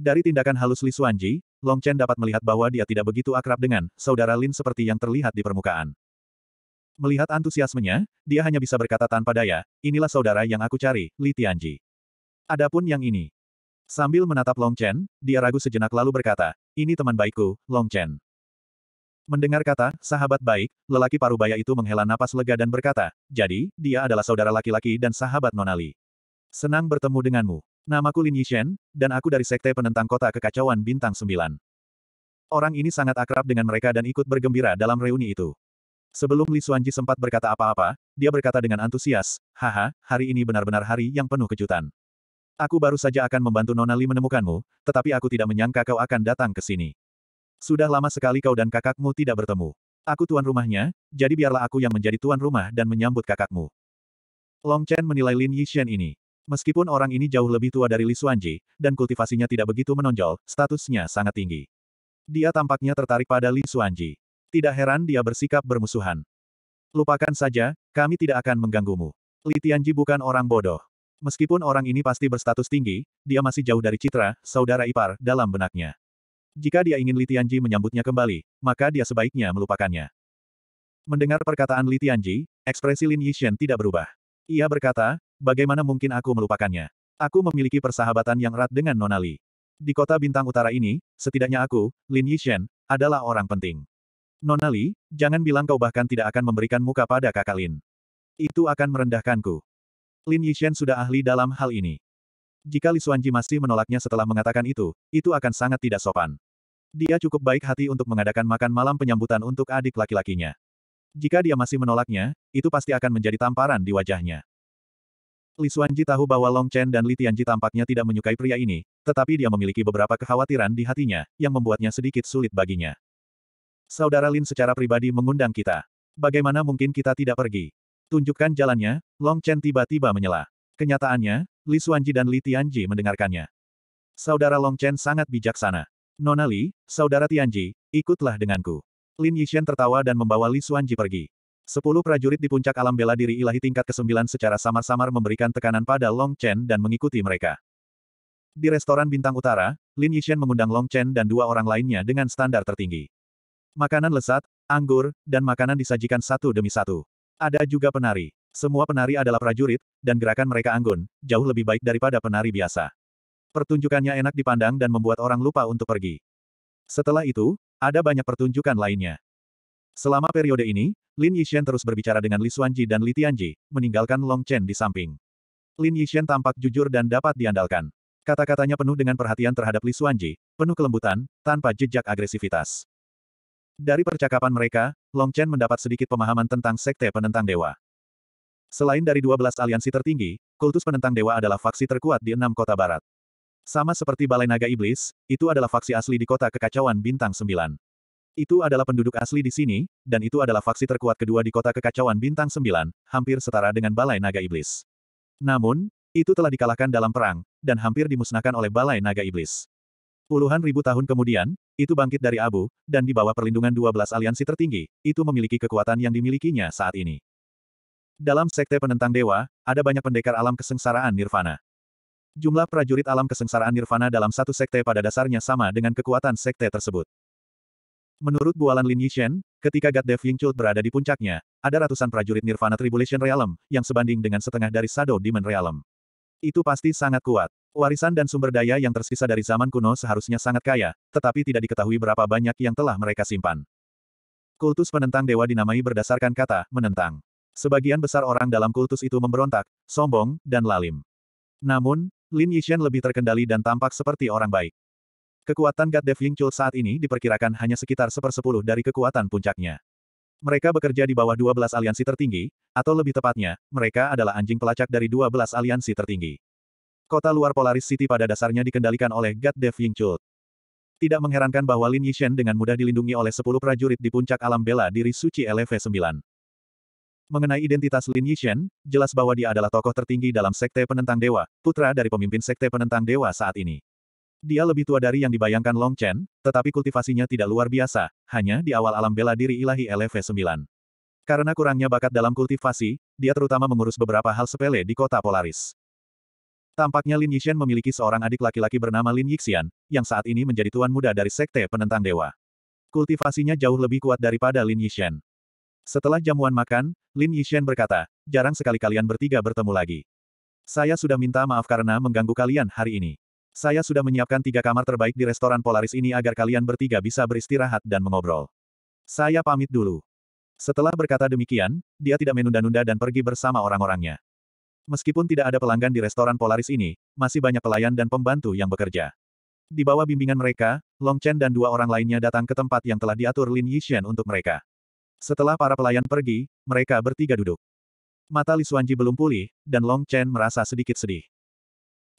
Dari tindakan halus Li Xuanji, Long Chen dapat melihat bahwa dia tidak begitu akrab dengan saudara Lin seperti yang terlihat di permukaan. Melihat antusiasmenya, dia hanya bisa berkata tanpa daya, inilah saudara yang aku cari, Li Tianji. Adapun yang ini. Sambil menatap Long Chen, dia ragu sejenak lalu berkata, ini teman baikku, Long Chen. Mendengar kata, sahabat baik, lelaki parubaya itu menghela napas lega dan berkata, jadi, dia adalah saudara laki-laki dan sahabat Nonali. Senang bertemu denganmu. Namaku Lin Yishen, dan aku dari Sekte Penentang Kota Kekacauan Bintang Sembilan. Orang ini sangat akrab dengan mereka dan ikut bergembira dalam reuni itu. Sebelum Li Xuanji sempat berkata apa-apa, dia berkata dengan antusias, Haha, hari ini benar-benar hari yang penuh kejutan. Aku baru saja akan membantu Nona Li menemukanmu, tetapi aku tidak menyangka kau akan datang ke sini. Sudah lama sekali kau dan kakakmu tidak bertemu. Aku tuan rumahnya, jadi biarlah aku yang menjadi tuan rumah dan menyambut kakakmu. Long Chen menilai Lin Yishen ini. Meskipun orang ini jauh lebih tua dari Li Xuanji, dan kultivasinya tidak begitu menonjol, statusnya sangat tinggi. Dia tampaknya tertarik pada Li Xuanji. Tidak heran dia bersikap bermusuhan. Lupakan saja, kami tidak akan mengganggumu. Li Tianji bukan orang bodoh. Meskipun orang ini pasti berstatus tinggi, dia masih jauh dari Citra, saudara ipar, dalam benaknya. Jika dia ingin Li Tianji menyambutnya kembali, maka dia sebaiknya melupakannya. Mendengar perkataan Li Tianji, ekspresi Lin Yixian tidak berubah. Ia berkata, Bagaimana mungkin aku melupakannya? Aku memiliki persahabatan yang erat dengan Nonali. Di kota bintang utara ini, setidaknya aku, Lin Yishen, adalah orang penting. Nonali, jangan bilang kau bahkan tidak akan memberikan muka pada kakak Lin. Itu akan merendahkanku. Lin Yishen sudah ahli dalam hal ini. Jika Li Xuanji masih menolaknya setelah mengatakan itu, itu akan sangat tidak sopan. Dia cukup baik hati untuk mengadakan makan malam penyambutan untuk adik laki-lakinya. Jika dia masih menolaknya, itu pasti akan menjadi tamparan di wajahnya. Li Xuanji tahu bahwa Long Chen dan Li Tianji tampaknya tidak menyukai pria ini, tetapi dia memiliki beberapa kekhawatiran di hatinya, yang membuatnya sedikit sulit baginya. Saudara Lin secara pribadi mengundang kita. Bagaimana mungkin kita tidak pergi? Tunjukkan jalannya, Long Chen tiba-tiba menyela. Kenyataannya, Li Xuanji dan Li Tianji mendengarkannya. Saudara Long Chen sangat bijaksana. Nona Li, saudara Tianji, ikutlah denganku. Lin Yixian tertawa dan membawa Li Xuanji pergi. Sepuluh prajurit di puncak alam bela diri ilahi tingkat ke-9 secara samar-samar memberikan tekanan pada Long Chen dan mengikuti mereka. Di restoran bintang utara, Lin Yishen mengundang Long Chen dan dua orang lainnya dengan standar tertinggi. Makanan lesat, anggur, dan makanan disajikan satu demi satu. Ada juga penari. Semua penari adalah prajurit, dan gerakan mereka anggun, jauh lebih baik daripada penari biasa. Pertunjukannya enak dipandang dan membuat orang lupa untuk pergi. Setelah itu, ada banyak pertunjukan lainnya. Selama periode ini, Lin Yixian terus berbicara dengan Li Xuanji dan Li Tianji, meninggalkan Long Chen di samping. Lin Yixian tampak jujur dan dapat diandalkan. Kata-katanya penuh dengan perhatian terhadap Li Xuanji, penuh kelembutan, tanpa jejak agresivitas. Dari percakapan mereka, Long Chen mendapat sedikit pemahaman tentang Sekte Penentang Dewa. Selain dari 12 aliansi tertinggi, kultus penentang dewa adalah faksi terkuat di enam kota barat. Sama seperti Balai Naga Iblis, itu adalah faksi asli di kota kekacauan Bintang 9. Itu adalah penduduk asli di sini, dan itu adalah faksi terkuat kedua di kota kekacauan bintang Sembilan, hampir setara dengan Balai Naga Iblis. Namun, itu telah dikalahkan dalam perang, dan hampir dimusnahkan oleh Balai Naga Iblis. Puluhan ribu tahun kemudian, itu bangkit dari abu, dan di bawah perlindungan 12 aliansi tertinggi, itu memiliki kekuatan yang dimilikinya saat ini. Dalam sekte penentang dewa, ada banyak pendekar alam kesengsaraan nirvana. Jumlah prajurit alam kesengsaraan nirvana dalam satu sekte pada dasarnya sama dengan kekuatan sekte tersebut. Menurut bualan Lin Yishen, ketika God Dev Ying Chult berada di puncaknya, ada ratusan prajurit Nirvana Tribulation Realm, yang sebanding dengan setengah dari Shadow Demon Realm. Itu pasti sangat kuat. Warisan dan sumber daya yang tersisa dari zaman kuno seharusnya sangat kaya, tetapi tidak diketahui berapa banyak yang telah mereka simpan. Kultus penentang dewa dinamai berdasarkan kata, menentang. Sebagian besar orang dalam kultus itu memberontak, sombong, dan lalim. Namun, Lin Yishen lebih terkendali dan tampak seperti orang baik. Kekuatan God Dev Ying Chul saat ini diperkirakan hanya sekitar sepersepuluh dari kekuatan puncaknya. Mereka bekerja di bawah 12 aliansi tertinggi, atau lebih tepatnya, mereka adalah anjing pelacak dari 12 aliansi tertinggi. Kota luar Polaris City pada dasarnya dikendalikan oleh God Dev Ying Chul. Tidak mengherankan bahwa Lin Yishen dengan mudah dilindungi oleh 10 prajurit di puncak alam bela diri suci LV9. Mengenai identitas Lin Yishen, jelas bahwa dia adalah tokoh tertinggi dalam Sekte Penentang Dewa, putra dari pemimpin Sekte Penentang Dewa saat ini. Dia lebih tua dari yang dibayangkan Long Chen, tetapi kultivasinya tidak luar biasa, hanya di awal alam bela diri ilahi LV9. Karena kurangnya bakat dalam kultivasi, dia terutama mengurus beberapa hal sepele di kota Polaris. Tampaknya Lin Yixian memiliki seorang adik laki-laki bernama Lin Yixian, yang saat ini menjadi tuan muda dari Sekte Penentang Dewa. Kultivasinya jauh lebih kuat daripada Lin Yixian. Setelah jamuan makan, Lin Yixian berkata, jarang sekali kalian bertiga bertemu lagi. Saya sudah minta maaf karena mengganggu kalian hari ini. Saya sudah menyiapkan tiga kamar terbaik di restoran Polaris ini agar kalian bertiga bisa beristirahat dan mengobrol. Saya pamit dulu. Setelah berkata demikian, dia tidak menunda-nunda dan pergi bersama orang-orangnya. Meskipun tidak ada pelanggan di restoran Polaris ini, masih banyak pelayan dan pembantu yang bekerja. Di bawah bimbingan mereka, Long Chen dan dua orang lainnya datang ke tempat yang telah diatur Lin Yixian untuk mereka. Setelah para pelayan pergi, mereka bertiga duduk. Mata Li Xuanji belum pulih, dan Long Chen merasa sedikit sedih.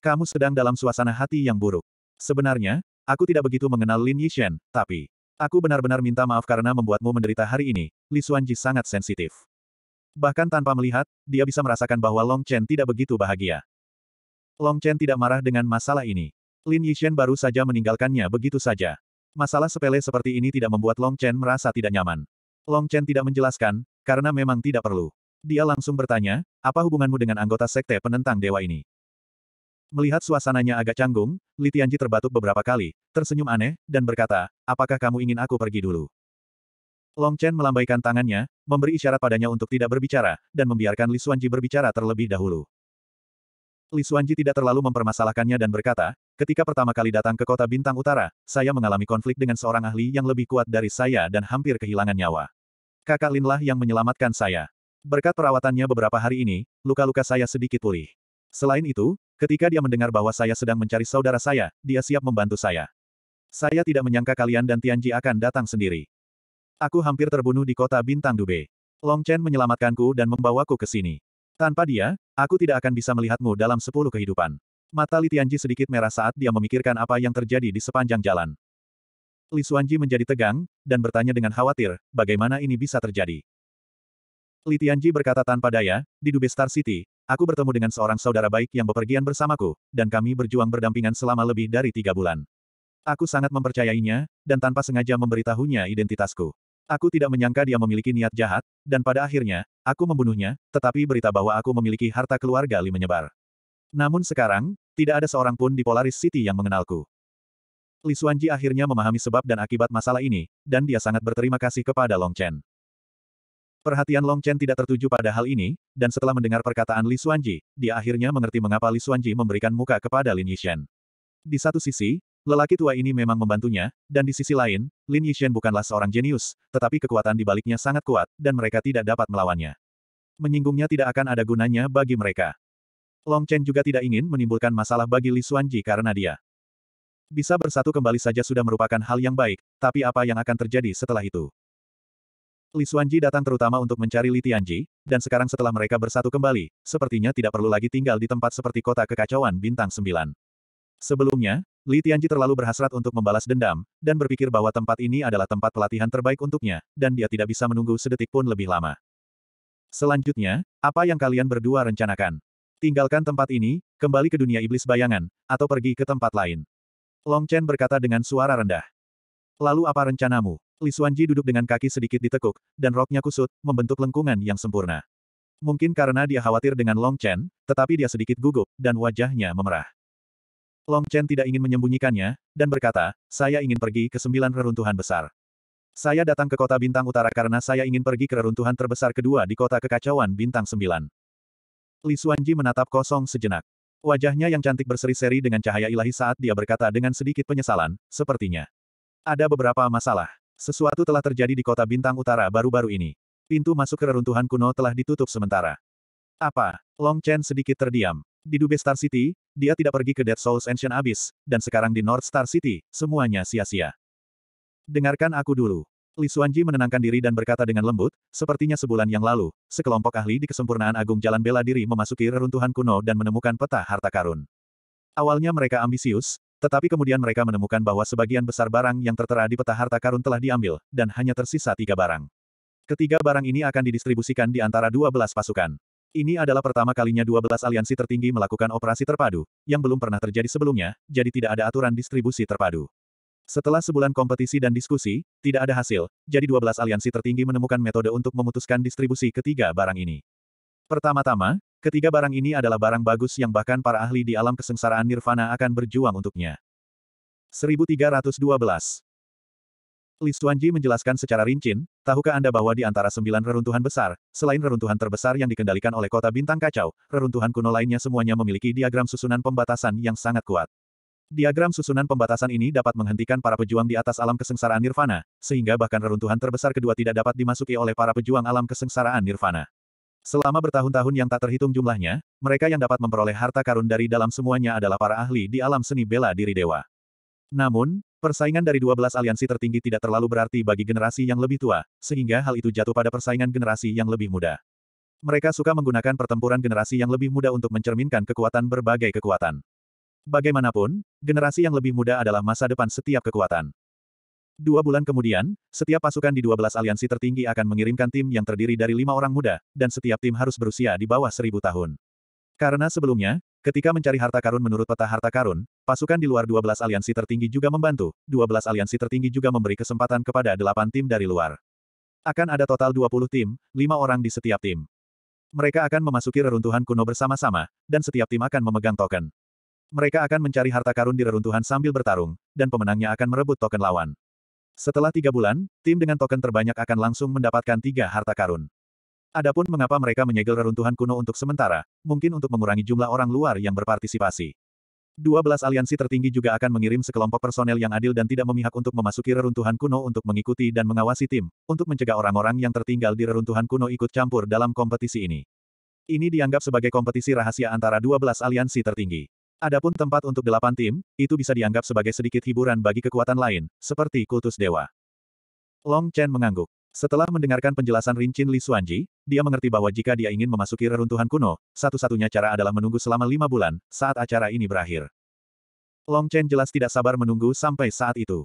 Kamu sedang dalam suasana hati yang buruk. Sebenarnya, aku tidak begitu mengenal Lin Yixian, tapi... Aku benar-benar minta maaf karena membuatmu menderita hari ini, Li Xuanji sangat sensitif. Bahkan tanpa melihat, dia bisa merasakan bahwa Long Chen tidak begitu bahagia. Long Chen tidak marah dengan masalah ini. Lin Yixian baru saja meninggalkannya begitu saja. Masalah sepele seperti ini tidak membuat Long Chen merasa tidak nyaman. Long Chen tidak menjelaskan, karena memang tidak perlu. Dia langsung bertanya, apa hubunganmu dengan anggota sekte penentang dewa ini? Melihat suasananya agak canggung, Li Tianji terbatuk beberapa kali, tersenyum aneh, dan berkata, apakah kamu ingin aku pergi dulu? Long Chen melambaikan tangannya, memberi isyarat padanya untuk tidak berbicara, dan membiarkan Li Xuanji berbicara terlebih dahulu. Li Xuanji tidak terlalu mempermasalahkannya dan berkata, ketika pertama kali datang ke kota Bintang Utara, saya mengalami konflik dengan seorang ahli yang lebih kuat dari saya dan hampir kehilangan nyawa. Kakak Linlah yang menyelamatkan saya. Berkat perawatannya beberapa hari ini, luka-luka saya sedikit pulih. Selain itu, Ketika dia mendengar bahwa saya sedang mencari saudara saya, dia siap membantu saya. Saya tidak menyangka kalian dan Tianji akan datang sendiri. Aku hampir terbunuh di kota Bintang Dube. Long Chen menyelamatkanku dan membawaku ke sini. Tanpa dia, aku tidak akan bisa melihatmu dalam sepuluh kehidupan. Mata Li Tianji sedikit merah saat dia memikirkan apa yang terjadi di sepanjang jalan. Li Suanji menjadi tegang, dan bertanya dengan khawatir, bagaimana ini bisa terjadi. Li Tianji berkata tanpa daya, di Dube Star City, Aku bertemu dengan seorang saudara baik yang bepergian bersamaku, dan kami berjuang berdampingan selama lebih dari tiga bulan. Aku sangat mempercayainya, dan tanpa sengaja memberitahunya identitasku. Aku tidak menyangka dia memiliki niat jahat, dan pada akhirnya, aku membunuhnya, tetapi berita bahwa aku memiliki harta keluarga Li menyebar. Namun sekarang, tidak ada seorang pun di Polaris City yang mengenalku. Li Xuanji akhirnya memahami sebab dan akibat masalah ini, dan dia sangat berterima kasih kepada Long Chen. Perhatian Long Chen tidak tertuju pada hal ini, dan setelah mendengar perkataan Li Xuanji, dia akhirnya mengerti mengapa Li Xuanji memberikan muka kepada Lin Yishen. Di satu sisi, lelaki tua ini memang membantunya, dan di sisi lain, Lin Yishen bukanlah seorang jenius, tetapi kekuatan di baliknya sangat kuat, dan mereka tidak dapat melawannya. Menyinggungnya tidak akan ada gunanya bagi mereka. Long Chen juga tidak ingin menimbulkan masalah bagi Li Xuanji karena dia bisa bersatu kembali saja sudah merupakan hal yang baik, tapi apa yang akan terjadi setelah itu? Li Xuanji datang terutama untuk mencari Li Tianji, dan sekarang setelah mereka bersatu kembali, sepertinya tidak perlu lagi tinggal di tempat seperti kota kekacauan bintang sembilan. Sebelumnya, Li Tianji terlalu berhasrat untuk membalas dendam, dan berpikir bahwa tempat ini adalah tempat pelatihan terbaik untuknya, dan dia tidak bisa menunggu sedetik pun lebih lama. Selanjutnya, apa yang kalian berdua rencanakan? Tinggalkan tempat ini, kembali ke dunia iblis bayangan, atau pergi ke tempat lain. Long Chen berkata dengan suara rendah. Lalu apa rencanamu? Li Xuanji duduk dengan kaki sedikit ditekuk, dan roknya kusut, membentuk lengkungan yang sempurna. Mungkin karena dia khawatir dengan Long Chen, tetapi dia sedikit gugup, dan wajahnya memerah. Long Chen tidak ingin menyembunyikannya, dan berkata, saya ingin pergi ke sembilan reruntuhan besar. Saya datang ke kota bintang utara karena saya ingin pergi ke reruntuhan terbesar kedua di kota kekacauan bintang sembilan. Li Xuanji menatap kosong sejenak. Wajahnya yang cantik berseri-seri dengan cahaya ilahi saat dia berkata dengan sedikit penyesalan, sepertinya. Ada beberapa masalah. Sesuatu telah terjadi di kota Bintang Utara baru-baru ini. Pintu masuk ke reruntuhan kuno telah ditutup sementara. Apa? Long Chen sedikit terdiam. Di Dube Star City, dia tidak pergi ke Dead Souls Ancient Abyss, dan sekarang di North Star City, semuanya sia-sia. Dengarkan aku dulu. Li Xuanji menenangkan diri dan berkata dengan lembut, sepertinya sebulan yang lalu, sekelompok ahli di kesempurnaan agung jalan bela diri memasuki reruntuhan kuno dan menemukan peta harta karun. Awalnya mereka ambisius, tetapi kemudian mereka menemukan bahwa sebagian besar barang yang tertera di peta harta karun telah diambil, dan hanya tersisa tiga barang. Ketiga barang ini akan didistribusikan di antara dua belas pasukan. Ini adalah pertama kalinya dua belas aliansi tertinggi melakukan operasi terpadu, yang belum pernah terjadi sebelumnya, jadi tidak ada aturan distribusi terpadu. Setelah sebulan kompetisi dan diskusi, tidak ada hasil, jadi 12 aliansi tertinggi menemukan metode untuk memutuskan distribusi ketiga barang ini. Pertama-tama, ketiga barang ini adalah barang bagus yang bahkan para ahli di alam kesengsaraan nirvana akan berjuang untuknya. 1312 Listuanji menjelaskan secara rinci tahukah Anda bahwa di antara sembilan reruntuhan besar, selain reruntuhan terbesar yang dikendalikan oleh kota bintang kacau, reruntuhan kuno lainnya semuanya memiliki diagram susunan pembatasan yang sangat kuat. Diagram susunan pembatasan ini dapat menghentikan para pejuang di atas alam kesengsaraan nirvana, sehingga bahkan reruntuhan terbesar kedua tidak dapat dimasuki oleh para pejuang alam kesengsaraan nirvana. Selama bertahun-tahun yang tak terhitung jumlahnya, mereka yang dapat memperoleh harta karun dari dalam semuanya adalah para ahli di alam seni bela diri dewa. Namun, persaingan dari 12 aliansi tertinggi tidak terlalu berarti bagi generasi yang lebih tua, sehingga hal itu jatuh pada persaingan generasi yang lebih muda. Mereka suka menggunakan pertempuran generasi yang lebih muda untuk mencerminkan kekuatan berbagai kekuatan. Bagaimanapun, generasi yang lebih muda adalah masa depan setiap kekuatan. Dua bulan kemudian, setiap pasukan di 12 aliansi tertinggi akan mengirimkan tim yang terdiri dari lima orang muda, dan setiap tim harus berusia di bawah seribu tahun. Karena sebelumnya, ketika mencari harta karun menurut peta harta karun, pasukan di luar 12 aliansi tertinggi juga membantu, 12 aliansi tertinggi juga memberi kesempatan kepada delapan tim dari luar. Akan ada total 20 tim, lima orang di setiap tim. Mereka akan memasuki reruntuhan kuno bersama-sama, dan setiap tim akan memegang token. Mereka akan mencari harta karun di reruntuhan sambil bertarung, dan pemenangnya akan merebut token lawan. Setelah tiga bulan, tim dengan token terbanyak akan langsung mendapatkan tiga harta karun. Adapun mengapa mereka menyegel reruntuhan kuno untuk sementara, mungkin untuk mengurangi jumlah orang luar yang berpartisipasi. 12 aliansi tertinggi juga akan mengirim sekelompok personel yang adil dan tidak memihak untuk memasuki reruntuhan kuno untuk mengikuti dan mengawasi tim, untuk mencegah orang-orang yang tertinggal di reruntuhan kuno ikut campur dalam kompetisi ini. Ini dianggap sebagai kompetisi rahasia antara 12 aliansi tertinggi. Adapun tempat untuk delapan tim, itu bisa dianggap sebagai sedikit hiburan bagi kekuatan lain, seperti kultus dewa. Long Chen mengangguk. Setelah mendengarkan penjelasan rincin Li Xuanji, dia mengerti bahwa jika dia ingin memasuki reruntuhan kuno, satu-satunya cara adalah menunggu selama lima bulan, saat acara ini berakhir. Long Chen jelas tidak sabar menunggu sampai saat itu.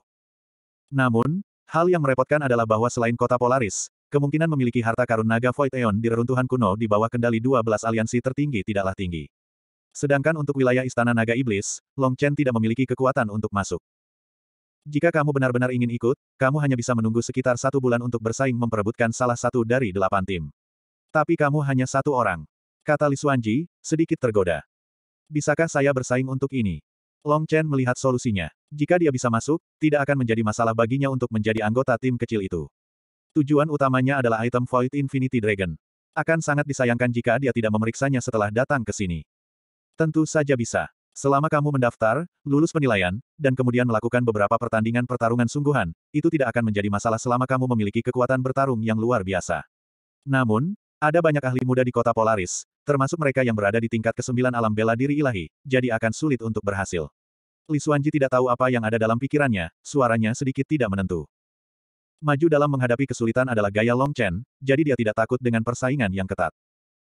Namun, hal yang merepotkan adalah bahwa selain kota Polaris, kemungkinan memiliki harta karun naga Void Eon di reruntuhan kuno di bawah kendali 12 aliansi tertinggi tidaklah tinggi. Sedangkan untuk wilayah Istana Naga Iblis, Long Chen tidak memiliki kekuatan untuk masuk. Jika kamu benar-benar ingin ikut, kamu hanya bisa menunggu sekitar satu bulan untuk bersaing memperebutkan salah satu dari delapan tim. Tapi kamu hanya satu orang. Kata Li Suanji, sedikit tergoda. Bisakah saya bersaing untuk ini? Long Chen melihat solusinya. Jika dia bisa masuk, tidak akan menjadi masalah baginya untuk menjadi anggota tim kecil itu. Tujuan utamanya adalah item Void Infinity Dragon. Akan sangat disayangkan jika dia tidak memeriksanya setelah datang ke sini. Tentu saja bisa. Selama kamu mendaftar, lulus penilaian, dan kemudian melakukan beberapa pertandingan pertarungan sungguhan, itu tidak akan menjadi masalah selama kamu memiliki kekuatan bertarung yang luar biasa. Namun, ada banyak ahli muda di kota Polaris, termasuk mereka yang berada di tingkat kesembilan alam bela diri ilahi, jadi akan sulit untuk berhasil. Li Suanji tidak tahu apa yang ada dalam pikirannya, suaranya sedikit tidak menentu. Maju dalam menghadapi kesulitan adalah gaya Long Chen, jadi dia tidak takut dengan persaingan yang ketat.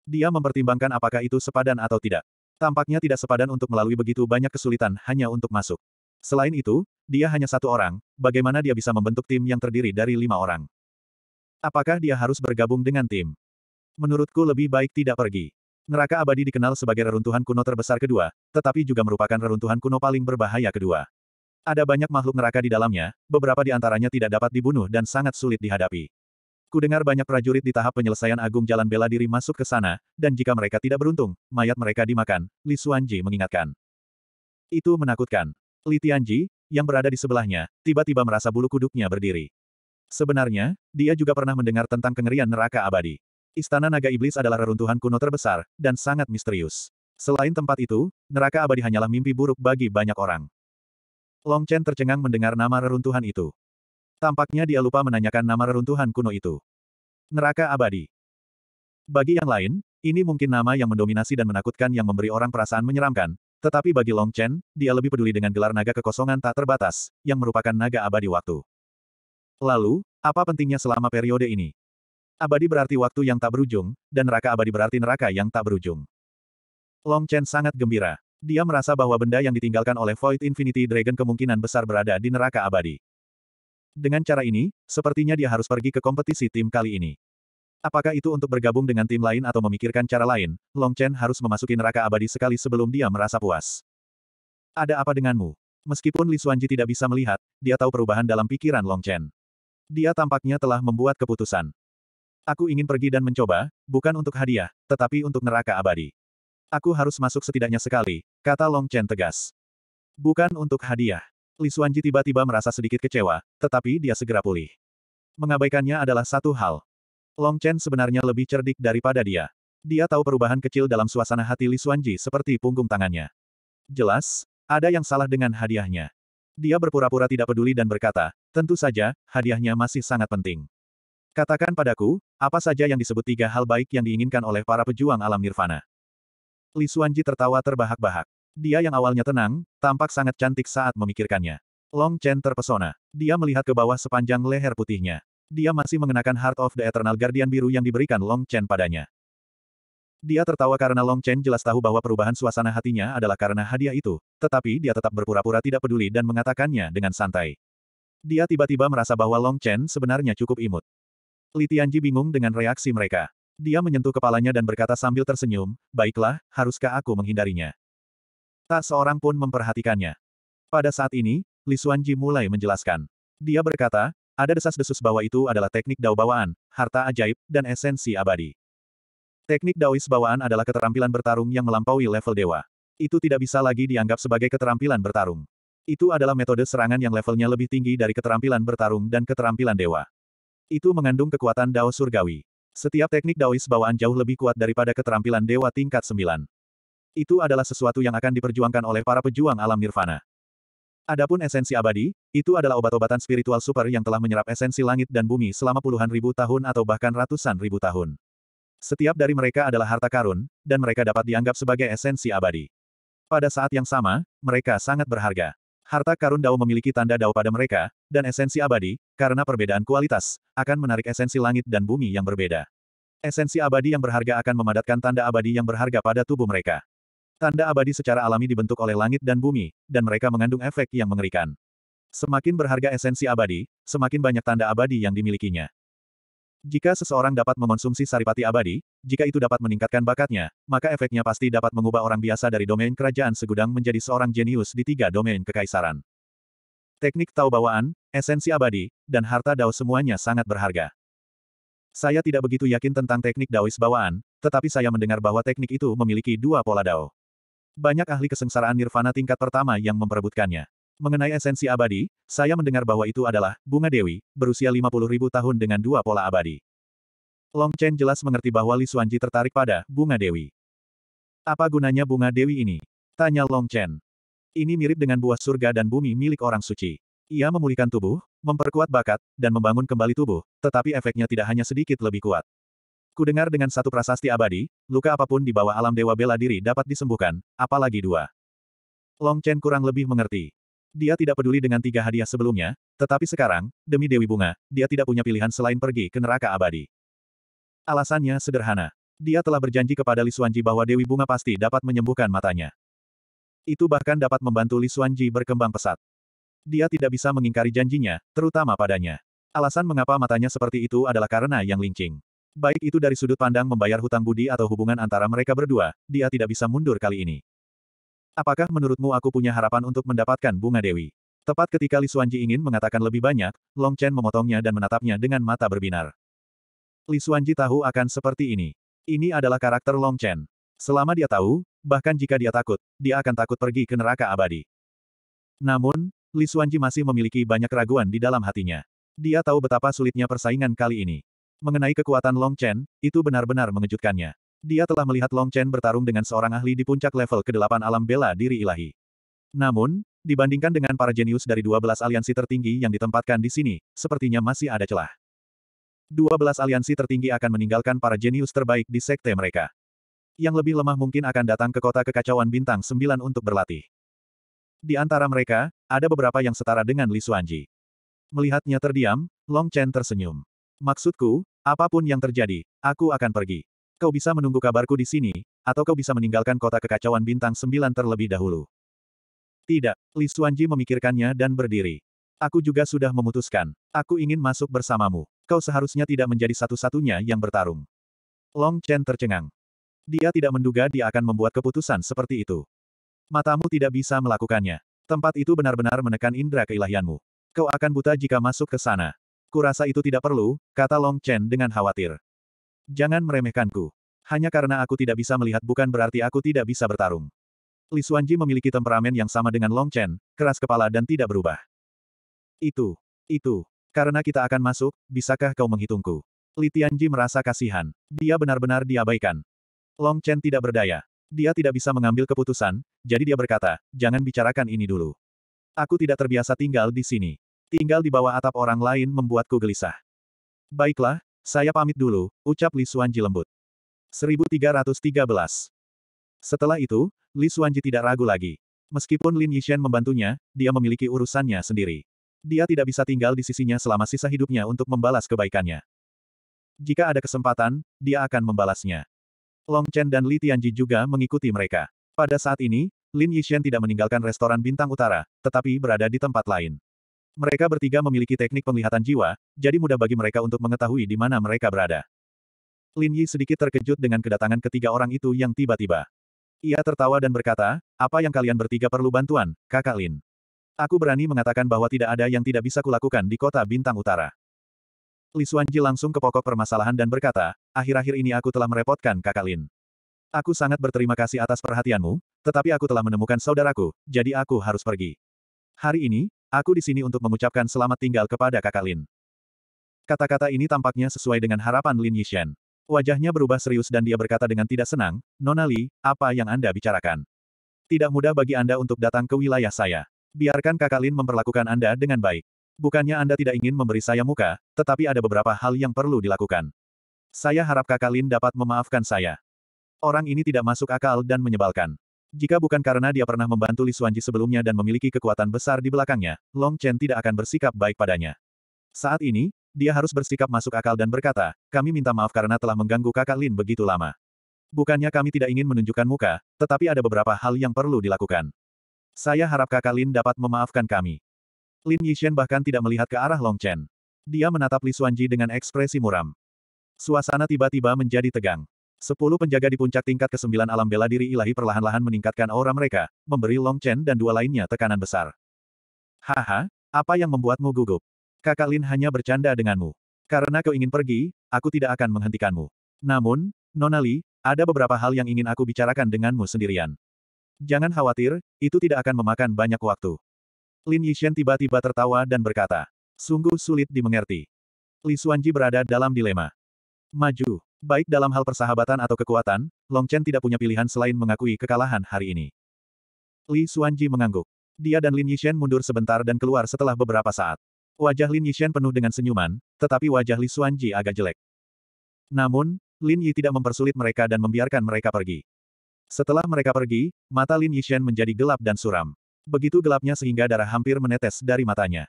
Dia mempertimbangkan apakah itu sepadan atau tidak. Tampaknya tidak sepadan untuk melalui begitu banyak kesulitan hanya untuk masuk. Selain itu, dia hanya satu orang, bagaimana dia bisa membentuk tim yang terdiri dari lima orang? Apakah dia harus bergabung dengan tim? Menurutku lebih baik tidak pergi. Neraka abadi dikenal sebagai reruntuhan kuno terbesar kedua, tetapi juga merupakan reruntuhan kuno paling berbahaya kedua. Ada banyak makhluk neraka di dalamnya, beberapa di antaranya tidak dapat dibunuh dan sangat sulit dihadapi. Kudengar banyak prajurit di tahap penyelesaian agung jalan bela diri masuk ke sana, dan jika mereka tidak beruntung, mayat mereka dimakan, Li Xuanji mengingatkan. Itu menakutkan. Li Tianji, yang berada di sebelahnya, tiba-tiba merasa bulu kuduknya berdiri. Sebenarnya, dia juga pernah mendengar tentang kengerian neraka abadi. Istana Naga Iblis adalah reruntuhan kuno terbesar, dan sangat misterius. Selain tempat itu, neraka abadi hanyalah mimpi buruk bagi banyak orang. Long Chen tercengang mendengar nama reruntuhan itu. Tampaknya dia lupa menanyakan nama reruntuhan kuno itu. Neraka abadi. Bagi yang lain, ini mungkin nama yang mendominasi dan menakutkan yang memberi orang perasaan menyeramkan, tetapi bagi Long Chen, dia lebih peduli dengan gelar naga kekosongan tak terbatas, yang merupakan naga abadi waktu. Lalu, apa pentingnya selama periode ini? Abadi berarti waktu yang tak berujung, dan neraka abadi berarti neraka yang tak berujung. Long Chen sangat gembira. Dia merasa bahwa benda yang ditinggalkan oleh Void Infinity Dragon kemungkinan besar berada di neraka abadi. Dengan cara ini, sepertinya dia harus pergi ke kompetisi tim kali ini. Apakah itu untuk bergabung dengan tim lain atau memikirkan cara lain, Long Chen harus memasuki neraka abadi sekali sebelum dia merasa puas. Ada apa denganmu? Meskipun Li Xuanji tidak bisa melihat, dia tahu perubahan dalam pikiran Long Chen. Dia tampaknya telah membuat keputusan. Aku ingin pergi dan mencoba, bukan untuk hadiah, tetapi untuk neraka abadi. Aku harus masuk setidaknya sekali, kata Long Chen tegas. Bukan untuk hadiah. Li Xuanji tiba-tiba merasa sedikit kecewa, tetapi dia segera pulih. Mengabaikannya adalah satu hal. Long Chen sebenarnya lebih cerdik daripada dia. Dia tahu perubahan kecil dalam suasana hati Li Xuanji seperti punggung tangannya. Jelas, ada yang salah dengan hadiahnya. Dia berpura-pura tidak peduli dan berkata, tentu saja, hadiahnya masih sangat penting. Katakan padaku, apa saja yang disebut tiga hal baik yang diinginkan oleh para pejuang alam nirvana. Li Xuanji tertawa terbahak-bahak. Dia yang awalnya tenang, tampak sangat cantik saat memikirkannya. Long Chen terpesona. Dia melihat ke bawah sepanjang leher putihnya. Dia masih mengenakan Heart of the Eternal Guardian biru yang diberikan Long Chen padanya. Dia tertawa karena Long Chen jelas tahu bahwa perubahan suasana hatinya adalah karena hadiah itu, tetapi dia tetap berpura-pura tidak peduli dan mengatakannya dengan santai. Dia tiba-tiba merasa bahwa Long Chen sebenarnya cukup imut. Li Tianji bingung dengan reaksi mereka. Dia menyentuh kepalanya dan berkata sambil tersenyum, baiklah, haruskah aku menghindarinya? Tak seorang pun memperhatikannya. Pada saat ini, Li Xuanji mulai menjelaskan. Dia berkata, ada desas-desus bahwa itu adalah teknik dao bawaan, harta ajaib, dan esensi abadi. Teknik daois bawaan adalah keterampilan bertarung yang melampaui level dewa. Itu tidak bisa lagi dianggap sebagai keterampilan bertarung. Itu adalah metode serangan yang levelnya lebih tinggi dari keterampilan bertarung dan keterampilan dewa. Itu mengandung kekuatan dao surgawi. Setiap teknik daois bawaan jauh lebih kuat daripada keterampilan dewa tingkat 9. Itu adalah sesuatu yang akan diperjuangkan oleh para pejuang alam nirvana. Adapun esensi abadi, itu adalah obat-obatan spiritual super yang telah menyerap esensi langit dan bumi selama puluhan ribu tahun atau bahkan ratusan ribu tahun. Setiap dari mereka adalah harta karun, dan mereka dapat dianggap sebagai esensi abadi. Pada saat yang sama, mereka sangat berharga. Harta karun Dao memiliki tanda Dao pada mereka, dan esensi abadi, karena perbedaan kualitas, akan menarik esensi langit dan bumi yang berbeda. Esensi abadi yang berharga akan memadatkan tanda abadi yang berharga pada tubuh mereka. Tanda abadi secara alami dibentuk oleh langit dan bumi, dan mereka mengandung efek yang mengerikan. Semakin berharga esensi abadi, semakin banyak tanda abadi yang dimilikinya. Jika seseorang dapat mengonsumsi saripati abadi, jika itu dapat meningkatkan bakatnya, maka efeknya pasti dapat mengubah orang biasa dari domain kerajaan segudang menjadi seorang jenius di tiga domain kekaisaran. Teknik tahu bawaan, esensi abadi, dan harta dao semuanya sangat berharga. Saya tidak begitu yakin tentang teknik daois bawaan, tetapi saya mendengar bahwa teknik itu memiliki dua pola dao. Banyak ahli kesengsaraan nirvana tingkat pertama yang memperebutkannya. Mengenai esensi abadi, saya mendengar bahwa itu adalah bunga dewi, berusia 50.000 tahun dengan dua pola abadi. Long Chen jelas mengerti bahwa Li Xuanji tertarik pada bunga dewi. Apa gunanya bunga dewi ini? Tanya Long Chen. Ini mirip dengan buah surga dan bumi milik orang suci. Ia memulihkan tubuh, memperkuat bakat, dan membangun kembali tubuh, tetapi efeknya tidak hanya sedikit lebih kuat. Kudengar dengan satu prasasti abadi, luka apapun di bawah alam dewa bela diri dapat disembuhkan, apalagi dua. Long Chen kurang lebih mengerti. Dia tidak peduli dengan tiga hadiah sebelumnya, tetapi sekarang, demi Dewi Bunga, dia tidak punya pilihan selain pergi ke neraka abadi. Alasannya sederhana. Dia telah berjanji kepada Li Xuanji bahwa Dewi Bunga pasti dapat menyembuhkan matanya. Itu bahkan dapat membantu Li Xuanji berkembang pesat. Dia tidak bisa mengingkari janjinya, terutama padanya. Alasan mengapa matanya seperti itu adalah karena yang lincing. Baik itu dari sudut pandang membayar hutang budi atau hubungan antara mereka berdua, dia tidak bisa mundur kali ini. Apakah menurutmu aku punya harapan untuk mendapatkan bunga dewi? Tepat ketika Li Xuanji ingin mengatakan lebih banyak, Long Chen memotongnya dan menatapnya dengan mata berbinar. Li Xuanji tahu akan seperti ini. Ini adalah karakter Long Chen. Selama dia tahu, bahkan jika dia takut, dia akan takut pergi ke neraka abadi. Namun, Li Xuanji masih memiliki banyak keraguan di dalam hatinya. Dia tahu betapa sulitnya persaingan kali ini. Mengenai kekuatan Long Chen, itu benar-benar mengejutkannya. Dia telah melihat Long Chen bertarung dengan seorang ahli di puncak level ke-8 alam bela diri ilahi. Namun, dibandingkan dengan para jenius dari 12 aliansi tertinggi yang ditempatkan di sini, sepertinya masih ada celah. 12 aliansi tertinggi akan meninggalkan para jenius terbaik di sekte mereka. Yang lebih lemah mungkin akan datang ke kota kekacauan bintang 9 untuk berlatih. Di antara mereka, ada beberapa yang setara dengan Li Suanji. Melihatnya terdiam, Long Chen tersenyum. Maksudku, apapun yang terjadi, aku akan pergi. Kau bisa menunggu kabarku di sini, atau kau bisa meninggalkan kota kekacauan bintang sembilan terlebih dahulu. Tidak, Li Xuanji memikirkannya dan berdiri. Aku juga sudah memutuskan. Aku ingin masuk bersamamu. Kau seharusnya tidak menjadi satu-satunya yang bertarung. Long Chen tercengang. Dia tidak menduga dia akan membuat keputusan seperti itu. Matamu tidak bisa melakukannya. Tempat itu benar-benar menekan indera keilahianmu. Kau akan buta jika masuk ke sana. Kurasa itu tidak perlu, kata Long Chen dengan khawatir. Jangan meremehkanku. Hanya karena aku tidak bisa melihat bukan berarti aku tidak bisa bertarung. Li Xuanji memiliki temperamen yang sama dengan Long Chen, keras kepala dan tidak berubah. Itu, itu, karena kita akan masuk, bisakah kau menghitungku? Li Tianji merasa kasihan. Dia benar-benar diabaikan. Long Chen tidak berdaya. Dia tidak bisa mengambil keputusan, jadi dia berkata, jangan bicarakan ini dulu. Aku tidak terbiasa tinggal di sini. Tinggal di bawah atap orang lain membuatku gelisah. Baiklah, saya pamit dulu, ucap Li Suanji lembut. 1313. Setelah itu, Li Suanji tidak ragu lagi. Meskipun Lin Yishen membantunya, dia memiliki urusannya sendiri. Dia tidak bisa tinggal di sisinya selama sisa hidupnya untuk membalas kebaikannya. Jika ada kesempatan, dia akan membalasnya. Long Chen dan Li Tianji juga mengikuti mereka. Pada saat ini, Lin Yishen tidak meninggalkan restoran bintang utara, tetapi berada di tempat lain. Mereka bertiga memiliki teknik penglihatan jiwa, jadi mudah bagi mereka untuk mengetahui di mana mereka berada. Lin Yi sedikit terkejut dengan kedatangan ketiga orang itu yang tiba-tiba. Ia tertawa dan berkata, apa yang kalian bertiga perlu bantuan, kakak Lin? Aku berani mengatakan bahwa tidak ada yang tidak bisa kulakukan di kota Bintang Utara. Li Xuanji langsung ke pokok permasalahan dan berkata, akhir-akhir ini aku telah merepotkan kakak Lin. Aku sangat berterima kasih atas perhatianmu, tetapi aku telah menemukan saudaraku, jadi aku harus pergi. Hari ini, Aku di sini untuk mengucapkan selamat tinggal kepada kakak Lin. Kata-kata ini tampaknya sesuai dengan harapan Lin Yishen. Wajahnya berubah serius dan dia berkata dengan tidak senang, Nona Li, apa yang Anda bicarakan? Tidak mudah bagi Anda untuk datang ke wilayah saya. Biarkan kakak Lin memperlakukan Anda dengan baik. Bukannya Anda tidak ingin memberi saya muka, tetapi ada beberapa hal yang perlu dilakukan. Saya harap kakak Lin dapat memaafkan saya. Orang ini tidak masuk akal dan menyebalkan. Jika bukan karena dia pernah membantu Li Xuanji sebelumnya dan memiliki kekuatan besar di belakangnya, Long Chen tidak akan bersikap baik padanya. Saat ini, dia harus bersikap masuk akal dan berkata, kami minta maaf karena telah mengganggu kakak Lin begitu lama. Bukannya kami tidak ingin menunjukkan muka, tetapi ada beberapa hal yang perlu dilakukan. Saya harap kakak Lin dapat memaafkan kami. Lin Yishen bahkan tidak melihat ke arah Long Chen. Dia menatap Li Xuanji dengan ekspresi muram. Suasana tiba-tiba menjadi tegang. Sepuluh penjaga di puncak tingkat ke-9 alam bela diri ilahi perlahan-lahan meningkatkan aura mereka, memberi Long Chen dan dua lainnya tekanan besar. Haha, apa yang membuatmu gugup? Kakak Lin hanya bercanda denganmu. Karena kau ingin pergi, aku tidak akan menghentikanmu. Namun, Nona Li, ada beberapa hal yang ingin aku bicarakan denganmu sendirian. Jangan khawatir, itu tidak akan memakan banyak waktu. Lin Yixian tiba-tiba tertawa dan berkata, sungguh sulit dimengerti. Li Xuanji berada dalam dilema. Maju, Baik dalam hal persahabatan atau kekuatan, Long Chen tidak punya pilihan selain mengakui kekalahan hari ini. Li Xuanji mengangguk. Dia dan Lin Yixian mundur sebentar dan keluar setelah beberapa saat. Wajah Lin Yixian penuh dengan senyuman, tetapi wajah Li Xuanji agak jelek. Namun, Lin Yi tidak mempersulit mereka dan membiarkan mereka pergi. Setelah mereka pergi, mata Lin Yixian menjadi gelap dan suram. Begitu gelapnya sehingga darah hampir menetes dari matanya.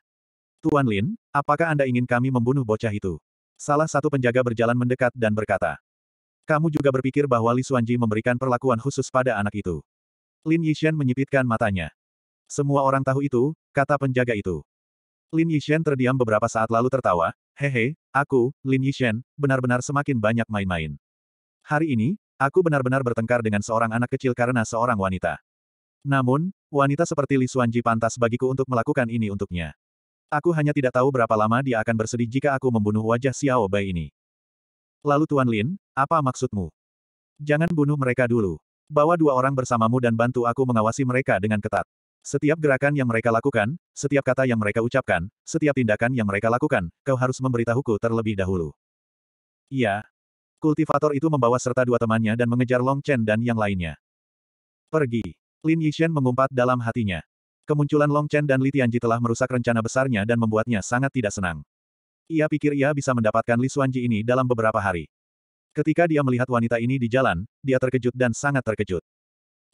Tuan Lin, apakah Anda ingin kami membunuh bocah itu? Salah satu penjaga berjalan mendekat dan berkata. Kamu juga berpikir bahwa Li Xuanji memberikan perlakuan khusus pada anak itu. Lin Yixian menyipitkan matanya. Semua orang tahu itu, kata penjaga itu. Lin Yixian terdiam beberapa saat lalu tertawa, hehe, aku, Lin Yixian, benar-benar semakin banyak main-main. Hari ini, aku benar-benar bertengkar dengan seorang anak kecil karena seorang wanita. Namun, wanita seperti Li Xuanji pantas bagiku untuk melakukan ini untuknya. Aku hanya tidak tahu berapa lama dia akan bersedih jika aku membunuh wajah Xiao Bai ini. Lalu Tuan Lin, apa maksudmu? Jangan bunuh mereka dulu. Bawa dua orang bersamamu dan bantu aku mengawasi mereka dengan ketat. Setiap gerakan yang mereka lakukan, setiap kata yang mereka ucapkan, setiap tindakan yang mereka lakukan, kau harus memberitahuku terlebih dahulu. Iya. Kultivator itu membawa serta dua temannya dan mengejar Long Chen dan yang lainnya. Pergi. Lin Yixian mengumpat dalam hatinya. Kemunculan Long Chen dan Li Tianji telah merusak rencana besarnya dan membuatnya sangat tidak senang. Ia pikir ia bisa mendapatkan Li Xuanji ini dalam beberapa hari. Ketika dia melihat wanita ini di jalan, dia terkejut dan sangat terkejut.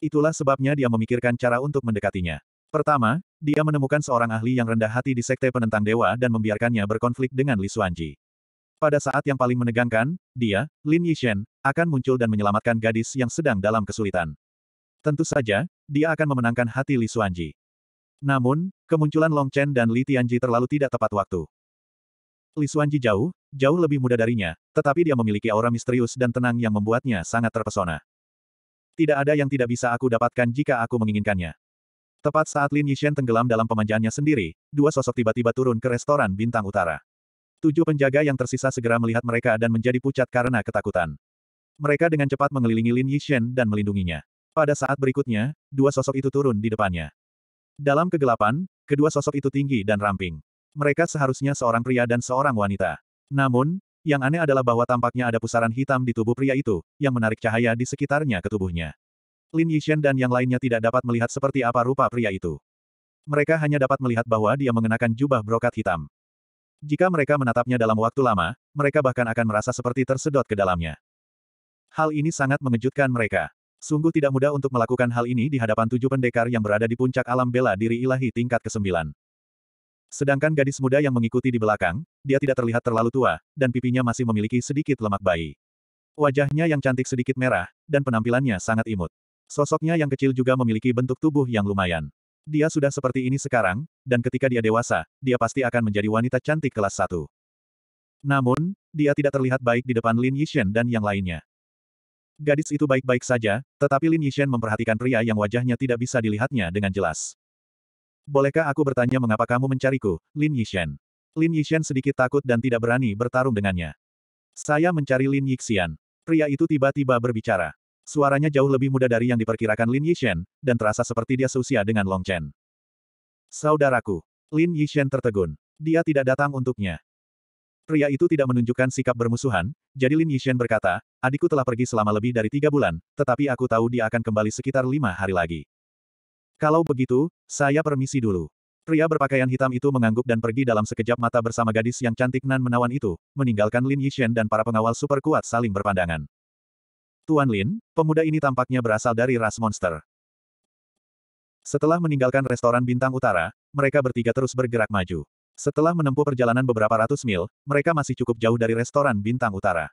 Itulah sebabnya dia memikirkan cara untuk mendekatinya. Pertama, dia menemukan seorang ahli yang rendah hati di Sekte Penentang Dewa dan membiarkannya berkonflik dengan Li Xuanji. Pada saat yang paling menegangkan, dia, Lin Yishen, akan muncul dan menyelamatkan gadis yang sedang dalam kesulitan. Tentu saja, dia akan memenangkan hati Li Xuanji. Namun, kemunculan Long Chen dan Li Tianji terlalu tidak tepat waktu. Li Xuanji jauh, jauh lebih muda darinya, tetapi dia memiliki aura misterius dan tenang yang membuatnya sangat terpesona. Tidak ada yang tidak bisa aku dapatkan jika aku menginginkannya. Tepat saat Lin Yishen tenggelam dalam pemanjaannya sendiri, dua sosok tiba-tiba turun ke restoran bintang utara. Tujuh penjaga yang tersisa segera melihat mereka dan menjadi pucat karena ketakutan. Mereka dengan cepat mengelilingi Lin Yishen dan melindunginya. Pada saat berikutnya, dua sosok itu turun di depannya. Dalam kegelapan, kedua sosok itu tinggi dan ramping. Mereka seharusnya seorang pria dan seorang wanita. Namun, yang aneh adalah bahwa tampaknya ada pusaran hitam di tubuh pria itu, yang menarik cahaya di sekitarnya ke tubuhnya. Lin Yixian dan yang lainnya tidak dapat melihat seperti apa rupa pria itu. Mereka hanya dapat melihat bahwa dia mengenakan jubah brokat hitam. Jika mereka menatapnya dalam waktu lama, mereka bahkan akan merasa seperti tersedot ke dalamnya. Hal ini sangat mengejutkan mereka. Sungguh tidak mudah untuk melakukan hal ini di hadapan tujuh pendekar yang berada di puncak alam bela diri ilahi tingkat ke-9. Sedangkan gadis muda yang mengikuti di belakang, dia tidak terlihat terlalu tua, dan pipinya masih memiliki sedikit lemak bayi. Wajahnya yang cantik sedikit merah, dan penampilannya sangat imut. Sosoknya yang kecil juga memiliki bentuk tubuh yang lumayan. Dia sudah seperti ini sekarang, dan ketika dia dewasa, dia pasti akan menjadi wanita cantik kelas satu. Namun, dia tidak terlihat baik di depan Lin Yishen dan yang lainnya. Gadis itu baik-baik saja, tetapi Lin Yishen memperhatikan pria yang wajahnya tidak bisa dilihatnya dengan jelas. Bolehkah aku bertanya mengapa kamu mencariku, Lin Yishen? Lin Yishen sedikit takut dan tidak berani bertarung dengannya. Saya mencari Lin Yixian. Pria itu tiba-tiba berbicara. Suaranya jauh lebih muda dari yang diperkirakan Lin Yishen, dan terasa seperti dia seusia dengan Long Chen. Saudaraku, Lin Yishen tertegun. Dia tidak datang untuknya. Pria itu tidak menunjukkan sikap bermusuhan, jadi Lin Yixian berkata, adikku telah pergi selama lebih dari tiga bulan, tetapi aku tahu dia akan kembali sekitar lima hari lagi. Kalau begitu, saya permisi dulu. Pria berpakaian hitam itu mengangguk dan pergi dalam sekejap mata bersama gadis yang cantik nan menawan itu, meninggalkan Lin Yixian dan para pengawal super kuat saling berpandangan. Tuan Lin, pemuda ini tampaknya berasal dari ras monster. Setelah meninggalkan restoran bintang utara, mereka bertiga terus bergerak maju. Setelah menempuh perjalanan beberapa ratus mil, mereka masih cukup jauh dari restoran Bintang Utara.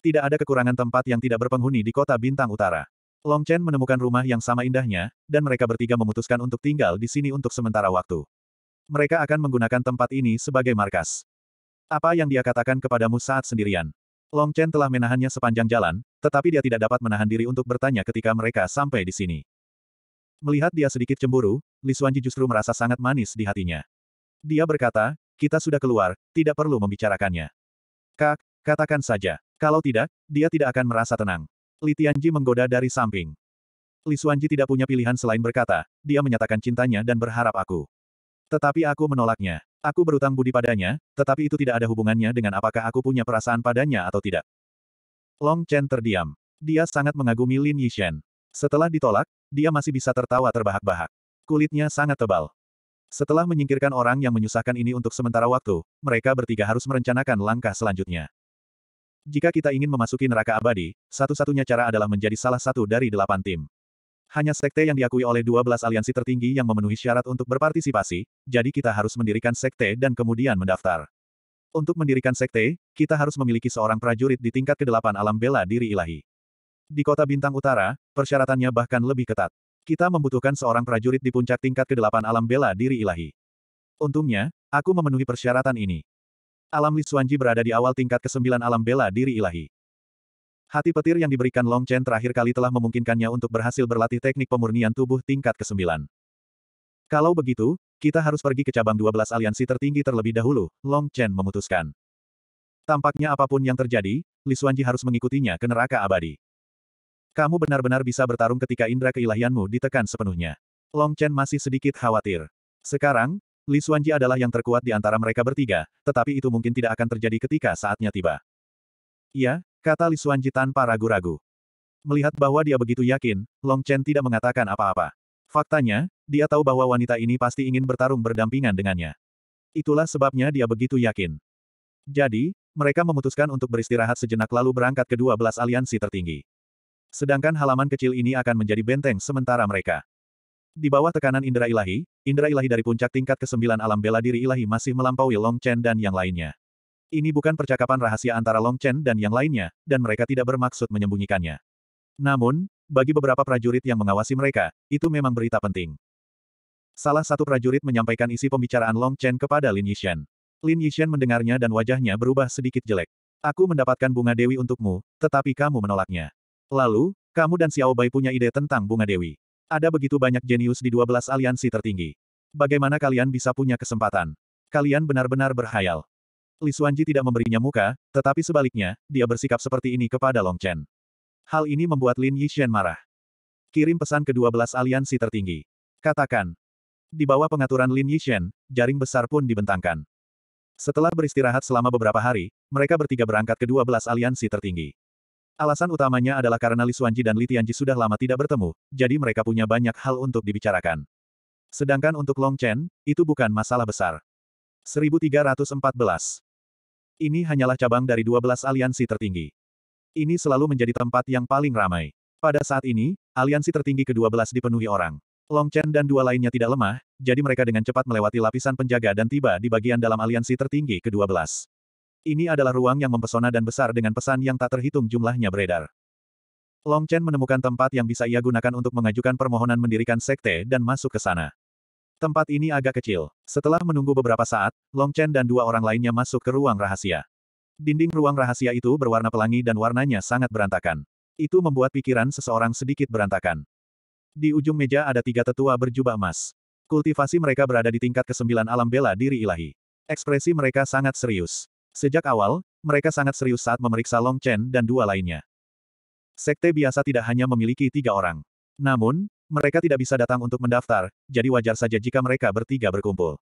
Tidak ada kekurangan tempat yang tidak berpenghuni di kota Bintang Utara. Long Chen menemukan rumah yang sama indahnya, dan mereka bertiga memutuskan untuk tinggal di sini untuk sementara waktu. Mereka akan menggunakan tempat ini sebagai markas. Apa yang dia katakan kepadamu saat sendirian? Long Chen telah menahannya sepanjang jalan, tetapi dia tidak dapat menahan diri untuk bertanya ketika mereka sampai di sini. Melihat dia sedikit cemburu, Li Xuanji justru merasa sangat manis di hatinya. Dia berkata, kita sudah keluar, tidak perlu membicarakannya. Kak, katakan saja. Kalau tidak, dia tidak akan merasa tenang. Li Tianji menggoda dari samping. Li Xuanji tidak punya pilihan selain berkata, dia menyatakan cintanya dan berharap aku. Tetapi aku menolaknya. Aku berutang budi padanya, tetapi itu tidak ada hubungannya dengan apakah aku punya perasaan padanya atau tidak. Long Chen terdiam. Dia sangat mengagumi Lin Yishen. Setelah ditolak, dia masih bisa tertawa terbahak-bahak. Kulitnya sangat tebal. Setelah menyingkirkan orang yang menyusahkan ini untuk sementara waktu, mereka bertiga harus merencanakan langkah selanjutnya. Jika kita ingin memasuki neraka abadi, satu-satunya cara adalah menjadi salah satu dari delapan tim. Hanya sekte yang diakui oleh 12 aliansi tertinggi yang memenuhi syarat untuk berpartisipasi, jadi kita harus mendirikan sekte dan kemudian mendaftar. Untuk mendirikan sekte, kita harus memiliki seorang prajurit di tingkat ke-8 alam bela diri ilahi. Di kota Bintang Utara, persyaratannya bahkan lebih ketat. Kita membutuhkan seorang prajurit di puncak tingkat ke-8 alam bela diri ilahi. Untungnya, aku memenuhi persyaratan ini. Alam Li Suanji berada di awal tingkat ke-9 alam bela diri ilahi. Hati petir yang diberikan Long Chen terakhir kali telah memungkinkannya untuk berhasil berlatih teknik pemurnian tubuh tingkat ke-9. Kalau begitu, kita harus pergi ke cabang 12 aliansi tertinggi terlebih dahulu, Long Chen memutuskan. Tampaknya apapun yang terjadi, Li Suanji harus mengikutinya ke neraka abadi. Kamu benar-benar bisa bertarung ketika indera keilahianmu ditekan sepenuhnya. Long Chen masih sedikit khawatir. Sekarang, Li Xuanji adalah yang terkuat di antara mereka bertiga, tetapi itu mungkin tidak akan terjadi ketika saatnya tiba. Iya, kata Li Xuanji tanpa ragu-ragu. Melihat bahwa dia begitu yakin, Long Chen tidak mengatakan apa-apa. Faktanya, dia tahu bahwa wanita ini pasti ingin bertarung berdampingan dengannya. Itulah sebabnya dia begitu yakin. Jadi, mereka memutuskan untuk beristirahat sejenak lalu berangkat ke dua belas aliansi tertinggi. Sedangkan halaman kecil ini akan menjadi benteng sementara mereka. Di bawah tekanan indera ilahi, indera ilahi dari puncak tingkat ke-9 alam bela diri ilahi masih melampaui Long Chen dan yang lainnya. Ini bukan percakapan rahasia antara Long Chen dan yang lainnya, dan mereka tidak bermaksud menyembunyikannya. Namun, bagi beberapa prajurit yang mengawasi mereka, itu memang berita penting. Salah satu prajurit menyampaikan isi pembicaraan Long Chen kepada Lin Yixian. Lin Yixian mendengarnya dan wajahnya berubah sedikit jelek. Aku mendapatkan bunga dewi untukmu, tetapi kamu menolaknya. Lalu, kamu dan Xiao Bai punya ide tentang bunga dewi. Ada begitu banyak jenius di 12 aliansi tertinggi. Bagaimana kalian bisa punya kesempatan? Kalian benar-benar berhayal. Li Xuanji tidak memberinya muka, tetapi sebaliknya, dia bersikap seperti ini kepada Long Chen. Hal ini membuat Lin Yixian marah. Kirim pesan ke 12 aliansi tertinggi. Katakan. Di bawah pengaturan Lin Yixian, jaring besar pun dibentangkan. Setelah beristirahat selama beberapa hari, mereka bertiga berangkat ke 12 aliansi tertinggi. Alasan utamanya adalah karena Li Xuanji dan Li Tianji sudah lama tidak bertemu, jadi mereka punya banyak hal untuk dibicarakan. Sedangkan untuk Long Chen, itu bukan masalah besar. 1314. Ini hanyalah cabang dari 12 aliansi tertinggi. Ini selalu menjadi tempat yang paling ramai. Pada saat ini, aliansi tertinggi ke-12 dipenuhi orang. Long Chen dan dua lainnya tidak lemah, jadi mereka dengan cepat melewati lapisan penjaga dan tiba di bagian dalam aliansi tertinggi ke-12. Ini adalah ruang yang mempesona dan besar dengan pesan yang tak terhitung jumlahnya beredar. Long Chen menemukan tempat yang bisa ia gunakan untuk mengajukan permohonan mendirikan sekte dan masuk ke sana. Tempat ini agak kecil. Setelah menunggu beberapa saat, Long Chen dan dua orang lainnya masuk ke ruang rahasia. Dinding ruang rahasia itu berwarna pelangi dan warnanya sangat berantakan. Itu membuat pikiran seseorang sedikit berantakan. Di ujung meja ada tiga tetua berjubah emas. Kultivasi mereka berada di tingkat kesembilan alam bela diri ilahi. Ekspresi mereka sangat serius. Sejak awal, mereka sangat serius saat memeriksa Long Chen dan dua lainnya. Sekte biasa tidak hanya memiliki tiga orang. Namun, mereka tidak bisa datang untuk mendaftar, jadi wajar saja jika mereka bertiga berkumpul.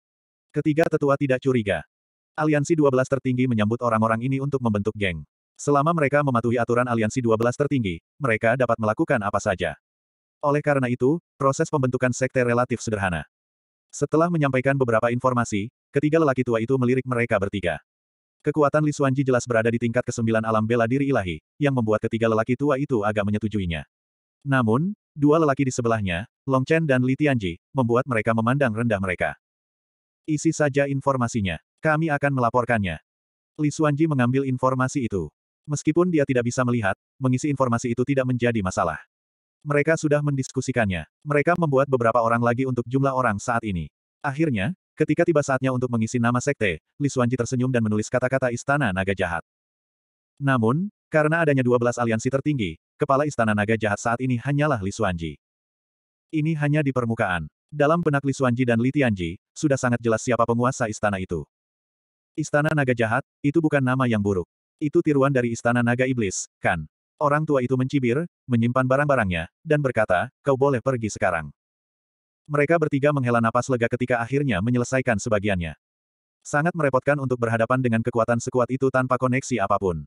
Ketiga tetua tidak curiga. Aliansi 12 tertinggi menyambut orang-orang ini untuk membentuk geng. Selama mereka mematuhi aturan aliansi 12 tertinggi, mereka dapat melakukan apa saja. Oleh karena itu, proses pembentukan sekte relatif sederhana. Setelah menyampaikan beberapa informasi, ketiga lelaki tua itu melirik mereka bertiga. Kekuatan Li Xuanji jelas berada di tingkat kesembilan alam bela diri ilahi, yang membuat ketiga lelaki tua itu agak menyetujuinya. Namun, dua lelaki di sebelahnya, Long Chen dan Li Tianji, membuat mereka memandang rendah mereka. Isi saja informasinya. Kami akan melaporkannya. Li Xuanji mengambil informasi itu. Meskipun dia tidak bisa melihat, mengisi informasi itu tidak menjadi masalah. Mereka sudah mendiskusikannya. Mereka membuat beberapa orang lagi untuk jumlah orang saat ini. Akhirnya, Ketika tiba saatnya untuk mengisi nama sekte, Li Xuanji tersenyum dan menulis kata-kata Istana Naga Jahat. Namun, karena adanya 12 aliansi tertinggi, kepala Istana Naga Jahat saat ini hanyalah Li Xuanji. Ini hanya di permukaan. Dalam benak Li Xuanji dan Li Tianji, sudah sangat jelas siapa penguasa istana itu. Istana Naga Jahat, itu bukan nama yang buruk. Itu tiruan dari Istana Naga Iblis, kan? Orang tua itu mencibir, menyimpan barang-barangnya, dan berkata, kau boleh pergi sekarang. Mereka bertiga menghela napas lega ketika akhirnya menyelesaikan sebagiannya. Sangat merepotkan untuk berhadapan dengan kekuatan sekuat itu tanpa koneksi apapun.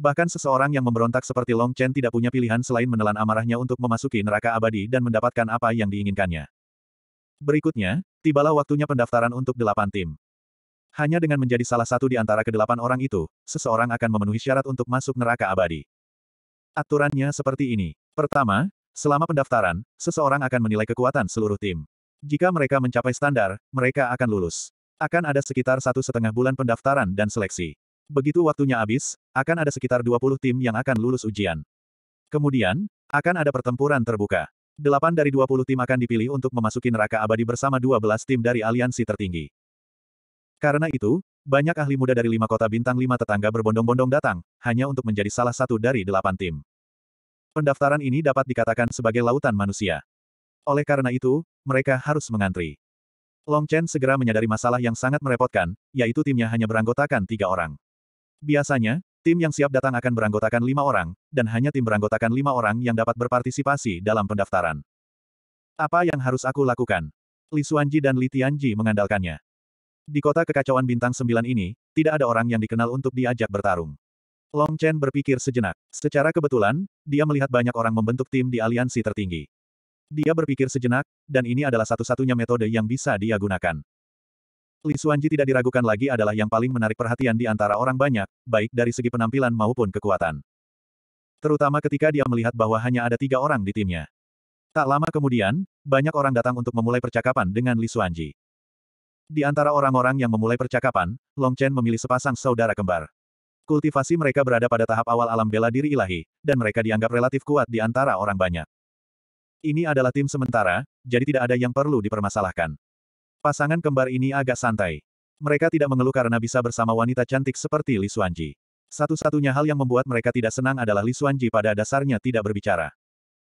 Bahkan seseorang yang memberontak seperti Long Chen tidak punya pilihan selain menelan amarahnya untuk memasuki neraka abadi dan mendapatkan apa yang diinginkannya. Berikutnya, tibalah waktunya pendaftaran untuk delapan tim. Hanya dengan menjadi salah satu di antara kedelapan orang itu, seseorang akan memenuhi syarat untuk masuk neraka abadi. Aturannya seperti ini. Pertama, Selama pendaftaran, seseorang akan menilai kekuatan seluruh tim. Jika mereka mencapai standar, mereka akan lulus. Akan ada sekitar satu setengah bulan pendaftaran dan seleksi. Begitu waktunya habis, akan ada sekitar 20 tim yang akan lulus ujian. Kemudian, akan ada pertempuran terbuka. 8 dari 20 tim akan dipilih untuk memasuki neraka abadi bersama 12 tim dari aliansi tertinggi. Karena itu, banyak ahli muda dari lima kota bintang lima tetangga berbondong-bondong datang, hanya untuk menjadi salah satu dari delapan tim. Pendaftaran ini dapat dikatakan sebagai lautan manusia. Oleh karena itu, mereka harus mengantri. Long Chen segera menyadari masalah yang sangat merepotkan, yaitu timnya hanya beranggotakan tiga orang. Biasanya, tim yang siap datang akan beranggotakan lima orang, dan hanya tim beranggotakan lima orang yang dapat berpartisipasi dalam pendaftaran. Apa yang harus aku lakukan? Li Xuanji dan Li Tianji mengandalkannya. Di kota kekacauan bintang sembilan ini, tidak ada orang yang dikenal untuk diajak bertarung. Long Chen berpikir sejenak. Secara kebetulan, dia melihat banyak orang membentuk tim di aliansi tertinggi. Dia berpikir sejenak, dan ini adalah satu-satunya metode yang bisa dia gunakan. Li Xuanji tidak diragukan lagi adalah yang paling menarik perhatian di antara orang banyak, baik dari segi penampilan maupun kekuatan. Terutama ketika dia melihat bahwa hanya ada tiga orang di timnya. Tak lama kemudian, banyak orang datang untuk memulai percakapan dengan Li Xuanji. Di antara orang-orang yang memulai percakapan, Long Chen memilih sepasang saudara kembar. Kultivasi mereka berada pada tahap awal alam bela diri ilahi, dan mereka dianggap relatif kuat di antara orang banyak. Ini adalah tim sementara, jadi tidak ada yang perlu dipermasalahkan. Pasangan kembar ini agak santai. Mereka tidak mengeluh karena bisa bersama wanita cantik seperti Li Xuanji. Satu-satunya hal yang membuat mereka tidak senang adalah Li Xuanji pada dasarnya tidak berbicara.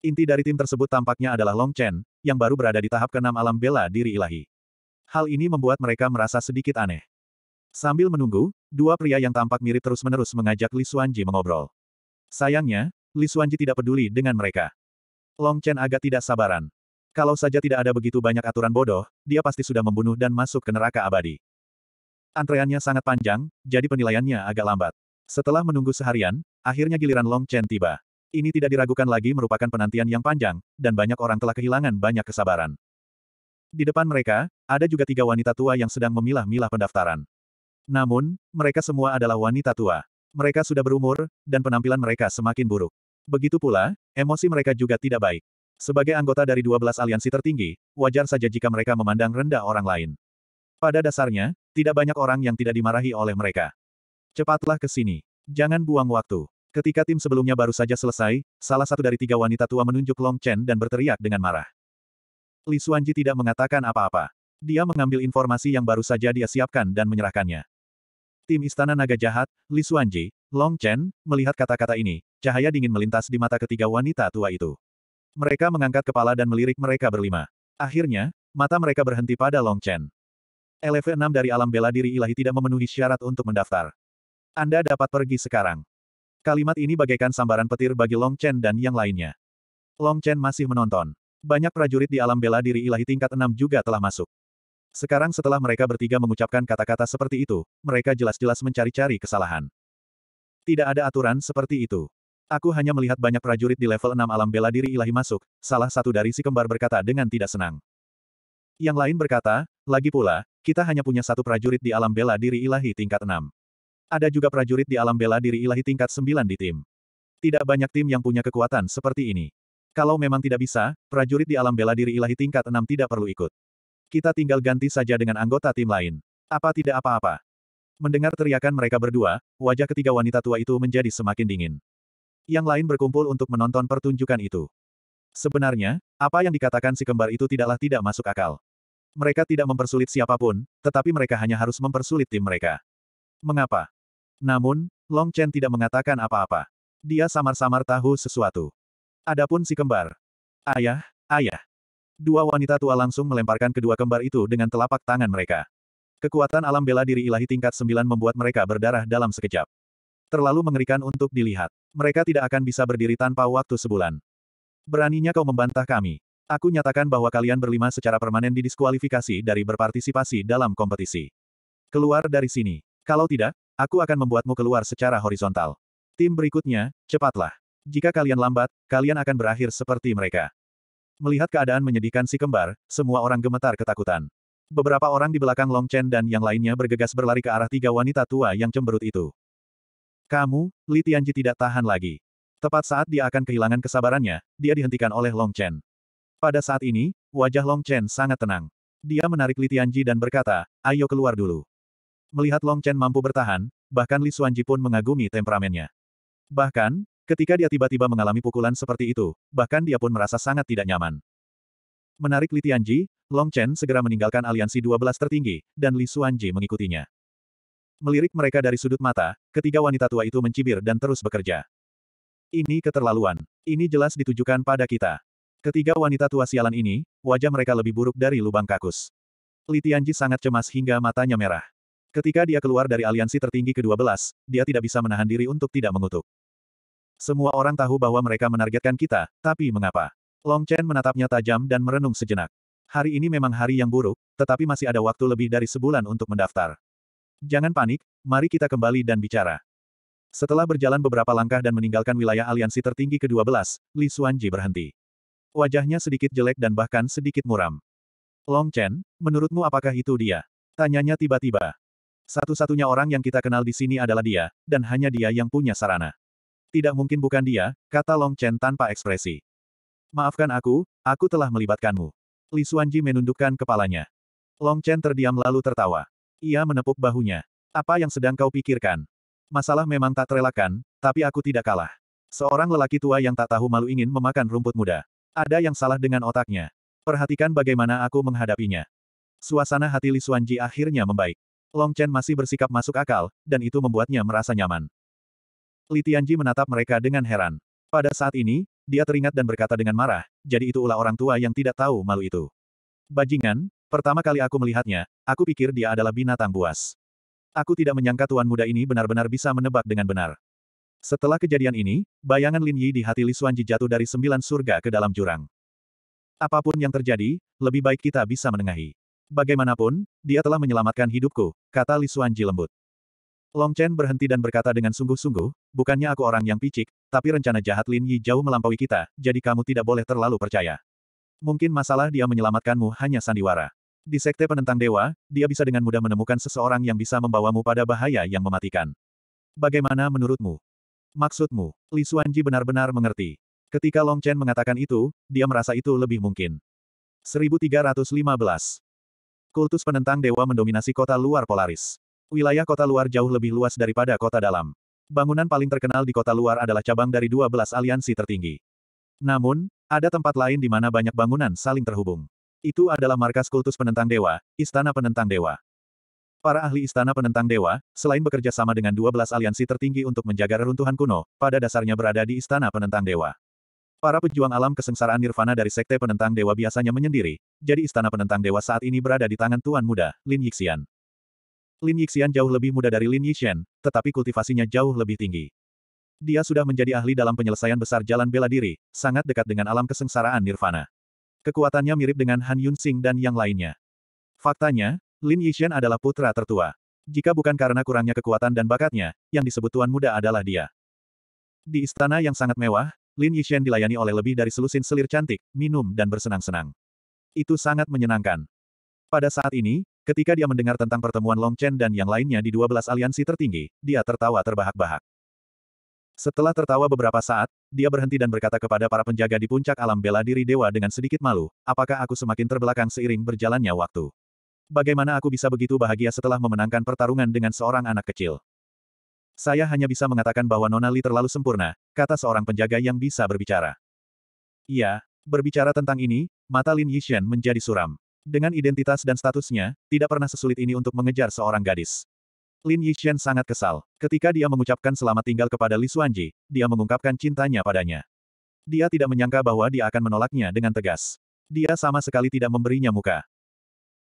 Inti dari tim tersebut tampaknya adalah Long Chen, yang baru berada di tahap keenam alam bela diri ilahi. Hal ini membuat mereka merasa sedikit aneh. Sambil menunggu, dua pria yang tampak mirip terus-menerus mengajak Li Xuanji mengobrol. Sayangnya, Li Xuanji tidak peduli dengan mereka. Long Chen agak tidak sabaran. Kalau saja tidak ada begitu banyak aturan bodoh, dia pasti sudah membunuh dan masuk ke neraka abadi. Antreannya sangat panjang, jadi penilaiannya agak lambat. Setelah menunggu seharian, akhirnya giliran Long Chen tiba. Ini tidak diragukan lagi merupakan penantian yang panjang, dan banyak orang telah kehilangan banyak kesabaran. Di depan mereka, ada juga tiga wanita tua yang sedang memilah-milah pendaftaran. Namun, mereka semua adalah wanita tua. Mereka sudah berumur, dan penampilan mereka semakin buruk. Begitu pula, emosi mereka juga tidak baik. Sebagai anggota dari 12 aliansi tertinggi, wajar saja jika mereka memandang rendah orang lain. Pada dasarnya, tidak banyak orang yang tidak dimarahi oleh mereka. Cepatlah ke sini. Jangan buang waktu. Ketika tim sebelumnya baru saja selesai, salah satu dari tiga wanita tua menunjuk Long Chen dan berteriak dengan marah. Li Suanji tidak mengatakan apa-apa. Dia mengambil informasi yang baru saja dia siapkan dan menyerahkannya. Tim Istana Naga Jahat, Li Xuanji, Long Chen, melihat kata-kata ini, cahaya dingin melintas di mata ketiga wanita tua itu. Mereka mengangkat kepala dan melirik mereka berlima. Akhirnya, mata mereka berhenti pada Long Chen. LV6 dari alam bela diri ilahi tidak memenuhi syarat untuk mendaftar. Anda dapat pergi sekarang. Kalimat ini bagaikan sambaran petir bagi Long Chen dan yang lainnya. Long Chen masih menonton. Banyak prajurit di alam bela diri ilahi tingkat 6 juga telah masuk. Sekarang setelah mereka bertiga mengucapkan kata-kata seperti itu, mereka jelas-jelas mencari-cari kesalahan. Tidak ada aturan seperti itu. Aku hanya melihat banyak prajurit di level 6 alam bela diri ilahi masuk, salah satu dari si kembar berkata dengan tidak senang. Yang lain berkata, lagi pula, kita hanya punya satu prajurit di alam bela diri ilahi tingkat 6. Ada juga prajurit di alam bela diri ilahi tingkat 9 di tim. Tidak banyak tim yang punya kekuatan seperti ini. Kalau memang tidak bisa, prajurit di alam bela diri ilahi tingkat 6 tidak perlu ikut. Kita tinggal ganti saja dengan anggota tim lain. Apa tidak apa-apa? Mendengar teriakan mereka berdua, wajah ketiga wanita tua itu menjadi semakin dingin. Yang lain berkumpul untuk menonton pertunjukan itu. Sebenarnya, apa yang dikatakan si kembar itu tidaklah tidak masuk akal. Mereka tidak mempersulit siapapun, tetapi mereka hanya harus mempersulit tim mereka. Mengapa? Namun, Long Chen tidak mengatakan apa-apa. Dia samar-samar tahu sesuatu. Adapun si kembar. Ayah, ayah. Dua wanita tua langsung melemparkan kedua kembar itu dengan telapak tangan mereka. Kekuatan alam bela diri ilahi tingkat sembilan membuat mereka berdarah dalam sekejap. Terlalu mengerikan untuk dilihat. Mereka tidak akan bisa berdiri tanpa waktu sebulan. Beraninya kau membantah kami. Aku nyatakan bahwa kalian berlima secara permanen didiskualifikasi dari berpartisipasi dalam kompetisi. Keluar dari sini. Kalau tidak, aku akan membuatmu keluar secara horizontal. Tim berikutnya, cepatlah. Jika kalian lambat, kalian akan berakhir seperti mereka. Melihat keadaan menyedihkan si kembar, semua orang gemetar ketakutan. Beberapa orang di belakang Long Chen dan yang lainnya bergegas berlari ke arah tiga wanita tua yang cemberut itu. Kamu, Li Tianji tidak tahan lagi. Tepat saat dia akan kehilangan kesabarannya, dia dihentikan oleh Long Chen. Pada saat ini, wajah Long Chen sangat tenang. Dia menarik Li Tianji dan berkata, ayo keluar dulu. Melihat Long Chen mampu bertahan, bahkan Li Xuanji pun mengagumi temperamennya. Bahkan, Ketika dia tiba-tiba mengalami pukulan seperti itu, bahkan dia pun merasa sangat tidak nyaman. Menarik Li Tianji, Long Chen segera meninggalkan aliansi 12 tertinggi, dan Li Xuanji mengikutinya. Melirik mereka dari sudut mata, ketiga wanita tua itu mencibir dan terus bekerja. Ini keterlaluan. Ini jelas ditujukan pada kita. Ketiga wanita tua sialan ini, wajah mereka lebih buruk dari lubang kakus. Li Tianji sangat cemas hingga matanya merah. Ketika dia keluar dari aliansi tertinggi ke-12, dia tidak bisa menahan diri untuk tidak mengutuk. Semua orang tahu bahwa mereka menargetkan kita, tapi mengapa? Long Chen menatapnya tajam dan merenung sejenak. Hari ini memang hari yang buruk, tetapi masih ada waktu lebih dari sebulan untuk mendaftar. Jangan panik, mari kita kembali dan bicara. Setelah berjalan beberapa langkah dan meninggalkan wilayah aliansi tertinggi ke-12, Li Xuanji berhenti. Wajahnya sedikit jelek dan bahkan sedikit muram. Long Chen, menurutmu apakah itu dia? Tanyanya tiba-tiba. Satu-satunya orang yang kita kenal di sini adalah dia, dan hanya dia yang punya sarana. Tidak mungkin bukan dia, kata Long Chen tanpa ekspresi. Maafkan aku, aku telah melibatkanmu. Li Xuanji menundukkan kepalanya. Long Chen terdiam lalu tertawa. Ia menepuk bahunya. Apa yang sedang kau pikirkan? Masalah memang tak terelakkan, tapi aku tidak kalah. Seorang lelaki tua yang tak tahu malu ingin memakan rumput muda. Ada yang salah dengan otaknya. Perhatikan bagaimana aku menghadapinya. Suasana hati Li Xuanji akhirnya membaik. Long Chen masih bersikap masuk akal, dan itu membuatnya merasa nyaman. Li Tianji menatap mereka dengan heran. Pada saat ini, dia teringat dan berkata dengan marah, jadi itu ulah orang tua yang tidak tahu malu itu. Bajingan, pertama kali aku melihatnya, aku pikir dia adalah binatang buas. Aku tidak menyangka tuan muda ini benar-benar bisa menebak dengan benar. Setelah kejadian ini, bayangan Lin Yi di hati Li Xuanji jatuh dari sembilan surga ke dalam jurang. Apapun yang terjadi, lebih baik kita bisa menengahi. Bagaimanapun, dia telah menyelamatkan hidupku, kata Li Xuanji lembut. Long Chen berhenti dan berkata dengan sungguh-sungguh, bukannya aku orang yang picik, tapi rencana jahat Lin Yi jauh melampaui kita, jadi kamu tidak boleh terlalu percaya. Mungkin masalah dia menyelamatkanmu hanya sandiwara. Di sekte penentang dewa, dia bisa dengan mudah menemukan seseorang yang bisa membawamu pada bahaya yang mematikan. Bagaimana menurutmu? Maksudmu, Li Xuanji benar-benar mengerti. Ketika Long Chen mengatakan itu, dia merasa itu lebih mungkin. 1315 Kultus penentang dewa mendominasi kota luar Polaris. Wilayah kota luar jauh lebih luas daripada kota dalam. Bangunan paling terkenal di kota luar adalah cabang dari 12 aliansi tertinggi. Namun, ada tempat lain di mana banyak bangunan saling terhubung. Itu adalah markas kultus penentang dewa, istana penentang dewa. Para ahli istana penentang dewa, selain bekerja sama dengan 12 aliansi tertinggi untuk menjaga reruntuhan kuno, pada dasarnya berada di istana penentang dewa. Para pejuang alam kesengsaraan nirvana dari sekte penentang dewa biasanya menyendiri, jadi istana penentang dewa saat ini berada di tangan Tuan Muda, Lin Yixian. Lin Yixian jauh lebih muda dari Lin Yixian, tetapi kultivasinya jauh lebih tinggi. Dia sudah menjadi ahli dalam penyelesaian besar jalan bela diri, sangat dekat dengan alam kesengsaraan nirvana. Kekuatannya mirip dengan Han Yun Sing dan yang lainnya. Faktanya, Lin Yixian adalah putra tertua. Jika bukan karena kurangnya kekuatan dan bakatnya, yang disebut tuan muda adalah dia. Di istana yang sangat mewah, Lin Yixian dilayani oleh lebih dari selusin selir cantik, minum dan bersenang-senang. Itu sangat menyenangkan. Pada saat ini, Ketika dia mendengar tentang pertemuan Long Chen dan yang lainnya di 12 aliansi tertinggi, dia tertawa terbahak-bahak. Setelah tertawa beberapa saat, dia berhenti dan berkata kepada para penjaga di puncak alam bela diri dewa dengan sedikit malu, apakah aku semakin terbelakang seiring berjalannya waktu? Bagaimana aku bisa begitu bahagia setelah memenangkan pertarungan dengan seorang anak kecil? Saya hanya bisa mengatakan bahwa Nona Li terlalu sempurna, kata seorang penjaga yang bisa berbicara. Iya, berbicara tentang ini, mata Lin Yishen menjadi suram. Dengan identitas dan statusnya, tidak pernah sesulit ini untuk mengejar seorang gadis. Lin Yixian sangat kesal. Ketika dia mengucapkan selamat tinggal kepada Li Xuanji, dia mengungkapkan cintanya padanya. Dia tidak menyangka bahwa dia akan menolaknya dengan tegas. Dia sama sekali tidak memberinya muka.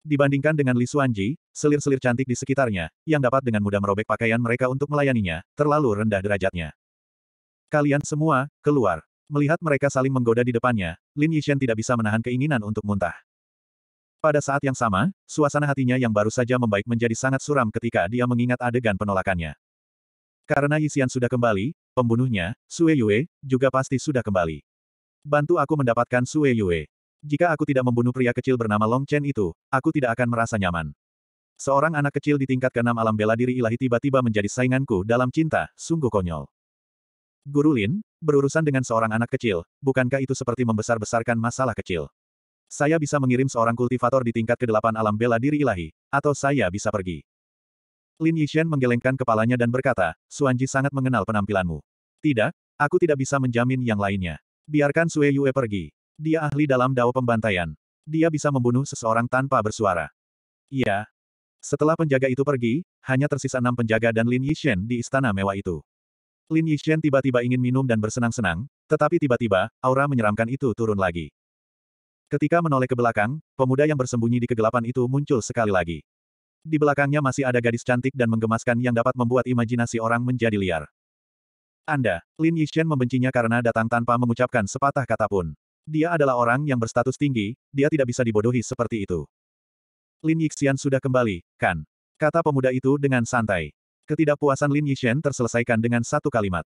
Dibandingkan dengan Li Xuanji, selir-selir cantik di sekitarnya, yang dapat dengan mudah merobek pakaian mereka untuk melayaninya, terlalu rendah derajatnya. Kalian semua, keluar. Melihat mereka saling menggoda di depannya, Lin Yixian tidak bisa menahan keinginan untuk muntah. Pada saat yang sama, suasana hatinya yang baru saja membaik menjadi sangat suram ketika dia mengingat adegan penolakannya. Karena Yixian sudah kembali, pembunuhnya, Sue Yue, juga pasti sudah kembali. Bantu aku mendapatkan Sue Yue. Jika aku tidak membunuh pria kecil bernama Long Chen itu, aku tidak akan merasa nyaman. Seorang anak kecil di tingkat keenam alam bela diri ilahi tiba-tiba menjadi sainganku dalam cinta, sungguh konyol. Guru Lin, berurusan dengan seorang anak kecil, bukankah itu seperti membesar-besarkan masalah kecil? Saya bisa mengirim seorang kultivator di tingkat ke-8 alam bela diri ilahi, atau saya bisa pergi. Lin Yixian menggelengkan kepalanya dan berkata, Suanji sangat mengenal penampilanmu. Tidak, aku tidak bisa menjamin yang lainnya. Biarkan Sue Yue pergi. Dia ahli dalam dao pembantaian. Dia bisa membunuh seseorang tanpa bersuara. Iya. Setelah penjaga itu pergi, hanya tersisa enam penjaga dan Lin Yixian di istana mewah itu. Lin Yixian tiba-tiba ingin minum dan bersenang-senang, tetapi tiba-tiba, aura menyeramkan itu turun lagi. Ketika menoleh ke belakang, pemuda yang bersembunyi di kegelapan itu muncul sekali lagi. Di belakangnya masih ada gadis cantik dan menggemaskan yang dapat membuat imajinasi orang menjadi liar. Anda, Lin Yixian membencinya karena datang tanpa mengucapkan sepatah kata pun. Dia adalah orang yang berstatus tinggi, dia tidak bisa dibodohi seperti itu. Lin Yixian sudah kembali, kan? Kata pemuda itu dengan santai. Ketidakpuasan Lin Yixian terselesaikan dengan satu kalimat.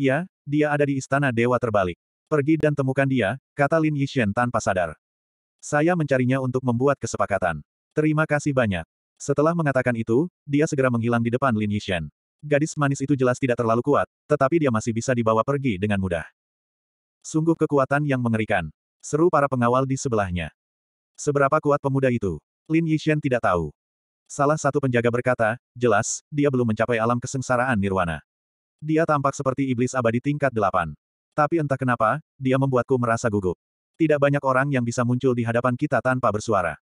Iya, dia ada di istana dewa terbalik. Pergi dan temukan dia, kata Lin Yixian tanpa sadar. Saya mencarinya untuk membuat kesepakatan. Terima kasih banyak. Setelah mengatakan itu, dia segera menghilang di depan Lin Yixian. Gadis manis itu jelas tidak terlalu kuat, tetapi dia masih bisa dibawa pergi dengan mudah. Sungguh kekuatan yang mengerikan. Seru para pengawal di sebelahnya. Seberapa kuat pemuda itu? Lin Yixian tidak tahu. Salah satu penjaga berkata, jelas, dia belum mencapai alam kesengsaraan nirwana. Dia tampak seperti iblis abadi tingkat delapan. Tapi entah kenapa, dia membuatku merasa gugup. Tidak banyak orang yang bisa muncul di hadapan kita tanpa bersuara.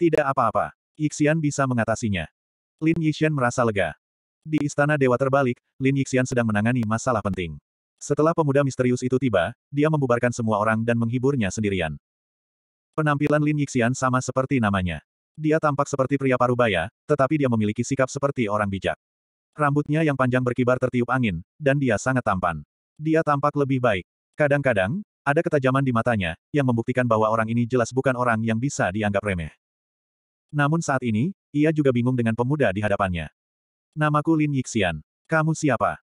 Tidak apa-apa. Yixian bisa mengatasinya. Lin Yixian merasa lega. Di Istana Dewa terbalik, Lin Yixian sedang menangani masalah penting. Setelah pemuda misterius itu tiba, dia membubarkan semua orang dan menghiburnya sendirian. Penampilan Lin Yixian sama seperti namanya. Dia tampak seperti pria parubaya, tetapi dia memiliki sikap seperti orang bijak. Rambutnya yang panjang berkibar tertiup angin, dan dia sangat tampan. Dia tampak lebih baik. Kadang-kadang, ada ketajaman di matanya, yang membuktikan bahwa orang ini jelas bukan orang yang bisa dianggap remeh. Namun saat ini, ia juga bingung dengan pemuda di hadapannya. Namaku Lin Yixian. Kamu siapa?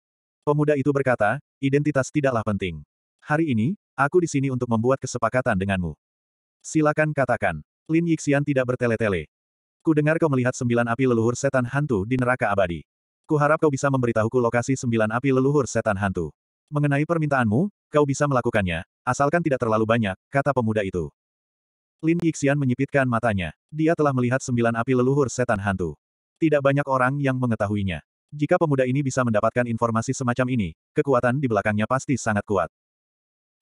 Pemuda itu berkata, identitas tidaklah penting. Hari ini, aku di sini untuk membuat kesepakatan denganmu. Silakan katakan. Lin Yixian tidak bertele-tele. Ku dengar kau melihat sembilan api leluhur setan hantu di neraka abadi. Ku harap kau bisa memberitahuku lokasi sembilan api leluhur setan hantu. Mengenai permintaanmu, kau bisa melakukannya, asalkan tidak terlalu banyak, kata pemuda itu. Lin Yixian menyipitkan matanya. Dia telah melihat sembilan api leluhur setan hantu. Tidak banyak orang yang mengetahuinya. Jika pemuda ini bisa mendapatkan informasi semacam ini, kekuatan di belakangnya pasti sangat kuat.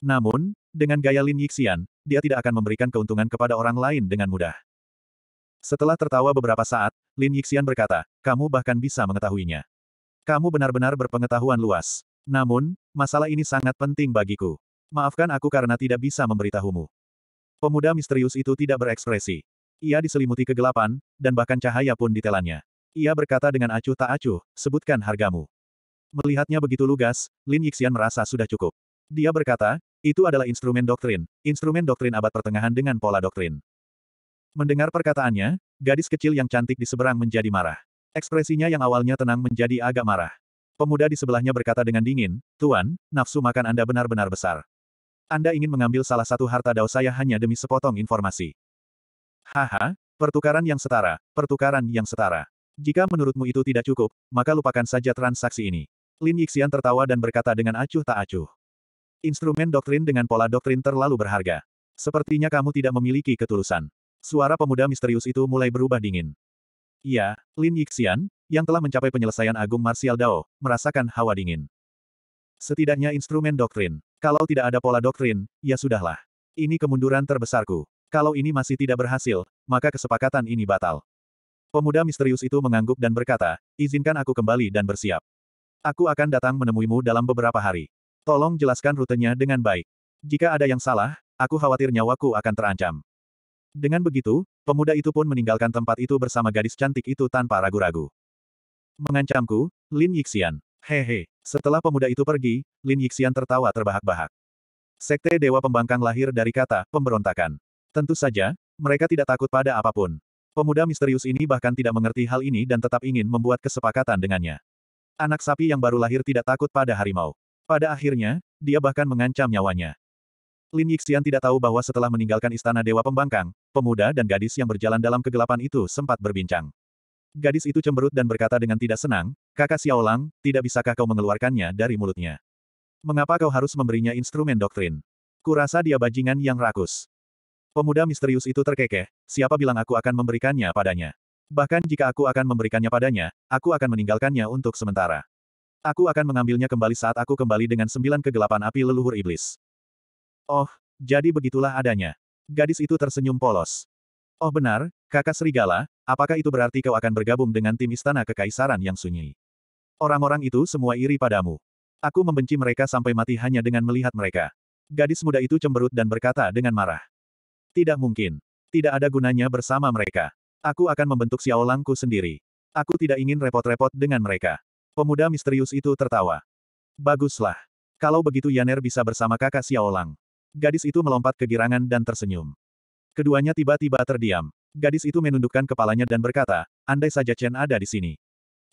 Namun, dengan gaya Lin Yixian, dia tidak akan memberikan keuntungan kepada orang lain dengan mudah. Setelah tertawa beberapa saat, Lin Yixian berkata, kamu bahkan bisa mengetahuinya. Kamu benar-benar berpengetahuan luas. Namun, masalah ini sangat penting bagiku. Maafkan aku karena tidak bisa memberitahumu. Pemuda misterius itu tidak berekspresi. Ia diselimuti kegelapan, dan bahkan cahaya pun ditelannya. Ia berkata dengan acuh tak acuh, sebutkan hargamu. Melihatnya begitu lugas, Lin Yixian merasa sudah cukup. Dia berkata, itu adalah instrumen doktrin, instrumen doktrin abad pertengahan dengan pola doktrin. Mendengar perkataannya, gadis kecil yang cantik di seberang menjadi marah. Ekspresinya yang awalnya tenang menjadi agak marah. Pemuda di sebelahnya berkata dengan dingin, Tuan, nafsu makan Anda benar-benar besar. Anda ingin mengambil salah satu harta dao saya hanya demi sepotong informasi. Haha, pertukaran yang setara, pertukaran yang setara. Jika menurutmu itu tidak cukup, maka lupakan saja transaksi ini. Lin Yixian tertawa dan berkata dengan acuh tak acuh. Instrumen doktrin dengan pola doktrin terlalu berharga. Sepertinya kamu tidak memiliki ketulusan. Suara pemuda misterius itu mulai berubah dingin. Ya, Lin Yixian, yang telah mencapai penyelesaian agung martial Dao, merasakan hawa dingin. Setidaknya instrumen doktrin. Kalau tidak ada pola doktrin, ya sudahlah. Ini kemunduran terbesarku. Kalau ini masih tidak berhasil, maka kesepakatan ini batal. Pemuda misterius itu mengangguk dan berkata, izinkan aku kembali dan bersiap. Aku akan datang menemuimu dalam beberapa hari. Tolong jelaskan rutenya dengan baik. Jika ada yang salah, aku khawatir nyawaku akan terancam. Dengan begitu, pemuda itu pun meninggalkan tempat itu bersama gadis cantik itu tanpa ragu-ragu. Mengancamku, Lin Yixian. Hehe. Setelah pemuda itu pergi, Lin Yixian tertawa terbahak-bahak. Sekte Dewa Pembangkang lahir dari kata, pemberontakan. Tentu saja, mereka tidak takut pada apapun. Pemuda misterius ini bahkan tidak mengerti hal ini dan tetap ingin membuat kesepakatan dengannya. Anak sapi yang baru lahir tidak takut pada harimau. Pada akhirnya, dia bahkan mengancam nyawanya. Lin Yixian tidak tahu bahwa setelah meninggalkan istana Dewa Pembangkang, pemuda dan gadis yang berjalan dalam kegelapan itu sempat berbincang. Gadis itu cemberut dan berkata dengan tidak senang, kakak Xiaolang, tidak bisakah kau mengeluarkannya dari mulutnya? Mengapa kau harus memberinya instrumen doktrin? Kurasa dia bajingan yang rakus. Pemuda misterius itu terkekeh, siapa bilang aku akan memberikannya padanya? Bahkan jika aku akan memberikannya padanya, aku akan meninggalkannya untuk sementara. Aku akan mengambilnya kembali saat aku kembali dengan sembilan kegelapan api leluhur iblis. Oh, jadi begitulah adanya. Gadis itu tersenyum polos. Oh benar, kakak serigala, apakah itu berarti kau akan bergabung dengan tim istana kekaisaran yang sunyi? Orang-orang itu semua iri padamu. Aku membenci mereka sampai mati hanya dengan melihat mereka. Gadis muda itu cemberut dan berkata dengan marah. Tidak mungkin. Tidak ada gunanya bersama mereka. Aku akan membentuk Xiaolangku sendiri. Aku tidak ingin repot-repot dengan mereka. Pemuda misterius itu tertawa. Baguslah. Kalau begitu Yaner bisa bersama kakak Xiaolang. Gadis itu melompat kegirangan dan tersenyum. Keduanya tiba-tiba terdiam. Gadis itu menundukkan kepalanya dan berkata, andai saja Chen ada di sini.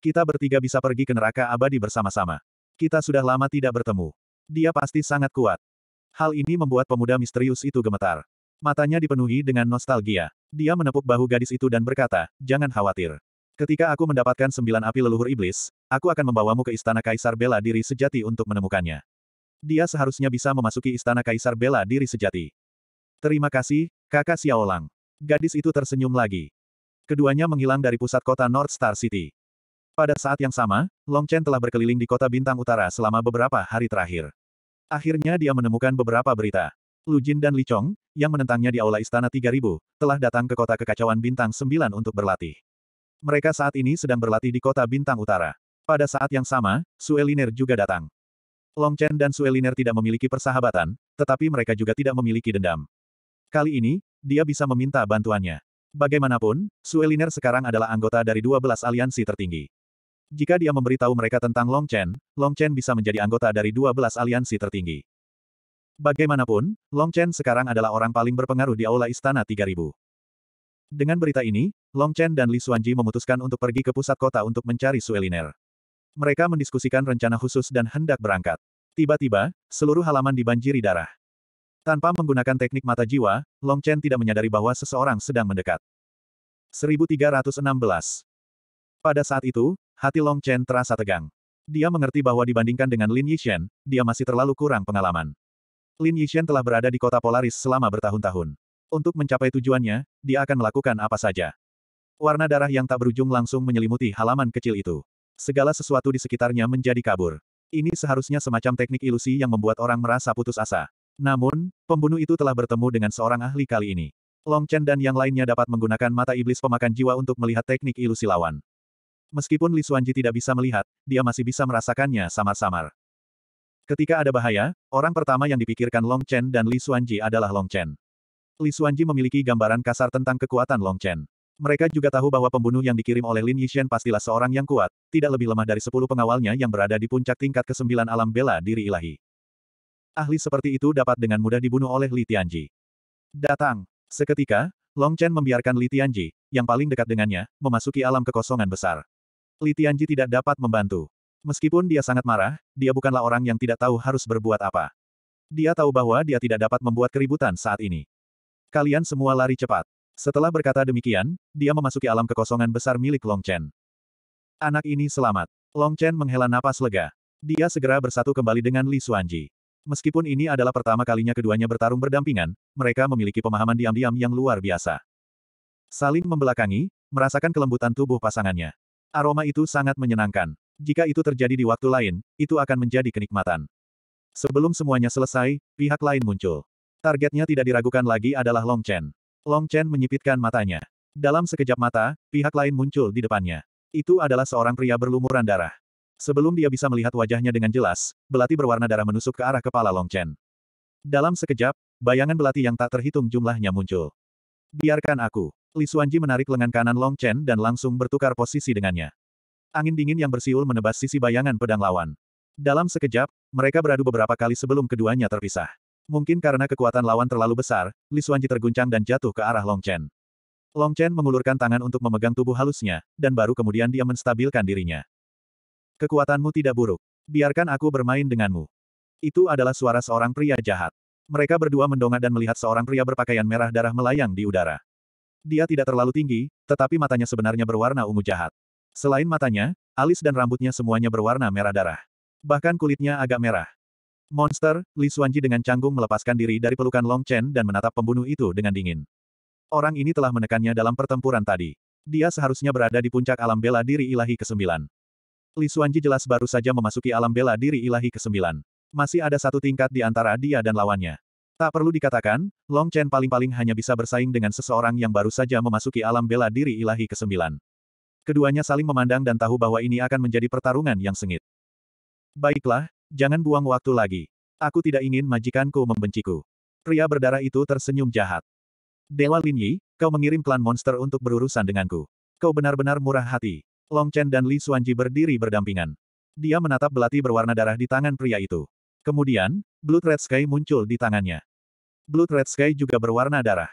Kita bertiga bisa pergi ke neraka abadi bersama-sama. Kita sudah lama tidak bertemu. Dia pasti sangat kuat. Hal ini membuat pemuda misterius itu gemetar. Matanya dipenuhi dengan nostalgia. Dia menepuk bahu gadis itu dan berkata, jangan khawatir. Ketika aku mendapatkan sembilan api leluhur iblis, aku akan membawamu ke istana Kaisar Bela Diri Sejati untuk menemukannya. Dia seharusnya bisa memasuki istana Kaisar Bela Diri Sejati. Terima kasih, kakak Xiaolang. Gadis itu tersenyum lagi. Keduanya menghilang dari pusat kota North Star City. Pada saat yang sama, Long Chen telah berkeliling di kota Bintang Utara selama beberapa hari terakhir. Akhirnya dia menemukan beberapa berita. Lu Jin dan Li Chong, yang menentangnya di Aula Istana 3000, telah datang ke kota kekacauan Bintang 9 untuk berlatih. Mereka saat ini sedang berlatih di kota Bintang Utara. Pada saat yang sama, Sueliner juga datang. Long Chen dan Sueliner tidak memiliki persahabatan, tetapi mereka juga tidak memiliki dendam. Kali ini, dia bisa meminta bantuannya. Bagaimanapun, Sueliner sekarang adalah anggota dari 12 aliansi tertinggi. Jika dia memberitahu mereka tentang Long Chen, Long Chen bisa menjadi anggota dari 12 aliansi tertinggi. Bagaimanapun, Long Chen sekarang adalah orang paling berpengaruh di Aula Istana 3000. Dengan berita ini, Long Chen dan Li Xuanji memutuskan untuk pergi ke pusat kota untuk mencari Sueliner. Mereka mendiskusikan rencana khusus dan hendak berangkat. Tiba-tiba, seluruh halaman dibanjiri darah. Tanpa menggunakan teknik mata jiwa, Long Chen tidak menyadari bahwa seseorang sedang mendekat. 1316 Pada saat itu, hati Long Chen terasa tegang. Dia mengerti bahwa dibandingkan dengan Lin Yixian, dia masih terlalu kurang pengalaman. Lin Yixian telah berada di kota Polaris selama bertahun-tahun. Untuk mencapai tujuannya, dia akan melakukan apa saja. Warna darah yang tak berujung langsung menyelimuti halaman kecil itu. Segala sesuatu di sekitarnya menjadi kabur. Ini seharusnya semacam teknik ilusi yang membuat orang merasa putus asa. Namun, pembunuh itu telah bertemu dengan seorang ahli kali ini. Long Chen dan yang lainnya dapat menggunakan mata iblis pemakan jiwa untuk melihat teknik ilusi lawan. Meskipun Li Xuanji tidak bisa melihat, dia masih bisa merasakannya samar-samar. Ketika ada bahaya, orang pertama yang dipikirkan Long Chen dan Li Xuanji adalah Long Chen. Li Xuanji memiliki gambaran kasar tentang kekuatan Long Chen. Mereka juga tahu bahwa pembunuh yang dikirim oleh Lin Yixian pastilah seorang yang kuat, tidak lebih lemah dari sepuluh pengawalnya yang berada di puncak tingkat ke-9 alam bela diri ilahi ahli seperti itu dapat dengan mudah dibunuh oleh Li Tianji. Datang. Seketika, Long Chen membiarkan Li Tianji, yang paling dekat dengannya, memasuki alam kekosongan besar. Li Tianji tidak dapat membantu. Meskipun dia sangat marah, dia bukanlah orang yang tidak tahu harus berbuat apa. Dia tahu bahwa dia tidak dapat membuat keributan saat ini. Kalian semua lari cepat. Setelah berkata demikian, dia memasuki alam kekosongan besar milik Long Chen. Anak ini selamat. Long Chen menghela napas lega. Dia segera bersatu kembali dengan Li Suanji. Meskipun ini adalah pertama kalinya keduanya bertarung berdampingan, mereka memiliki pemahaman diam-diam yang luar biasa. Saling membelakangi, merasakan kelembutan tubuh pasangannya. Aroma itu sangat menyenangkan. Jika itu terjadi di waktu lain, itu akan menjadi kenikmatan. Sebelum semuanya selesai, pihak lain muncul. Targetnya tidak diragukan lagi adalah Long Chen. Long Chen menyipitkan matanya. Dalam sekejap mata, pihak lain muncul di depannya. Itu adalah seorang pria berlumuran darah. Sebelum dia bisa melihat wajahnya dengan jelas, belati berwarna darah menusuk ke arah kepala Long Chen. Dalam sekejap, bayangan belati yang tak terhitung jumlahnya muncul. Biarkan aku. Li Suanji menarik lengan kanan Long Chen dan langsung bertukar posisi dengannya. Angin dingin yang bersiul menebas sisi bayangan pedang lawan. Dalam sekejap, mereka beradu beberapa kali sebelum keduanya terpisah. Mungkin karena kekuatan lawan terlalu besar, Li Suanji terguncang dan jatuh ke arah Long Chen. Long Chen mengulurkan tangan untuk memegang tubuh halusnya, dan baru kemudian dia menstabilkan dirinya. Kekuatanmu tidak buruk. Biarkan aku bermain denganmu. Itu adalah suara seorang pria jahat. Mereka berdua mendongak dan melihat seorang pria berpakaian merah darah melayang di udara. Dia tidak terlalu tinggi, tetapi matanya sebenarnya berwarna ungu jahat. Selain matanya, alis dan rambutnya semuanya berwarna merah darah. Bahkan kulitnya agak merah. Monster, Li Xuanji dengan canggung melepaskan diri dari pelukan Long Chen dan menatap pembunuh itu dengan dingin. Orang ini telah menekannya dalam pertempuran tadi. Dia seharusnya berada di puncak alam bela diri ilahi ke-9. Li Xuanji jelas baru saja memasuki alam bela diri ilahi ke-9. Masih ada satu tingkat di antara dia dan lawannya. Tak perlu dikatakan, Long Chen paling-paling hanya bisa bersaing dengan seseorang yang baru saja memasuki alam bela diri ilahi ke-9. Keduanya saling memandang dan tahu bahwa ini akan menjadi pertarungan yang sengit. Baiklah, jangan buang waktu lagi. Aku tidak ingin majikanku membenciku. Pria berdarah itu tersenyum jahat. Dewa Lin Yi, kau mengirim klan monster untuk berurusan denganku. Kau benar-benar murah hati. Long Chen dan Li Xuanji berdiri berdampingan. Dia menatap belati berwarna darah di tangan pria itu. Kemudian, Blood Red Sky muncul di tangannya. Blood Red Sky juga berwarna darah.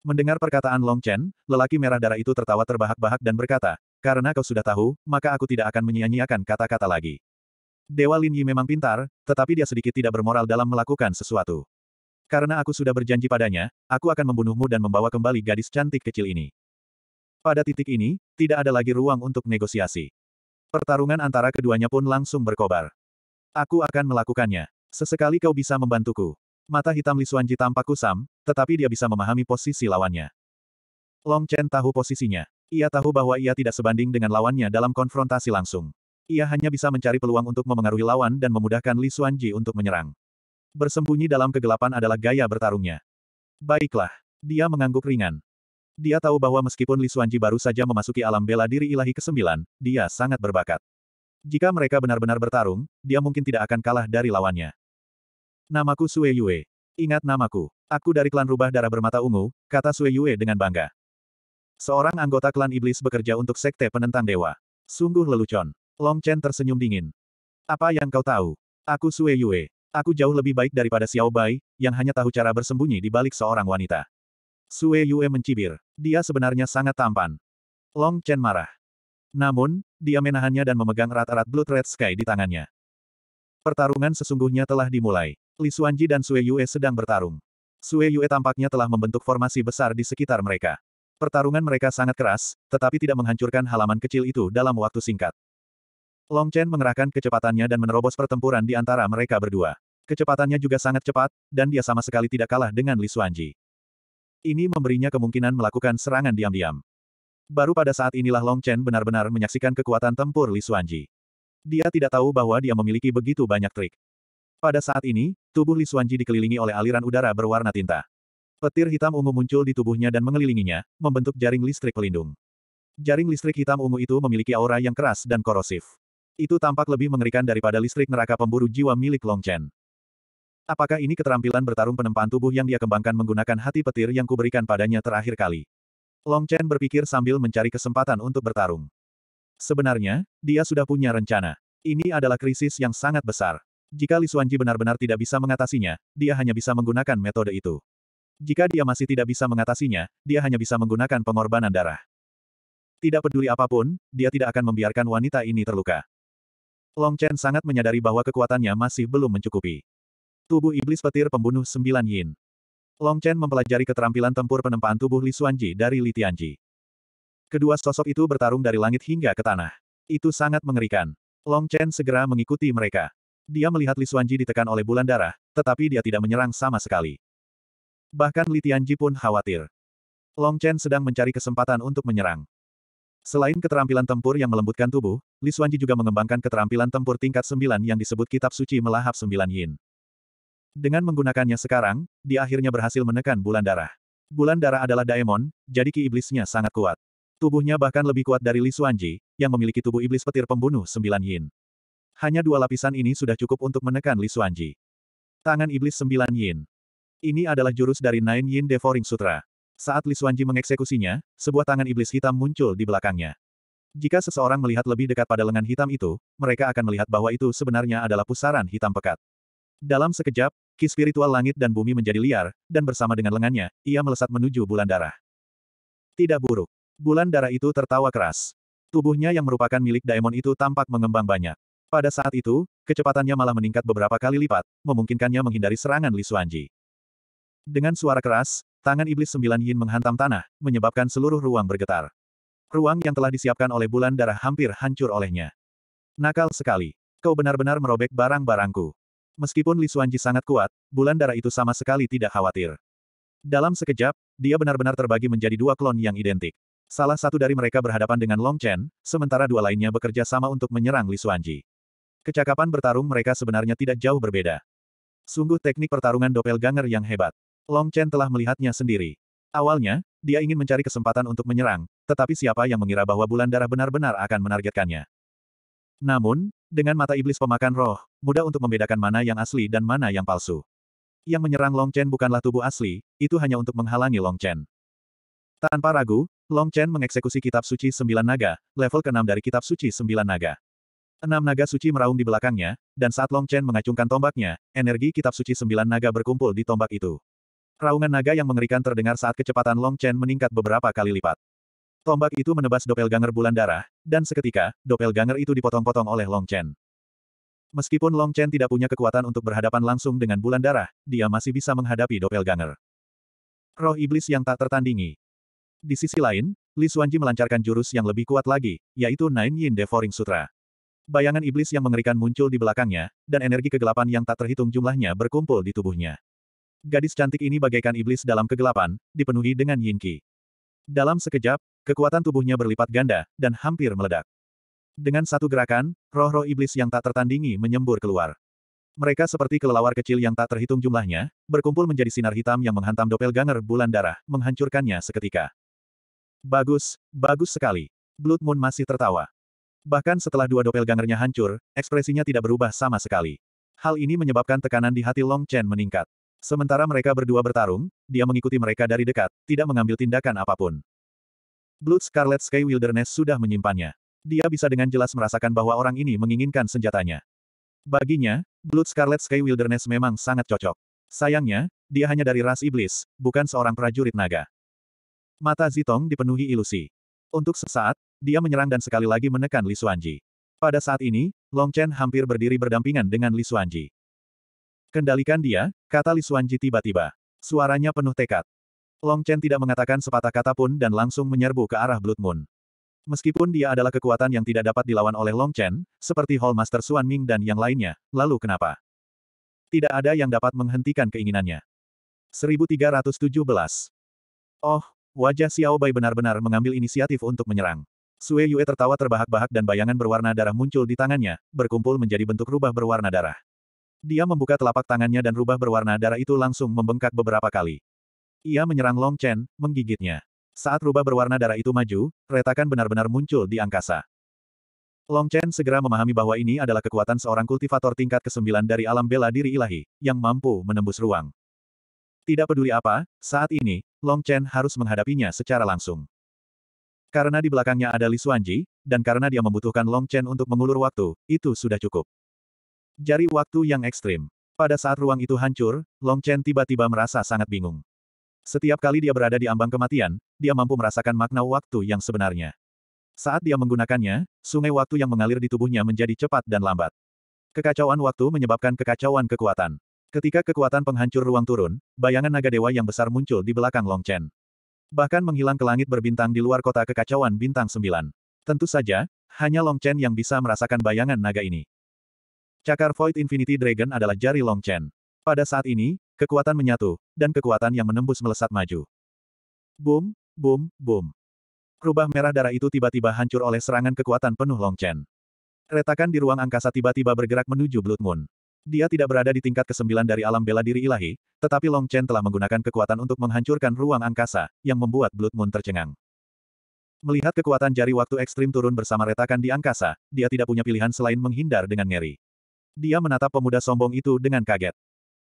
Mendengar perkataan Long Chen, lelaki merah darah itu tertawa terbahak-bahak dan berkata, karena kau sudah tahu, maka aku tidak akan menyia-nyiakan kata-kata lagi. Dewa Lin Yi memang pintar, tetapi dia sedikit tidak bermoral dalam melakukan sesuatu. Karena aku sudah berjanji padanya, aku akan membunuhmu dan membawa kembali gadis cantik kecil ini. Pada titik ini, tidak ada lagi ruang untuk negosiasi. Pertarungan antara keduanya pun langsung berkobar. Aku akan melakukannya. Sesekali kau bisa membantuku. Mata hitam Li Suanji tampak kusam, tetapi dia bisa memahami posisi lawannya. Long Chen tahu posisinya. Ia tahu bahwa ia tidak sebanding dengan lawannya dalam konfrontasi langsung. Ia hanya bisa mencari peluang untuk memengaruhi lawan dan memudahkan Li Xuanji untuk menyerang. Bersembunyi dalam kegelapan adalah gaya bertarungnya. Baiklah. Dia mengangguk ringan. Dia tahu bahwa meskipun Li Xuanji baru saja memasuki alam bela diri ilahi ke-9, dia sangat berbakat. Jika mereka benar-benar bertarung, dia mungkin tidak akan kalah dari lawannya. Namaku Sue Yue. Ingat namaku. Aku dari klan rubah darah bermata ungu, kata Sue Yue dengan bangga. Seorang anggota klan iblis bekerja untuk sekte penentang dewa. Sungguh lelucon. Long Chen tersenyum dingin. Apa yang kau tahu? Aku Sue Yue. Aku jauh lebih baik daripada Xiao Bai, yang hanya tahu cara bersembunyi di balik seorang wanita. Sue Yue mencibir. Dia sebenarnya sangat tampan. Long Chen marah. Namun, dia menahannya dan memegang rat-rat Blood Red Sky di tangannya. Pertarungan sesungguhnya telah dimulai. Li Xuanji dan Sue Yue sedang bertarung. Sue Yue tampaknya telah membentuk formasi besar di sekitar mereka. Pertarungan mereka sangat keras, tetapi tidak menghancurkan halaman kecil itu dalam waktu singkat. Long Chen mengerahkan kecepatannya dan menerobos pertempuran di antara mereka berdua. Kecepatannya juga sangat cepat, dan dia sama sekali tidak kalah dengan Li Xuanji. Ini memberinya kemungkinan melakukan serangan diam-diam. Baru pada saat inilah Long Chen benar-benar menyaksikan kekuatan tempur Li Xuanji. Dia tidak tahu bahwa dia memiliki begitu banyak trik. Pada saat ini, tubuh Li Xuanji dikelilingi oleh aliran udara berwarna tinta. Petir hitam ungu muncul di tubuhnya dan mengelilinginya, membentuk jaring listrik pelindung. Jaring listrik hitam ungu itu memiliki aura yang keras dan korosif. Itu tampak lebih mengerikan daripada listrik neraka pemburu jiwa milik Long Chen. Apakah ini keterampilan bertarung penempaan tubuh yang dia kembangkan menggunakan hati petir yang kuberikan padanya terakhir kali? Long Chen berpikir sambil mencari kesempatan untuk bertarung. Sebenarnya, dia sudah punya rencana. Ini adalah krisis yang sangat besar. Jika Li Xuanji benar-benar tidak bisa mengatasinya, dia hanya bisa menggunakan metode itu. Jika dia masih tidak bisa mengatasinya, dia hanya bisa menggunakan pengorbanan darah. Tidak peduli apapun, dia tidak akan membiarkan wanita ini terluka. Long Chen sangat menyadari bahwa kekuatannya masih belum mencukupi. Tubuh iblis petir pembunuh sembilan yin. Long Chen mempelajari keterampilan tempur penempaan tubuh Li Xuanji dari Li Tianji. Kedua sosok itu bertarung dari langit hingga ke tanah. Itu sangat mengerikan. Long Chen segera mengikuti mereka. Dia melihat Li Xuanji ditekan oleh bulan darah, tetapi dia tidak menyerang sama sekali. Bahkan Li Tianji pun khawatir. Long Chen sedang mencari kesempatan untuk menyerang. Selain keterampilan tempur yang melembutkan tubuh, Li Xuanji juga mengembangkan keterampilan tempur tingkat sembilan yang disebut Kitab Suci Melahap Sembilan Yin. Dengan menggunakannya sekarang, dia akhirnya berhasil menekan bulan darah. Bulan darah adalah daemon, jadi ki iblisnya sangat kuat. Tubuhnya bahkan lebih kuat dari Li Xuanji, yang memiliki tubuh iblis petir pembunuh sembilan yin. Hanya dua lapisan ini sudah cukup untuk menekan Li Xuanji. Tangan iblis sembilan yin. Ini adalah jurus dari Nine Yin Devouring Sutra. Saat Li Xuanji mengeksekusinya, sebuah tangan iblis hitam muncul di belakangnya. Jika seseorang melihat lebih dekat pada lengan hitam itu, mereka akan melihat bahwa itu sebenarnya adalah pusaran hitam pekat. Dalam sekejap, Ki spiritual langit dan bumi menjadi liar, dan bersama dengan lengannya, ia melesat menuju bulan darah. Tidak buruk. Bulan darah itu tertawa keras. Tubuhnya yang merupakan milik Daemon itu tampak mengembang banyak. Pada saat itu, kecepatannya malah meningkat beberapa kali lipat, memungkinkannya menghindari serangan Li Suanji. Dengan suara keras, tangan iblis sembilan yin menghantam tanah, menyebabkan seluruh ruang bergetar. Ruang yang telah disiapkan oleh bulan darah hampir hancur olehnya. Nakal sekali. Kau benar-benar merobek barang-barangku. Meskipun Li Xuanji sangat kuat, bulan darah itu sama sekali tidak khawatir. Dalam sekejap, dia benar-benar terbagi menjadi dua klon yang identik. Salah satu dari mereka berhadapan dengan Long Chen, sementara dua lainnya bekerja sama untuk menyerang Li Xuanji. Kecakapan bertarung mereka sebenarnya tidak jauh berbeda. Sungguh teknik pertarungan doppelganger yang hebat. Long Chen telah melihatnya sendiri. Awalnya, dia ingin mencari kesempatan untuk menyerang, tetapi siapa yang mengira bahwa bulan darah benar-benar akan menargetkannya. Namun, dengan mata iblis pemakan roh, mudah untuk membedakan mana yang asli dan mana yang palsu. Yang menyerang Long Chen bukanlah tubuh asli, itu hanya untuk menghalangi Long Chen. Tanpa ragu, Long Chen mengeksekusi kitab suci sembilan naga, level keenam dari kitab suci sembilan naga. Enam naga suci meraung di belakangnya, dan saat Long Chen mengacungkan tombaknya, energi kitab suci sembilan naga berkumpul di tombak itu. Raungan naga yang mengerikan terdengar saat kecepatan Long Chen meningkat beberapa kali lipat. Tombak itu menebas doppelganger bulan darah, dan seketika, doppelganger itu dipotong-potong oleh Long Chen. Meskipun Long Chen tidak punya kekuatan untuk berhadapan langsung dengan bulan darah, dia masih bisa menghadapi doppelganger. Roh iblis yang tak tertandingi. Di sisi lain, Li Xuanji melancarkan jurus yang lebih kuat lagi, yaitu Nine Yin Devouring Sutra. Bayangan iblis yang mengerikan muncul di belakangnya, dan energi kegelapan yang tak terhitung jumlahnya berkumpul di tubuhnya. Gadis cantik ini bagaikan iblis dalam kegelapan, dipenuhi dengan yinki. Dalam sekejap, kekuatan tubuhnya berlipat ganda, dan hampir meledak. Dengan satu gerakan, roh-roh iblis yang tak tertandingi menyembur keluar. Mereka seperti kelelawar kecil yang tak terhitung jumlahnya, berkumpul menjadi sinar hitam yang menghantam doppelganger bulan darah, menghancurkannya seketika. Bagus, bagus sekali. Blood Moon masih tertawa. Bahkan setelah dua doppelgangernya hancur, ekspresinya tidak berubah sama sekali. Hal ini menyebabkan tekanan di hati Long Chen meningkat. Sementara mereka berdua bertarung, dia mengikuti mereka dari dekat, tidak mengambil tindakan apapun. Blood Scarlet Sky Wilderness sudah menyimpannya. Dia bisa dengan jelas merasakan bahwa orang ini menginginkan senjatanya. Baginya, Blood Scarlet Sky Wilderness memang sangat cocok. Sayangnya, dia hanya dari ras iblis, bukan seorang prajurit naga. Mata Zitong dipenuhi ilusi. Untuk sesaat, dia menyerang dan sekali lagi menekan Li Suanji. Pada saat ini, Long Chen hampir berdiri berdampingan dengan Li Suanji. Kendalikan dia, kata Li Xuanji tiba-tiba. Suaranya penuh tekad. Long Chen tidak mengatakan sepatah kata pun dan langsung menyerbu ke arah Blood Moon. Meskipun dia adalah kekuatan yang tidak dapat dilawan oleh Long Chen, seperti Hall Master Xuan Ming dan yang lainnya, lalu kenapa? Tidak ada yang dapat menghentikan keinginannya. 1317 Oh, wajah Xiao Bai benar-benar mengambil inisiatif untuk menyerang. Sue Yue tertawa terbahak-bahak dan bayangan berwarna darah muncul di tangannya, berkumpul menjadi bentuk rubah berwarna darah. Dia membuka telapak tangannya dan rubah berwarna darah itu langsung membengkak beberapa kali. Ia menyerang Long Chen, menggigitnya. Saat rubah berwarna darah itu maju, retakan benar-benar muncul di angkasa. Long Chen segera memahami bahwa ini adalah kekuatan seorang kultivator tingkat ke-9 dari alam bela diri ilahi, yang mampu menembus ruang. Tidak peduli apa, saat ini, Long Chen harus menghadapinya secara langsung. Karena di belakangnya ada Li Xuanji, dan karena dia membutuhkan Long Chen untuk mengulur waktu, itu sudah cukup. Jari waktu yang ekstrim. Pada saat ruang itu hancur, Long Chen tiba-tiba merasa sangat bingung. Setiap kali dia berada di ambang kematian, dia mampu merasakan makna waktu yang sebenarnya. Saat dia menggunakannya, sungai waktu yang mengalir di tubuhnya menjadi cepat dan lambat. Kekacauan waktu menyebabkan kekacauan kekuatan. Ketika kekuatan penghancur ruang turun, bayangan naga dewa yang besar muncul di belakang Long Chen. Bahkan menghilang ke langit berbintang di luar kota kekacauan bintang sembilan. Tentu saja, hanya Long Chen yang bisa merasakan bayangan naga ini. Cakar Void Infinity Dragon adalah jari Long Chen. Pada saat ini, kekuatan menyatu, dan kekuatan yang menembus melesat maju. Boom, boom, boom. Rubah merah darah itu tiba-tiba hancur oleh serangan kekuatan penuh Long Chen. Retakan di ruang angkasa tiba-tiba bergerak menuju Blood Moon. Dia tidak berada di tingkat kesembilan dari alam bela diri ilahi, tetapi Long Chen telah menggunakan kekuatan untuk menghancurkan ruang angkasa, yang membuat Blood Moon tercengang. Melihat kekuatan jari waktu ekstrim turun bersama retakan di angkasa, dia tidak punya pilihan selain menghindar dengan ngeri. Dia menatap pemuda sombong itu dengan kaget.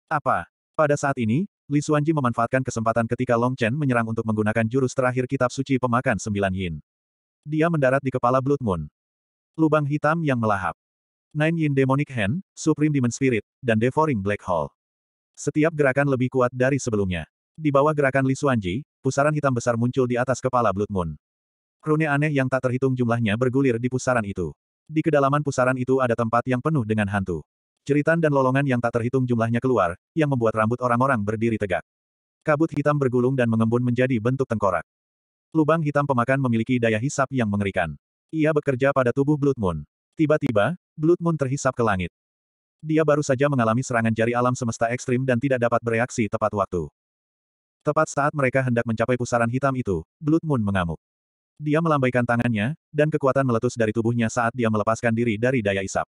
Apa? Pada saat ini, Li Xuanji memanfaatkan kesempatan ketika Long Chen menyerang untuk menggunakan jurus terakhir kitab suci pemakan sembilan yin. Dia mendarat di kepala Blood Moon. Lubang hitam yang melahap. Nine Yin Demonic Hand, Supreme Demon Spirit, dan Devouring Black Hole. Setiap gerakan lebih kuat dari sebelumnya. Di bawah gerakan Li Xuanji, pusaran hitam besar muncul di atas kepala Blood Moon. Rune aneh yang tak terhitung jumlahnya bergulir di pusaran itu. Di kedalaman pusaran itu ada tempat yang penuh dengan hantu. Jeritan dan lolongan yang tak terhitung jumlahnya keluar, yang membuat rambut orang-orang berdiri tegak. Kabut hitam bergulung dan mengembun menjadi bentuk tengkorak. Lubang hitam pemakan memiliki daya hisap yang mengerikan. Ia bekerja pada tubuh Blood Moon. Tiba-tiba, Blood Moon terhisap ke langit. Dia baru saja mengalami serangan jari alam semesta ekstrim dan tidak dapat bereaksi tepat waktu. Tepat saat mereka hendak mencapai pusaran hitam itu, Blood Moon mengamuk. Dia melambaikan tangannya, dan kekuatan meletus dari tubuhnya saat dia melepaskan diri dari daya isap.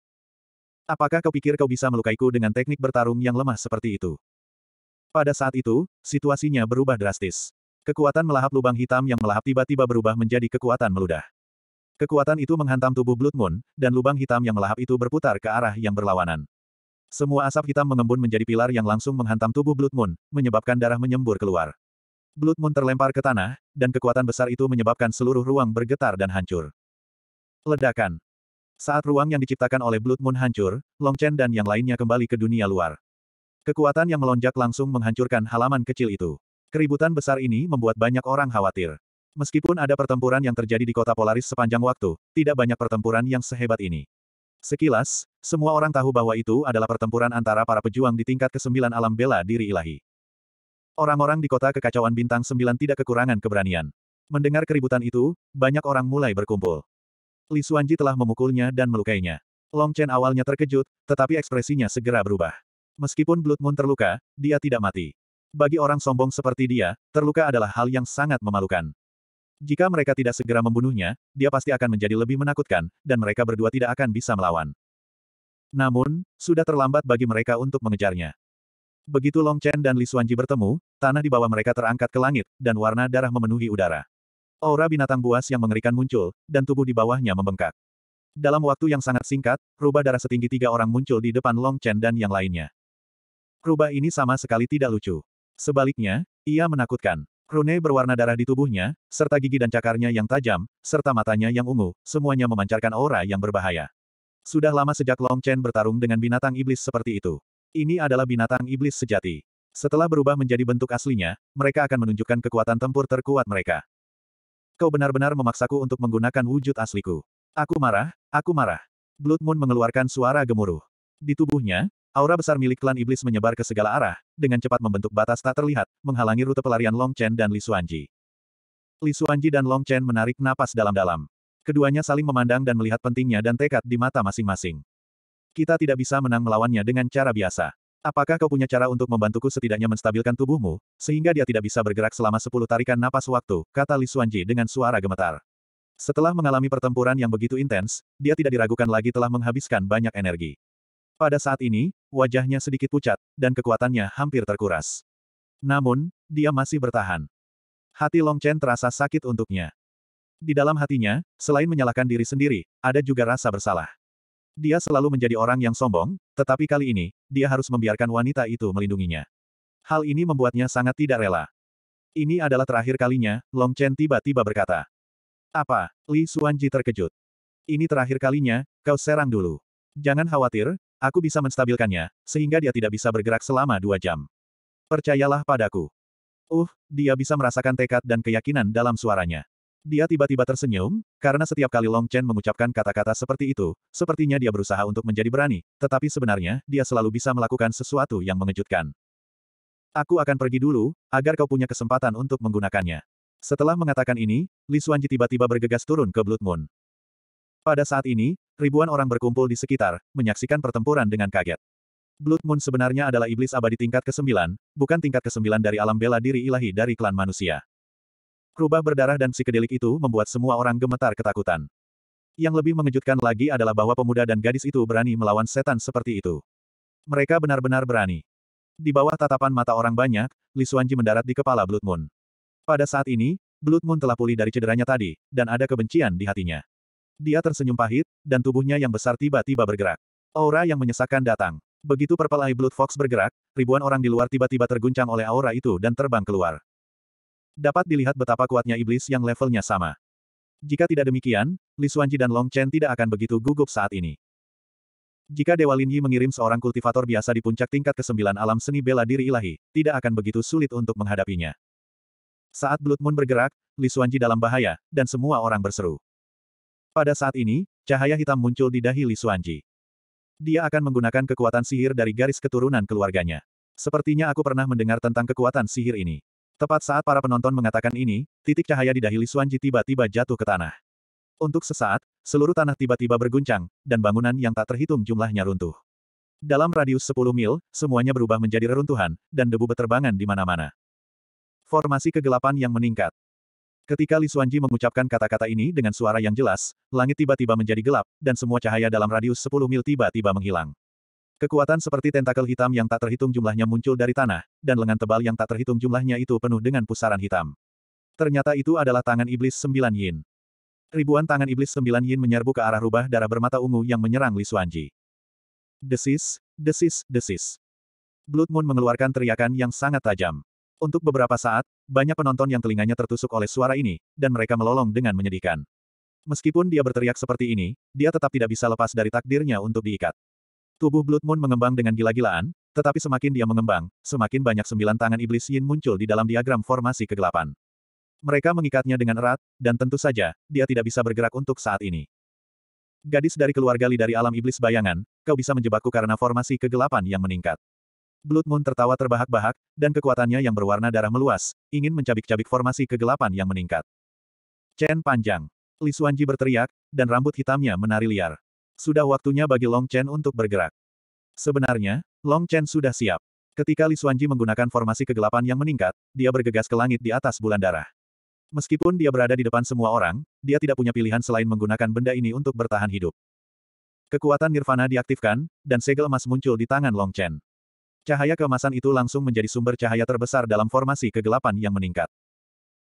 Apakah kau pikir kau bisa melukaiku dengan teknik bertarung yang lemah seperti itu? Pada saat itu, situasinya berubah drastis. Kekuatan melahap lubang hitam yang melahap tiba-tiba berubah menjadi kekuatan meludah. Kekuatan itu menghantam tubuh Blood Moon, dan lubang hitam yang melahap itu berputar ke arah yang berlawanan. Semua asap hitam mengembun menjadi pilar yang langsung menghantam tubuh Blood Moon, menyebabkan darah menyembur keluar. Blood Moon terlempar ke tanah, dan kekuatan besar itu menyebabkan seluruh ruang bergetar dan hancur. Ledakan. Saat ruang yang diciptakan oleh Blood Moon hancur, Long Chen dan yang lainnya kembali ke dunia luar. Kekuatan yang melonjak langsung menghancurkan halaman kecil itu. Keributan besar ini membuat banyak orang khawatir. Meskipun ada pertempuran yang terjadi di kota Polaris sepanjang waktu, tidak banyak pertempuran yang sehebat ini. Sekilas, semua orang tahu bahwa itu adalah pertempuran antara para pejuang di tingkat ke-9 alam bela diri ilahi. Orang-orang di kota kekacauan bintang sembilan tidak kekurangan keberanian. Mendengar keributan itu, banyak orang mulai berkumpul. Li Suanji telah memukulnya dan melukainya. Long Chen awalnya terkejut, tetapi ekspresinya segera berubah. Meskipun Blood Moon terluka, dia tidak mati. Bagi orang sombong seperti dia, terluka adalah hal yang sangat memalukan. Jika mereka tidak segera membunuhnya, dia pasti akan menjadi lebih menakutkan, dan mereka berdua tidak akan bisa melawan. Namun, sudah terlambat bagi mereka untuk mengejarnya. Begitu Long Chen dan Li Xuanji bertemu, tanah di bawah mereka terangkat ke langit, dan warna darah memenuhi udara. Aura binatang buas yang mengerikan muncul, dan tubuh di bawahnya membengkak. Dalam waktu yang sangat singkat, rubah darah setinggi tiga orang muncul di depan Long Chen dan yang lainnya. Rubah ini sama sekali tidak lucu. Sebaliknya, ia menakutkan. Rune berwarna darah di tubuhnya, serta gigi dan cakarnya yang tajam, serta matanya yang ungu, semuanya memancarkan aura yang berbahaya. Sudah lama sejak Long Chen bertarung dengan binatang iblis seperti itu. Ini adalah binatang iblis sejati. Setelah berubah menjadi bentuk aslinya, mereka akan menunjukkan kekuatan tempur terkuat mereka. Kau benar-benar memaksaku untuk menggunakan wujud asliku. Aku marah, aku marah. Blood Moon mengeluarkan suara gemuruh. Di tubuhnya, aura besar milik klan iblis menyebar ke segala arah, dengan cepat membentuk batas tak terlihat, menghalangi rute pelarian Long Chen dan Li Suanji. Li Suanji dan Long Chen menarik napas dalam-dalam. Keduanya saling memandang dan melihat pentingnya dan tekad di mata masing-masing. Kita tidak bisa menang melawannya dengan cara biasa. Apakah kau punya cara untuk membantuku setidaknya menstabilkan tubuhmu, sehingga dia tidak bisa bergerak selama sepuluh tarikan napas waktu, kata Li Xuanji dengan suara gemetar. Setelah mengalami pertempuran yang begitu intens, dia tidak diragukan lagi telah menghabiskan banyak energi. Pada saat ini, wajahnya sedikit pucat, dan kekuatannya hampir terkuras. Namun, dia masih bertahan. Hati Long Chen terasa sakit untuknya. Di dalam hatinya, selain menyalahkan diri sendiri, ada juga rasa bersalah. Dia selalu menjadi orang yang sombong, tetapi kali ini, dia harus membiarkan wanita itu melindunginya. Hal ini membuatnya sangat tidak rela. Ini adalah terakhir kalinya, Long Chen tiba-tiba berkata. Apa? Li Xuanji terkejut. Ini terakhir kalinya, kau serang dulu. Jangan khawatir, aku bisa menstabilkannya, sehingga dia tidak bisa bergerak selama dua jam. Percayalah padaku. Uh, dia bisa merasakan tekad dan keyakinan dalam suaranya. Dia tiba-tiba tersenyum, karena setiap kali Long Chen mengucapkan kata-kata seperti itu, sepertinya dia berusaha untuk menjadi berani, tetapi sebenarnya, dia selalu bisa melakukan sesuatu yang mengejutkan. Aku akan pergi dulu, agar kau punya kesempatan untuk menggunakannya. Setelah mengatakan ini, Li Xuanji tiba-tiba bergegas turun ke Blood Moon. Pada saat ini, ribuan orang berkumpul di sekitar, menyaksikan pertempuran dengan kaget. Blood Moon sebenarnya adalah iblis abadi tingkat ke-9, bukan tingkat ke-9 dari alam bela diri ilahi dari klan manusia. Rubah berdarah dan si kedelik itu membuat semua orang gemetar ketakutan. Yang lebih mengejutkan lagi adalah bahwa pemuda dan gadis itu berani melawan setan seperti itu. Mereka benar-benar berani. Di bawah tatapan mata orang banyak, Li Xuanji mendarat di kepala Blood Moon. Pada saat ini, Blood Moon telah pulih dari cederanya tadi, dan ada kebencian di hatinya. Dia tersenyum pahit, dan tubuhnya yang besar tiba-tiba bergerak. Aura yang menyesakkan datang. Begitu Purple Blood Fox bergerak, ribuan orang di luar tiba-tiba terguncang oleh aura itu dan terbang keluar. Dapat dilihat betapa kuatnya iblis yang levelnya sama. Jika tidak demikian, Li Xuanji dan Long Chen tidak akan begitu gugup saat ini. Jika Dewa Lin Yi mengirim seorang kultivator biasa di puncak tingkat ke-9 alam seni bela diri ilahi, tidak akan begitu sulit untuk menghadapinya. Saat Blood Moon bergerak, Li Xuanji dalam bahaya, dan semua orang berseru. Pada saat ini, cahaya hitam muncul di dahi Li Xuanji. Dia akan menggunakan kekuatan sihir dari garis keturunan keluarganya. Sepertinya aku pernah mendengar tentang kekuatan sihir ini. Tepat saat para penonton mengatakan ini, titik cahaya di dahi Li Xuanji tiba-tiba jatuh ke tanah. Untuk sesaat, seluruh tanah tiba-tiba berguncang, dan bangunan yang tak terhitung jumlahnya runtuh. Dalam radius 10 mil, semuanya berubah menjadi reruntuhan, dan debu beterbangan di mana-mana. Formasi kegelapan yang meningkat. Ketika Li Xuanji mengucapkan kata-kata ini dengan suara yang jelas, langit tiba-tiba menjadi gelap, dan semua cahaya dalam radius 10 mil tiba-tiba menghilang. Kekuatan seperti tentakel hitam yang tak terhitung jumlahnya muncul dari tanah, dan lengan tebal yang tak terhitung jumlahnya itu penuh dengan pusaran hitam. Ternyata itu adalah tangan iblis sembilan yin. Ribuan tangan iblis sembilan yin menyerbu ke arah rubah darah bermata ungu yang menyerang Li Xuanji. Desis, desis, desis. Blood Moon mengeluarkan teriakan yang sangat tajam. Untuk beberapa saat, banyak penonton yang telinganya tertusuk oleh suara ini, dan mereka melolong dengan menyedihkan. Meskipun dia berteriak seperti ini, dia tetap tidak bisa lepas dari takdirnya untuk diikat. Tubuh Blood Moon mengembang dengan gila-gilaan, tetapi semakin dia mengembang, semakin banyak sembilan tangan iblis Yin muncul di dalam diagram formasi kegelapan. Mereka mengikatnya dengan erat, dan tentu saja, dia tidak bisa bergerak untuk saat ini. Gadis dari keluarga Li dari alam iblis bayangan, kau bisa menjebakku karena formasi kegelapan yang meningkat. Blood Moon tertawa terbahak-bahak, dan kekuatannya yang berwarna darah meluas, ingin mencabik-cabik formasi kegelapan yang meningkat. Chen panjang. Li Suanji berteriak, dan rambut hitamnya menari liar. Sudah waktunya bagi Long Chen untuk bergerak. Sebenarnya, Long Chen sudah siap. Ketika Li Xuanji menggunakan formasi kegelapan yang meningkat, dia bergegas ke langit di atas bulan darah. Meskipun dia berada di depan semua orang, dia tidak punya pilihan selain menggunakan benda ini untuk bertahan hidup. Kekuatan nirvana diaktifkan, dan segel emas muncul di tangan Long Chen. Cahaya keemasan itu langsung menjadi sumber cahaya terbesar dalam formasi kegelapan yang meningkat.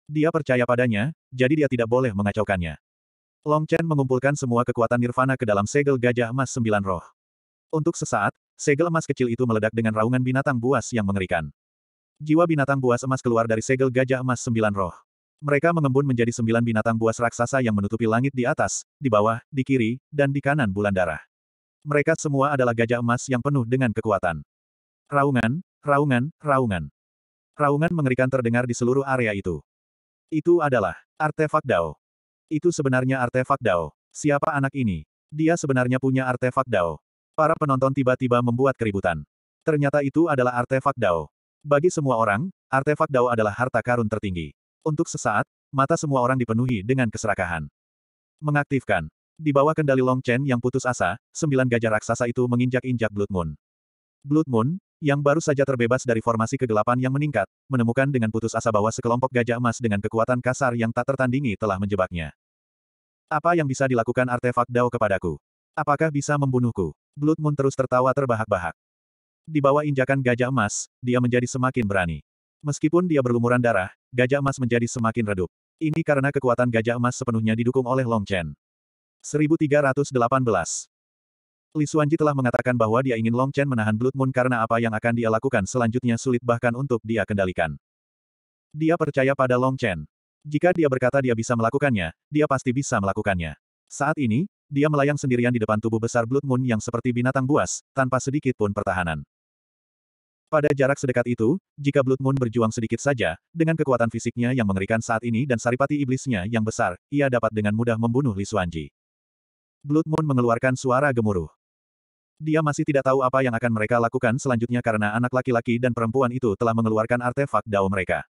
Dia percaya padanya, jadi dia tidak boleh mengacaukannya. Long Chen mengumpulkan semua kekuatan nirvana ke dalam segel gajah emas sembilan roh. Untuk sesaat, segel emas kecil itu meledak dengan raungan binatang buas yang mengerikan. Jiwa binatang buas emas keluar dari segel gajah emas sembilan roh. Mereka mengembun menjadi sembilan binatang buas raksasa yang menutupi langit di atas, di bawah, di kiri, dan di kanan bulan darah. Mereka semua adalah gajah emas yang penuh dengan kekuatan. Raungan, raungan, raungan. Raungan mengerikan terdengar di seluruh area itu. Itu adalah artefak Dao. Itu sebenarnya artefak Dao. Siapa anak ini? Dia sebenarnya punya artefak Dao. Para penonton tiba-tiba membuat keributan. Ternyata itu adalah artefak Dao. Bagi semua orang, artefak Dao adalah harta karun tertinggi. Untuk sesaat, mata semua orang dipenuhi dengan keserakahan. Mengaktifkan. Di bawah kendali Long Chen yang putus asa, sembilan gajah raksasa itu menginjak-injak Blood Moon. Blood Moon, yang baru saja terbebas dari formasi kegelapan yang meningkat, menemukan dengan putus asa bahwa sekelompok gajah emas dengan kekuatan kasar yang tak tertandingi telah menjebaknya. Apa yang bisa dilakukan artefak Dao kepadaku? Apakah bisa membunuhku? Blood Moon terus tertawa terbahak-bahak. Di bawah injakan gajah emas, dia menjadi semakin berani. Meskipun dia berlumuran darah, gajah emas menjadi semakin redup. Ini karena kekuatan gajah emas sepenuhnya didukung oleh Long Chen. 1318 Li Xuanji telah mengatakan bahwa dia ingin Long Chen menahan Blood Moon karena apa yang akan dia lakukan selanjutnya sulit bahkan untuk dia kendalikan. Dia percaya pada Long Chen. Jika dia berkata dia bisa melakukannya, dia pasti bisa melakukannya. Saat ini, dia melayang sendirian di depan tubuh besar Blood Moon yang seperti binatang buas, tanpa sedikit pun pertahanan. Pada jarak sedekat itu, jika Blood Moon berjuang sedikit saja, dengan kekuatan fisiknya yang mengerikan saat ini dan saripati iblisnya yang besar, ia dapat dengan mudah membunuh Li Xuanji. Blood Moon mengeluarkan suara gemuruh. Dia masih tidak tahu apa yang akan mereka lakukan selanjutnya karena anak laki-laki dan perempuan itu telah mengeluarkan artefak dao mereka.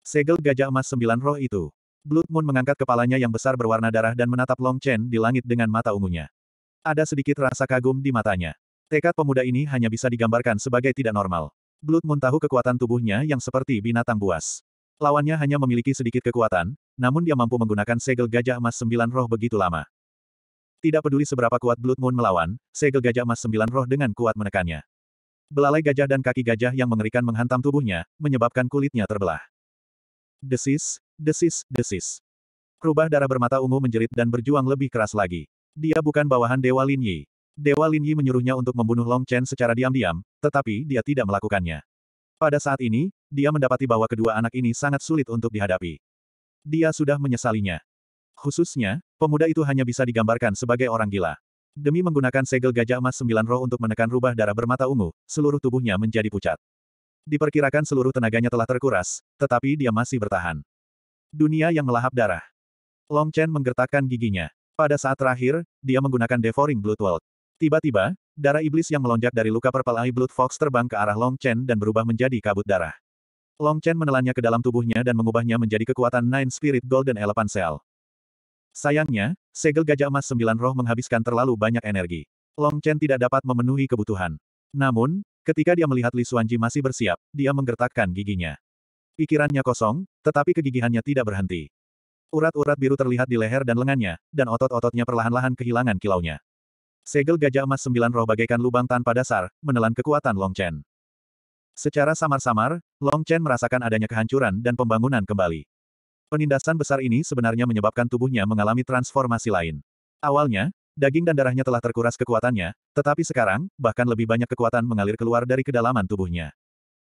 Segel gajah emas sembilan roh itu. Blood Moon mengangkat kepalanya yang besar berwarna darah dan menatap Long Chen di langit dengan mata ungunya. Ada sedikit rasa kagum di matanya. Tekad pemuda ini hanya bisa digambarkan sebagai tidak normal. Blood Moon tahu kekuatan tubuhnya yang seperti binatang buas. Lawannya hanya memiliki sedikit kekuatan, namun dia mampu menggunakan segel gajah emas sembilan roh begitu lama. Tidak peduli seberapa kuat Blood Moon melawan, segel gajah emas sembilan roh dengan kuat menekannya. Belalai gajah dan kaki gajah yang mengerikan menghantam tubuhnya, menyebabkan kulitnya terbelah. Desis, desis, desis. Rubah darah bermata ungu menjerit dan berjuang lebih keras lagi. Dia bukan bawahan Dewa Lin Yi. Dewa Lin Yi menyuruhnya untuk membunuh Long Chen secara diam-diam, tetapi dia tidak melakukannya. Pada saat ini, dia mendapati bahwa kedua anak ini sangat sulit untuk dihadapi. Dia sudah menyesalinya. Khususnya, pemuda itu hanya bisa digambarkan sebagai orang gila. Demi menggunakan segel gajah emas sembilan roh untuk menekan rubah darah bermata ungu, seluruh tubuhnya menjadi pucat. Diperkirakan seluruh tenaganya telah terkuras, tetapi dia masih bertahan. Dunia yang melahap darah. Long Chen menggertakkan giginya. Pada saat terakhir, dia menggunakan Devouring Blood World. Tiba-tiba, darah iblis yang melonjak dari luka Purple Eye Blood Fox terbang ke arah Long Chen dan berubah menjadi kabut darah. Long Chen menelannya ke dalam tubuhnya dan mengubahnya menjadi kekuatan Nine Spirit Golden Elephant Cell. Sayangnya, segel gajah emas sembilan roh menghabiskan terlalu banyak energi. Long Chen tidak dapat memenuhi kebutuhan. Namun, ketika dia melihat Li Xuanji masih bersiap, dia menggertakkan giginya. Pikirannya kosong, tetapi kegigihannya tidak berhenti. Urat-urat biru terlihat di leher dan lengannya, dan otot-ototnya perlahan-lahan kehilangan kilaunya. Segel gajah emas sembilan roh bagaikan lubang tanpa dasar, menelan kekuatan Long Chen. Secara samar-samar, Long Chen merasakan adanya kehancuran dan pembangunan kembali. Penindasan besar ini sebenarnya menyebabkan tubuhnya mengalami transformasi lain. Awalnya, daging dan darahnya telah terkuras kekuatannya, tetapi sekarang, bahkan lebih banyak kekuatan mengalir keluar dari kedalaman tubuhnya.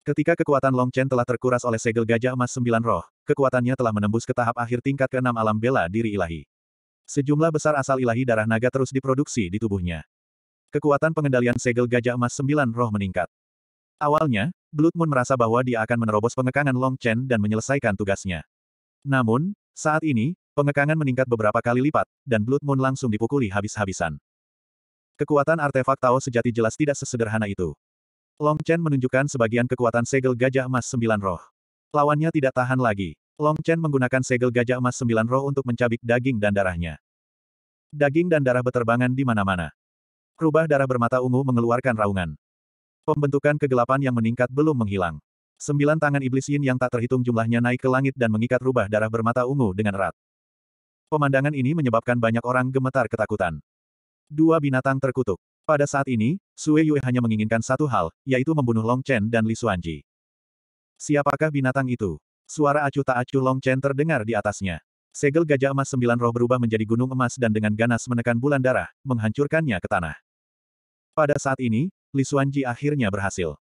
Ketika kekuatan Long Chen telah terkuras oleh segel gajah emas sembilan roh, kekuatannya telah menembus ke tahap akhir tingkat keenam alam bela diri ilahi. Sejumlah besar asal ilahi darah naga terus diproduksi di tubuhnya. Kekuatan pengendalian segel gajah emas sembilan roh meningkat. Awalnya, Blood Moon merasa bahwa dia akan menerobos pengekangan Long Chen dan menyelesaikan tugasnya. Namun, saat ini, pengekangan meningkat beberapa kali lipat, dan Blood Moon langsung dipukuli habis-habisan. Kekuatan artefak Tao sejati jelas tidak sesederhana itu. Long Chen menunjukkan sebagian kekuatan segel gajah emas sembilan roh. Lawannya tidak tahan lagi. Long Chen menggunakan segel gajah emas sembilan roh untuk mencabik daging dan darahnya. Daging dan darah beterbangan di mana-mana. Rubah darah bermata ungu mengeluarkan raungan. Pembentukan kegelapan yang meningkat belum menghilang. Sembilan tangan iblis yin yang tak terhitung jumlahnya naik ke langit dan mengikat rubah darah bermata ungu dengan erat. Pemandangan ini menyebabkan banyak orang gemetar ketakutan. Dua binatang terkutuk. Pada saat ini, Sue Yue hanya menginginkan satu hal, yaitu membunuh Long Chen dan Li Xuanji. Siapakah binatang itu? Suara acuh tak acuh Long Chen terdengar di atasnya. Segel gajah emas sembilan roh berubah menjadi gunung emas dan dengan ganas menekan bulan darah, menghancurkannya ke tanah. Pada saat ini, Li Xuanji akhirnya berhasil.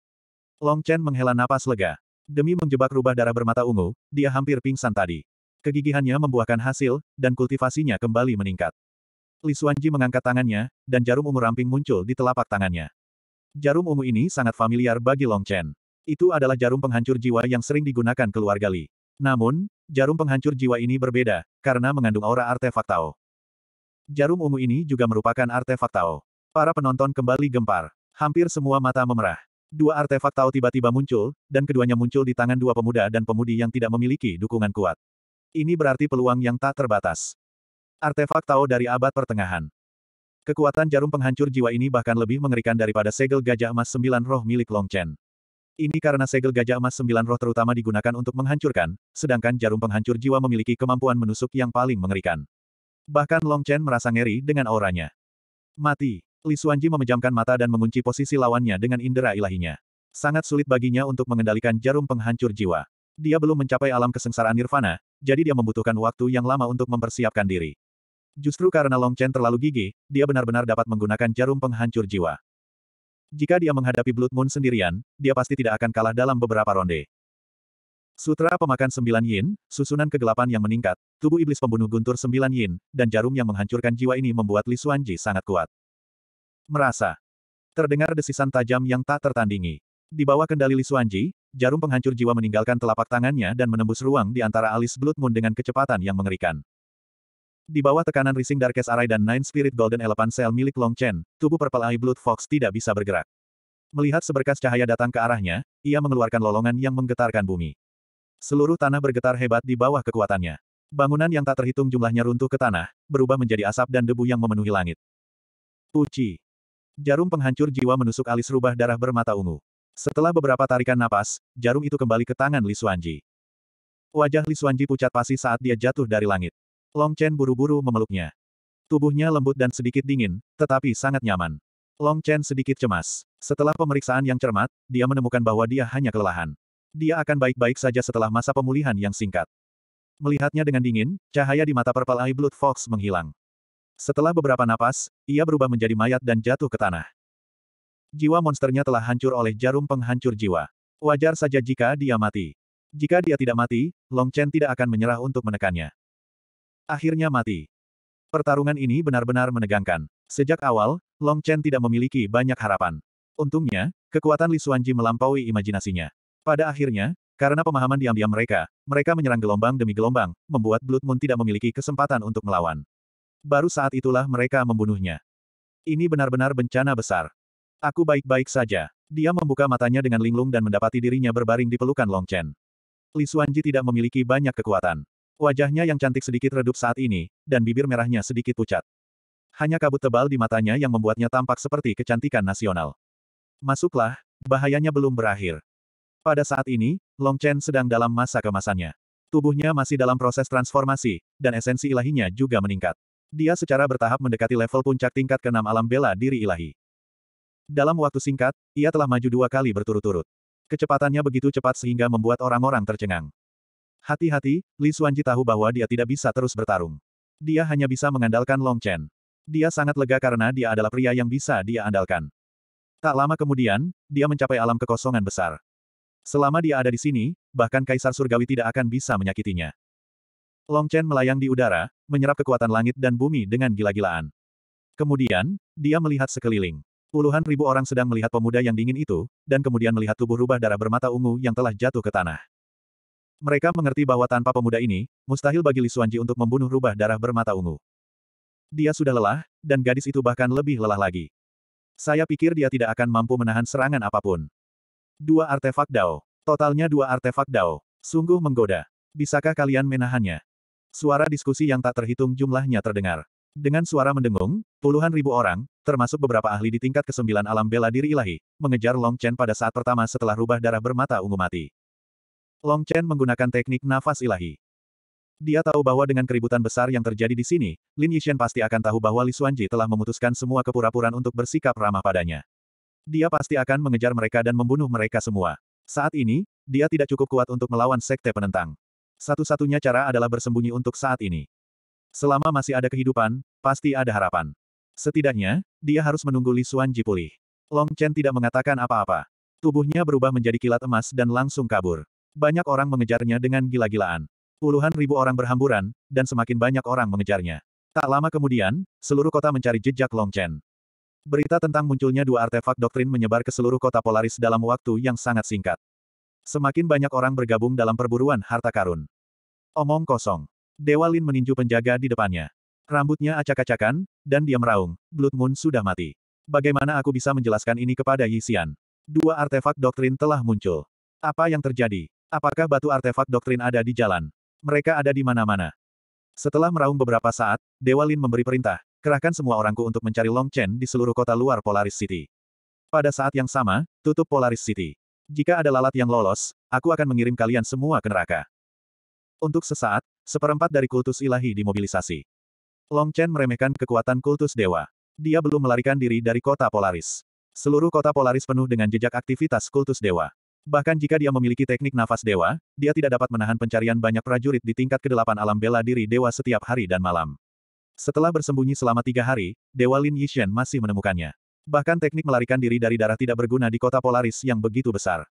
Long Chen menghela napas lega. Demi menjebak rubah darah bermata ungu, dia hampir pingsan tadi. Kegigihannya membuahkan hasil, dan kultivasinya kembali meningkat. Li Xuanji mengangkat tangannya, dan jarum ungu ramping muncul di telapak tangannya. Jarum ungu ini sangat familiar bagi Long Chen. Itu adalah jarum penghancur jiwa yang sering digunakan keluarga Li. Namun, jarum penghancur jiwa ini berbeda, karena mengandung aura artefak Tao. Jarum ungu ini juga merupakan artefak Tao. Para penonton kembali gempar. Hampir semua mata memerah. Dua artefak Tao tiba-tiba muncul, dan keduanya muncul di tangan dua pemuda dan pemudi yang tidak memiliki dukungan kuat. Ini berarti peluang yang tak terbatas. Artefak Tao dari abad pertengahan. Kekuatan jarum penghancur jiwa ini bahkan lebih mengerikan daripada segel gajah emas sembilan roh milik Long Chen. Ini karena segel gajah emas sembilan roh terutama digunakan untuk menghancurkan, sedangkan jarum penghancur jiwa memiliki kemampuan menusuk yang paling mengerikan. Bahkan Long Chen merasa ngeri dengan auranya. Mati. Li Xuanji memejamkan mata dan mengunci posisi lawannya dengan indera ilahinya. Sangat sulit baginya untuk mengendalikan jarum penghancur jiwa. Dia belum mencapai alam kesengsaraan nirvana, jadi dia membutuhkan waktu yang lama untuk mempersiapkan diri. Justru karena Long Chen terlalu gigi, dia benar-benar dapat menggunakan jarum penghancur jiwa. Jika dia menghadapi Blood Moon sendirian, dia pasti tidak akan kalah dalam beberapa ronde. Sutra pemakan sembilan yin, susunan kegelapan yang meningkat, tubuh iblis pembunuh guntur sembilan yin, dan jarum yang menghancurkan jiwa ini membuat Li Xuanji sangat kuat. Merasa. Terdengar desisan tajam yang tak tertandingi. Di bawah kendali Li Xuanji, jarum penghancur jiwa meninggalkan telapak tangannya dan menembus ruang di antara alis Blood Moon dengan kecepatan yang mengerikan. Di bawah tekanan Rising Darkest Array dan Nine Spirit Golden Elephant Cell milik Long Chen, tubuh Purple Eye Blood Fox tidak bisa bergerak. Melihat seberkas cahaya datang ke arahnya, ia mengeluarkan lolongan yang menggetarkan bumi. Seluruh tanah bergetar hebat di bawah kekuatannya. Bangunan yang tak terhitung jumlahnya runtuh ke tanah, berubah menjadi asap dan debu yang memenuhi langit. Uci, Jarum penghancur jiwa menusuk alis rubah darah bermata ungu. Setelah beberapa tarikan napas, jarum itu kembali ke tangan Li Suanji. Wajah Li Suanji pucat pasi saat dia jatuh dari langit. Long Chen buru-buru memeluknya. Tubuhnya lembut dan sedikit dingin, tetapi sangat nyaman. Long Chen sedikit cemas. Setelah pemeriksaan yang cermat, dia menemukan bahwa dia hanya kelelahan. Dia akan baik-baik saja setelah masa pemulihan yang singkat. Melihatnya dengan dingin, cahaya di mata Purple Eye Blood Fox menghilang. Setelah beberapa napas, ia berubah menjadi mayat dan jatuh ke tanah. Jiwa monsternya telah hancur oleh jarum penghancur jiwa. Wajar saja jika dia mati. Jika dia tidak mati, Long Chen tidak akan menyerah untuk menekannya. Akhirnya mati. Pertarungan ini benar-benar menegangkan. Sejak awal, Long Chen tidak memiliki banyak harapan. Untungnya, kekuatan Li Xuanji melampaui imajinasinya. Pada akhirnya, karena pemahaman diam-diam mereka, mereka menyerang gelombang demi gelombang, membuat Blood Moon tidak memiliki kesempatan untuk melawan. Baru saat itulah mereka membunuhnya. Ini benar-benar bencana besar. Aku baik-baik saja. Dia membuka matanya dengan linglung dan mendapati dirinya berbaring di pelukan Long Chen. Li Xuanji tidak memiliki banyak kekuatan. Wajahnya yang cantik sedikit redup saat ini, dan bibir merahnya sedikit pucat. Hanya kabut tebal di matanya yang membuatnya tampak seperti kecantikan nasional. Masuklah, bahayanya belum berakhir. Pada saat ini, Long Chen sedang dalam masa kemasannya. Tubuhnya masih dalam proses transformasi, dan esensi ilahinya juga meningkat. Dia secara bertahap mendekati level puncak tingkat keenam alam bela diri ilahi. Dalam waktu singkat, ia telah maju dua kali berturut-turut. Kecepatannya begitu cepat sehingga membuat orang-orang tercengang. Hati-hati, Li Xuanji tahu bahwa dia tidak bisa terus bertarung. Dia hanya bisa mengandalkan Long Chen. Dia sangat lega karena dia adalah pria yang bisa dia andalkan. Tak lama kemudian, dia mencapai alam kekosongan besar. Selama dia ada di sini, bahkan Kaisar Surgawi tidak akan bisa menyakitinya. Long Chen melayang di udara, menyerap kekuatan langit dan bumi dengan gila-gilaan. Kemudian, dia melihat sekeliling. Puluhan ribu orang sedang melihat pemuda yang dingin itu, dan kemudian melihat tubuh rubah darah bermata ungu yang telah jatuh ke tanah. Mereka mengerti bahwa tanpa pemuda ini, mustahil bagi Li Xuanji untuk membunuh rubah darah bermata ungu. Dia sudah lelah, dan gadis itu bahkan lebih lelah lagi. Saya pikir dia tidak akan mampu menahan serangan apapun. Dua artefak Dao. Totalnya dua artefak Dao. Sungguh menggoda. Bisakah kalian menahannya? Suara diskusi yang tak terhitung jumlahnya terdengar. Dengan suara mendengung, puluhan ribu orang, termasuk beberapa ahli di tingkat kesembilan alam bela diri ilahi, mengejar Long Chen pada saat pertama setelah rubah darah bermata ungu mati. Long Chen menggunakan teknik nafas ilahi. Dia tahu bahwa dengan keributan besar yang terjadi di sini, Lin Yixian pasti akan tahu bahwa Li Xuanji telah memutuskan semua kepura-puraan untuk bersikap ramah padanya. Dia pasti akan mengejar mereka dan membunuh mereka semua. Saat ini, dia tidak cukup kuat untuk melawan sekte penentang. Satu-satunya cara adalah bersembunyi untuk saat ini. Selama masih ada kehidupan, pasti ada harapan. Setidaknya, dia harus menunggu Li Xuan Ji pulih. Long Chen tidak mengatakan apa-apa. Tubuhnya berubah menjadi kilat emas dan langsung kabur. Banyak orang mengejarnya dengan gila-gilaan. Puluhan ribu orang berhamburan, dan semakin banyak orang mengejarnya. Tak lama kemudian, seluruh kota mencari jejak Long Chen. Berita tentang munculnya dua artefak doktrin menyebar ke seluruh kota Polaris dalam waktu yang sangat singkat. Semakin banyak orang bergabung dalam perburuan harta karun. Omong kosong. Dewa Lin meninju penjaga di depannya. Rambutnya acak-acakan, dan dia meraung. Blood Moon sudah mati. Bagaimana aku bisa menjelaskan ini kepada Yi Xian? Dua artefak doktrin telah muncul. Apa yang terjadi? Apakah batu artefak doktrin ada di jalan? Mereka ada di mana-mana. Setelah meraung beberapa saat, Dewa Lin memberi perintah, kerahkan semua orangku untuk mencari Long Chen di seluruh kota luar Polaris City. Pada saat yang sama, tutup Polaris City. Jika ada lalat yang lolos, aku akan mengirim kalian semua ke neraka. Untuk sesaat, seperempat dari kultus ilahi dimobilisasi. Long Chen meremehkan kekuatan kultus dewa. Dia belum melarikan diri dari kota Polaris. Seluruh kota Polaris penuh dengan jejak aktivitas kultus dewa. Bahkan jika dia memiliki teknik nafas dewa, dia tidak dapat menahan pencarian banyak prajurit di tingkat kedelapan alam bela diri dewa setiap hari dan malam. Setelah bersembunyi selama tiga hari, Dewa Lin Yishen masih menemukannya. Bahkan teknik melarikan diri dari darah tidak berguna di kota Polaris yang begitu besar.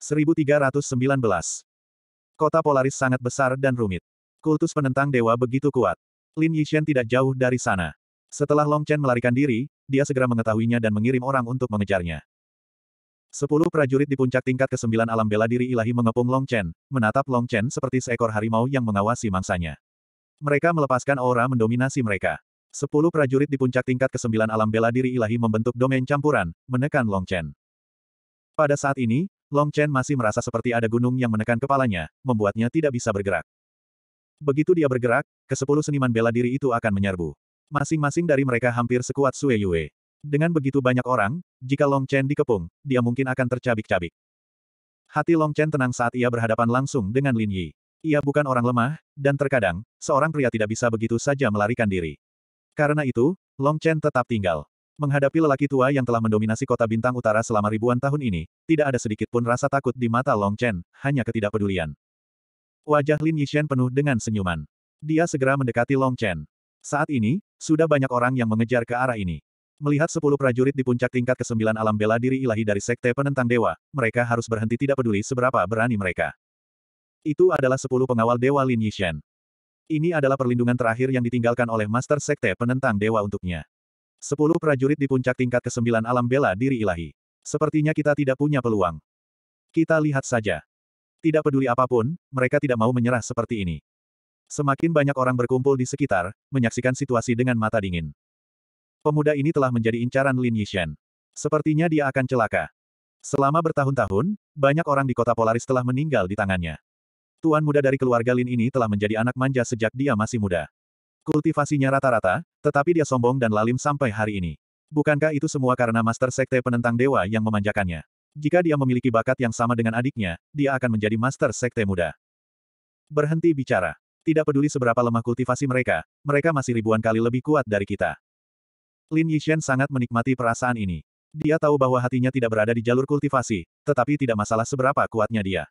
1319. Kota Polaris sangat besar dan rumit. Kultus penentang dewa begitu kuat. Lin Yixian tidak jauh dari sana. Setelah Long Chen melarikan diri, dia segera mengetahuinya dan mengirim orang untuk mengejarnya. Sepuluh prajurit di puncak tingkat ke-9 alam bela diri ilahi mengepung Long Chen, menatap Long Chen seperti seekor harimau yang mengawasi mangsanya. Mereka melepaskan aura mendominasi mereka. Sepuluh prajurit di puncak tingkat ke-9 alam bela diri ilahi membentuk domain campuran, menekan Long Chen. Pada saat ini, Long Chen masih merasa seperti ada gunung yang menekan kepalanya, membuatnya tidak bisa bergerak. Begitu dia bergerak, kesepuluh seniman bela diri itu akan menyerbu. Masing-masing dari mereka hampir sekuat Sue Yue. Dengan begitu banyak orang, jika Long Chen dikepung, dia mungkin akan tercabik-cabik. Hati Long Chen tenang saat ia berhadapan langsung dengan Lin Yi. Ia bukan orang lemah, dan terkadang, seorang pria tidak bisa begitu saja melarikan diri. Karena itu, Long Chen tetap tinggal. Menghadapi lelaki tua yang telah mendominasi kota bintang utara selama ribuan tahun ini, tidak ada sedikit pun rasa takut di mata Long Chen, hanya ketidakpedulian. Wajah Lin Yishen penuh dengan senyuman. Dia segera mendekati Long Chen. Saat ini, sudah banyak orang yang mengejar ke arah ini. Melihat sepuluh prajurit di puncak tingkat ke-9 alam bela diri ilahi dari Sekte Penentang Dewa, mereka harus berhenti tidak peduli seberapa berani mereka. Itu adalah sepuluh pengawal Dewa Lin Yishen. Ini adalah perlindungan terakhir yang ditinggalkan oleh Master Sekte penentang dewa untuknya. Sepuluh prajurit di puncak tingkat kesembilan alam bela diri ilahi. Sepertinya kita tidak punya peluang. Kita lihat saja. Tidak peduli apapun, mereka tidak mau menyerah seperti ini. Semakin banyak orang berkumpul di sekitar, menyaksikan situasi dengan mata dingin. Pemuda ini telah menjadi incaran Lin Yishan. Sepertinya dia akan celaka. Selama bertahun-tahun, banyak orang di kota Polaris telah meninggal di tangannya. Tuan muda dari keluarga Lin ini telah menjadi anak manja sejak dia masih muda. Kultivasinya rata-rata, tetapi dia sombong dan lalim sampai hari ini. Bukankah itu semua karena Master Sekte Penentang Dewa yang memanjakannya? Jika dia memiliki bakat yang sama dengan adiknya, dia akan menjadi Master Sekte Muda. Berhenti bicara. Tidak peduli seberapa lemah kultivasi mereka, mereka masih ribuan kali lebih kuat dari kita. Lin Yishen sangat menikmati perasaan ini. Dia tahu bahwa hatinya tidak berada di jalur kultivasi, tetapi tidak masalah seberapa kuatnya dia.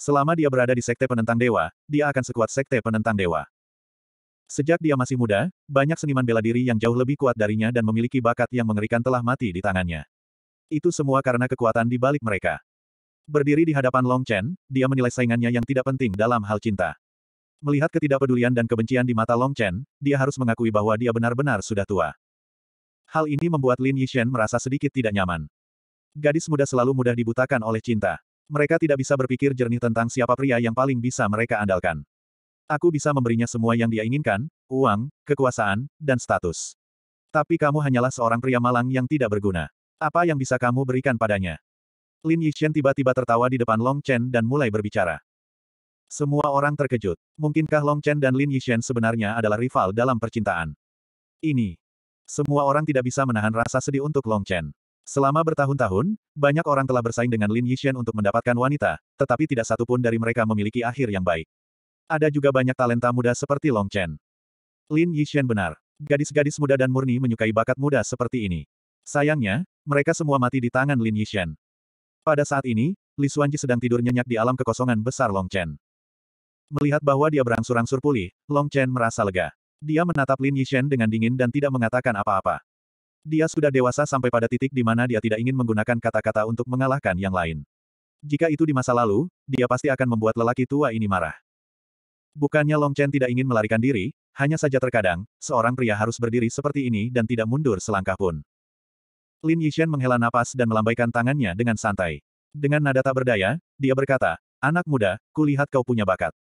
Selama dia berada di sekte penentang dewa, dia akan sekuat sekte penentang dewa. Sejak dia masih muda, banyak seniman bela diri yang jauh lebih kuat darinya dan memiliki bakat yang mengerikan telah mati di tangannya. Itu semua karena kekuatan di balik mereka. Berdiri di hadapan Long Chen, dia menilai saingannya yang tidak penting dalam hal cinta. Melihat ketidakpedulian dan kebencian di mata Long Chen, dia harus mengakui bahwa dia benar-benar sudah tua. Hal ini membuat Lin Yishen merasa sedikit tidak nyaman. Gadis muda selalu mudah dibutakan oleh cinta. Mereka tidak bisa berpikir jernih tentang siapa pria yang paling bisa mereka andalkan. Aku bisa memberinya semua yang dia inginkan, uang, kekuasaan, dan status. Tapi kamu hanyalah seorang pria malang yang tidak berguna. Apa yang bisa kamu berikan padanya? Lin Yixian tiba-tiba tertawa di depan Long Chen dan mulai berbicara. Semua orang terkejut. Mungkinkah Long Chen dan Lin Yixian sebenarnya adalah rival dalam percintaan? Ini. Semua orang tidak bisa menahan rasa sedih untuk Long Chen. Selama bertahun-tahun, banyak orang telah bersaing dengan Lin Yixian untuk mendapatkan wanita, tetapi tidak satu pun dari mereka memiliki akhir yang baik. Ada juga banyak talenta muda seperti Long Chen. Lin Yixian benar. Gadis-gadis muda dan murni menyukai bakat muda seperti ini. Sayangnya, mereka semua mati di tangan Lin Yixian. Pada saat ini, Li Xuanji sedang tidur nyenyak di alam kekosongan besar Long Chen. Melihat bahwa dia berangsur-angsur pulih, Long Chen merasa lega. Dia menatap Lin Yixian dengan dingin dan tidak mengatakan apa-apa. Dia sudah dewasa sampai pada titik di mana dia tidak ingin menggunakan kata-kata untuk mengalahkan yang lain. Jika itu di masa lalu, dia pasti akan membuat lelaki tua ini marah. Bukannya Long Chen tidak ingin melarikan diri, hanya saja terkadang, seorang pria harus berdiri seperti ini dan tidak mundur selangkah pun. Lin Yixian menghela napas dan melambaikan tangannya dengan santai. Dengan nada tak berdaya, dia berkata, Anak muda, kulihat kau punya bakat.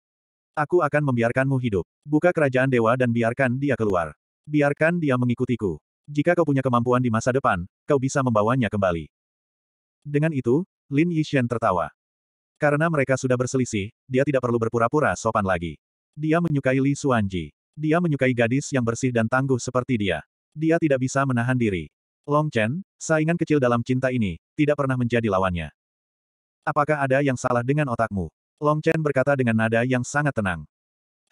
Aku akan membiarkanmu hidup. Buka kerajaan dewa dan biarkan dia keluar. Biarkan dia mengikutiku. Jika kau punya kemampuan di masa depan, kau bisa membawanya kembali. Dengan itu, Lin Yixian tertawa. Karena mereka sudah berselisih, dia tidak perlu berpura-pura sopan lagi. Dia menyukai Li Suanji. Dia menyukai gadis yang bersih dan tangguh seperti dia. Dia tidak bisa menahan diri. Long Chen, saingan kecil dalam cinta ini, tidak pernah menjadi lawannya. Apakah ada yang salah dengan otakmu? Long Chen berkata dengan nada yang sangat tenang.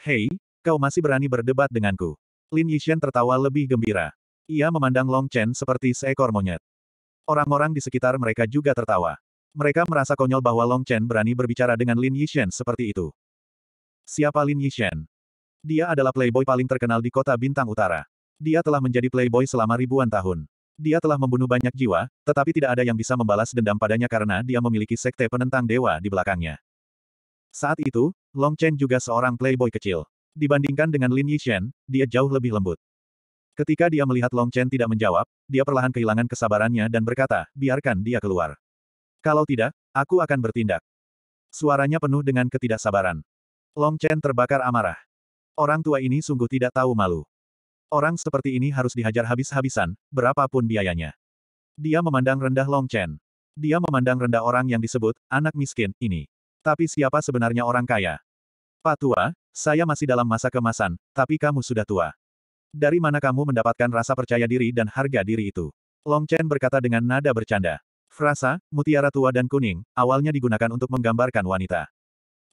Hei, kau masih berani berdebat denganku. Lin Yixian tertawa lebih gembira. Ia memandang Long Chen seperti seekor monyet. Orang-orang di sekitar mereka juga tertawa. Mereka merasa konyol bahwa Long Chen berani berbicara dengan Lin Yishen seperti itu. Siapa Lin Yishen? Dia adalah playboy paling terkenal di kota Bintang Utara. Dia telah menjadi playboy selama ribuan tahun. Dia telah membunuh banyak jiwa, tetapi tidak ada yang bisa membalas dendam padanya karena dia memiliki sekte penentang dewa di belakangnya. Saat itu, Long Chen juga seorang playboy kecil. Dibandingkan dengan Lin Yishen, dia jauh lebih lembut. Ketika dia melihat Long Chen tidak menjawab, dia perlahan kehilangan kesabarannya dan berkata, biarkan dia keluar. Kalau tidak, aku akan bertindak. Suaranya penuh dengan ketidaksabaran. Long Chen terbakar amarah. Orang tua ini sungguh tidak tahu malu. Orang seperti ini harus dihajar habis-habisan, berapapun biayanya. Dia memandang rendah Long Chen. Dia memandang rendah orang yang disebut, anak miskin, ini. Tapi siapa sebenarnya orang kaya? Pak tua, saya masih dalam masa kemasan, tapi kamu sudah tua. Dari mana kamu mendapatkan rasa percaya diri dan harga diri itu? Long Chen berkata dengan nada bercanda. Frasa, mutiara tua dan kuning, awalnya digunakan untuk menggambarkan wanita.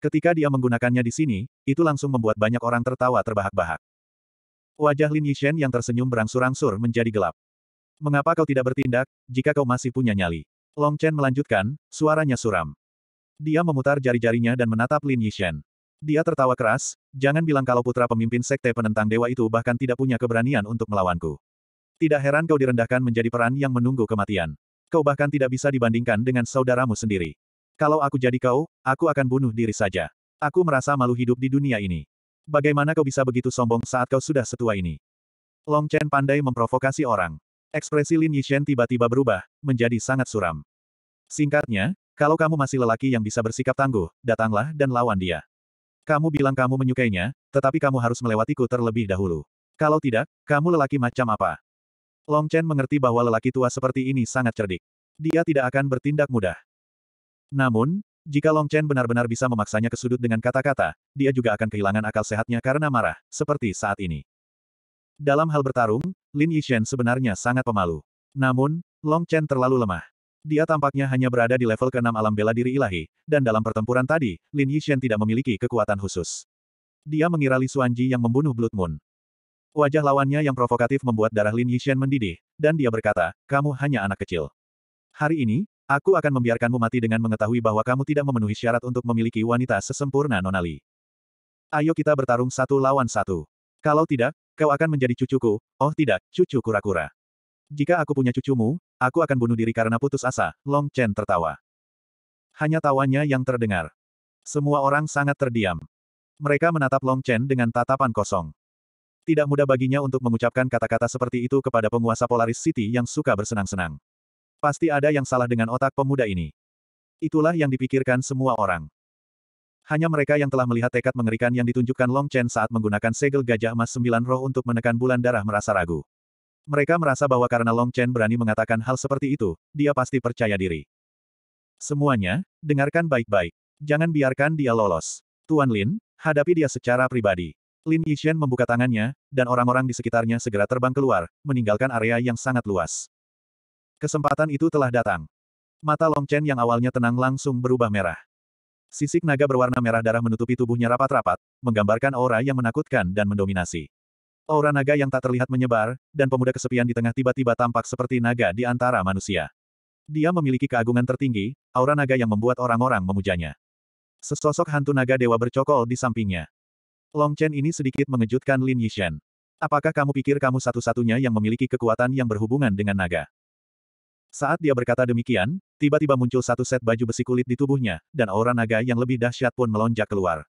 Ketika dia menggunakannya di sini, itu langsung membuat banyak orang tertawa terbahak-bahak. Wajah Lin Yishen yang tersenyum berangsur-angsur menjadi gelap. Mengapa kau tidak bertindak, jika kau masih punya nyali? Long Chen melanjutkan, suaranya suram. Dia memutar jari-jarinya dan menatap Lin Yishen. Dia tertawa keras, jangan bilang kalau putra pemimpin sekte penentang dewa itu bahkan tidak punya keberanian untuk melawanku. Tidak heran kau direndahkan menjadi peran yang menunggu kematian. Kau bahkan tidak bisa dibandingkan dengan saudaramu sendiri. Kalau aku jadi kau, aku akan bunuh diri saja. Aku merasa malu hidup di dunia ini. Bagaimana kau bisa begitu sombong saat kau sudah setua ini? Long Chen pandai memprovokasi orang. Ekspresi Lin Yishen tiba-tiba berubah, menjadi sangat suram. Singkatnya, kalau kamu masih lelaki yang bisa bersikap tangguh, datanglah dan lawan dia. Kamu bilang kamu menyukainya, tetapi kamu harus melewatiku terlebih dahulu. Kalau tidak, kamu lelaki macam apa? Long Chen mengerti bahwa lelaki tua seperti ini sangat cerdik. Dia tidak akan bertindak mudah. Namun, jika Long Chen benar-benar bisa memaksanya ke sudut dengan kata-kata, dia juga akan kehilangan akal sehatnya karena marah, seperti saat ini. Dalam hal bertarung, Lin Yishen sebenarnya sangat pemalu. Namun, Long Chen terlalu lemah. Dia tampaknya hanya berada di level keenam alam bela diri ilahi, dan dalam pertempuran tadi, Lin Yixian tidak memiliki kekuatan khusus. Dia mengira Li Xuanji yang membunuh Blood Moon. Wajah lawannya yang provokatif membuat darah Lin Yixian mendidih, dan dia berkata, kamu hanya anak kecil. Hari ini, aku akan membiarkanmu mati dengan mengetahui bahwa kamu tidak memenuhi syarat untuk memiliki wanita sesempurna Nonali. Ayo kita bertarung satu lawan satu. Kalau tidak, kau akan menjadi cucuku, oh tidak, cucu kura-kura. Jika aku punya cucumu, Aku akan bunuh diri karena putus asa, Long Chen tertawa. Hanya tawanya yang terdengar. Semua orang sangat terdiam. Mereka menatap Long Chen dengan tatapan kosong. Tidak mudah baginya untuk mengucapkan kata-kata seperti itu kepada penguasa Polaris City yang suka bersenang-senang. Pasti ada yang salah dengan otak pemuda ini. Itulah yang dipikirkan semua orang. Hanya mereka yang telah melihat tekad mengerikan yang ditunjukkan Long Chen saat menggunakan segel gajah emas sembilan roh untuk menekan bulan darah merasa ragu. Mereka merasa bahwa karena Long Chen berani mengatakan hal seperti itu, dia pasti percaya diri. Semuanya, dengarkan baik-baik. Jangan biarkan dia lolos. Tuan Lin, hadapi dia secara pribadi. Lin Yixian membuka tangannya, dan orang-orang di sekitarnya segera terbang keluar, meninggalkan area yang sangat luas. Kesempatan itu telah datang. Mata Long Chen yang awalnya tenang langsung berubah merah. Sisik naga berwarna merah darah menutupi tubuhnya rapat-rapat, menggambarkan aura yang menakutkan dan mendominasi. Aura naga yang tak terlihat menyebar, dan pemuda kesepian di tengah tiba-tiba tampak seperti naga di antara manusia. Dia memiliki keagungan tertinggi, aura naga yang membuat orang-orang memujanya. Sesosok hantu naga dewa bercokol di sampingnya. Long Chen ini sedikit mengejutkan Lin Yishen. Apakah kamu pikir kamu satu-satunya yang memiliki kekuatan yang berhubungan dengan naga? Saat dia berkata demikian, tiba-tiba muncul satu set baju besi kulit di tubuhnya, dan aura naga yang lebih dahsyat pun melonjak keluar.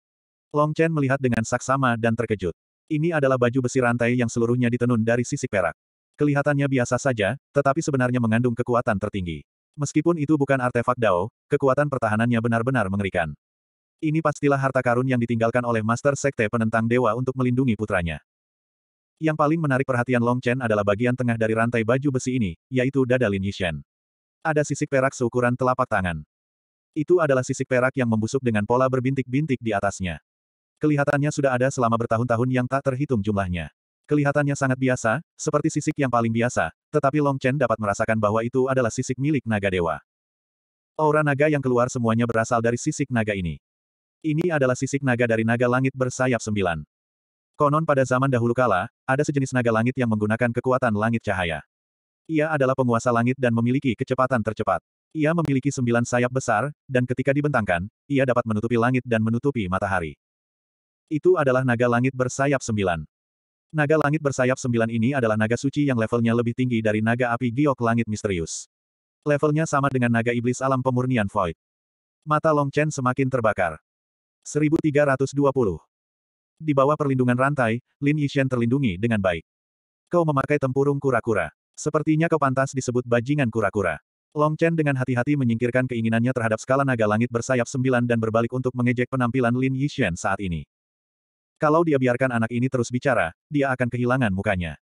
Long Chen melihat dengan saksama dan terkejut. Ini adalah baju besi rantai yang seluruhnya ditenun dari sisik perak. Kelihatannya biasa saja, tetapi sebenarnya mengandung kekuatan tertinggi. Meskipun itu bukan artefak Dao, kekuatan pertahanannya benar-benar mengerikan. Ini pastilah harta karun yang ditinggalkan oleh Master Sekte penentang dewa untuk melindungi putranya. Yang paling menarik perhatian Long Chen adalah bagian tengah dari rantai baju besi ini, yaitu dada Lin Yishen. Ada sisik perak seukuran telapak tangan. Itu adalah sisik perak yang membusuk dengan pola berbintik-bintik di atasnya. Kelihatannya sudah ada selama bertahun-tahun yang tak terhitung jumlahnya. Kelihatannya sangat biasa, seperti sisik yang paling biasa, tetapi Long Chen dapat merasakan bahwa itu adalah sisik milik naga dewa. Aura naga yang keluar semuanya berasal dari sisik naga ini. Ini adalah sisik naga dari naga langit bersayap sembilan. Konon pada zaman dahulu kala, ada sejenis naga langit yang menggunakan kekuatan langit cahaya. Ia adalah penguasa langit dan memiliki kecepatan tercepat. Ia memiliki sembilan sayap besar, dan ketika dibentangkan, ia dapat menutupi langit dan menutupi matahari. Itu adalah naga langit bersayap sembilan. Naga langit bersayap sembilan ini adalah naga suci yang levelnya lebih tinggi dari naga api giok langit misterius. Levelnya sama dengan naga iblis alam pemurnian void. Mata Long Chen semakin terbakar. 1320. Di bawah perlindungan rantai, Lin Yishen terlindungi dengan baik. Kau memakai tempurung kura-kura. Sepertinya kau pantas disebut bajingan kura-kura. Long Chen dengan hati-hati menyingkirkan keinginannya terhadap skala naga langit bersayap sembilan dan berbalik untuk mengejek penampilan Lin Yishen saat ini. Kalau dia biarkan anak ini terus bicara, dia akan kehilangan mukanya.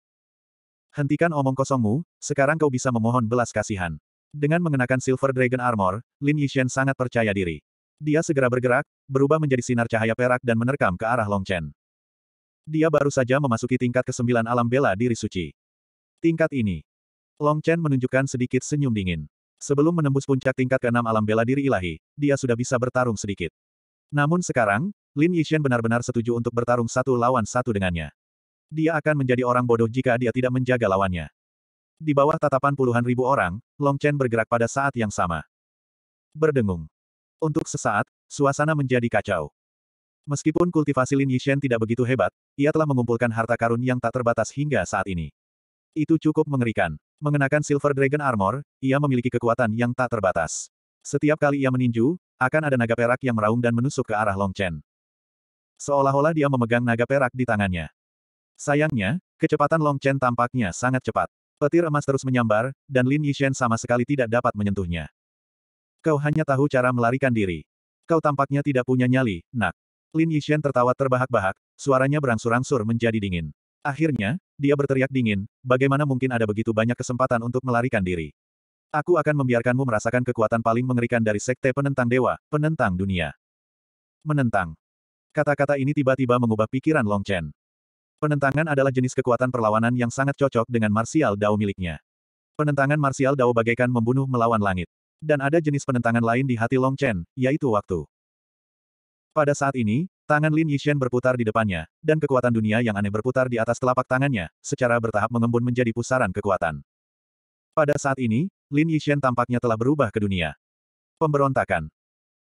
Hentikan omong kosongmu, sekarang kau bisa memohon belas kasihan. Dengan mengenakan Silver Dragon Armor, Lin Yixian sangat percaya diri. Dia segera bergerak, berubah menjadi sinar cahaya perak dan menerkam ke arah Long Chen. Dia baru saja memasuki tingkat kesembilan alam bela diri suci. Tingkat ini. Long Chen menunjukkan sedikit senyum dingin. Sebelum menembus puncak tingkat ke keenam alam bela diri ilahi, dia sudah bisa bertarung sedikit. Namun sekarang, Lin Yixian benar-benar setuju untuk bertarung satu lawan satu dengannya. Dia akan menjadi orang bodoh jika dia tidak menjaga lawannya. Di bawah tatapan puluhan ribu orang, Long Chen bergerak pada saat yang sama. Berdengung. Untuk sesaat, suasana menjadi kacau. Meskipun kultivasi Lin Yixian tidak begitu hebat, ia telah mengumpulkan harta karun yang tak terbatas hingga saat ini. Itu cukup mengerikan. Mengenakan Silver Dragon Armor, ia memiliki kekuatan yang tak terbatas. Setiap kali ia meninju, akan ada naga perak yang meraung dan menusuk ke arah Long Chen. Seolah-olah dia memegang naga perak di tangannya. Sayangnya, kecepatan Long Chen tampaknya sangat cepat. Petir emas terus menyambar, dan Lin Yixian sama sekali tidak dapat menyentuhnya. Kau hanya tahu cara melarikan diri. Kau tampaknya tidak punya nyali, nak. Lin Yixian tertawa terbahak-bahak, suaranya berangsur-angsur menjadi dingin. Akhirnya, dia berteriak dingin, bagaimana mungkin ada begitu banyak kesempatan untuk melarikan diri. Aku akan membiarkanmu merasakan kekuatan paling mengerikan dari sekte penentang dewa, penentang dunia. Menentang. Kata-kata ini tiba-tiba mengubah pikiran Long Chen. Penentangan adalah jenis kekuatan perlawanan yang sangat cocok dengan martial dao miliknya. Penentangan martial dao bagaikan membunuh melawan langit. Dan ada jenis penentangan lain di hati Long Chen, yaitu waktu. Pada saat ini, tangan Lin Yixian berputar di depannya, dan kekuatan dunia yang aneh berputar di atas telapak tangannya, secara bertahap mengembun menjadi pusaran kekuatan. Pada saat ini, Lin Yixian tampaknya telah berubah ke dunia. Pemberontakan.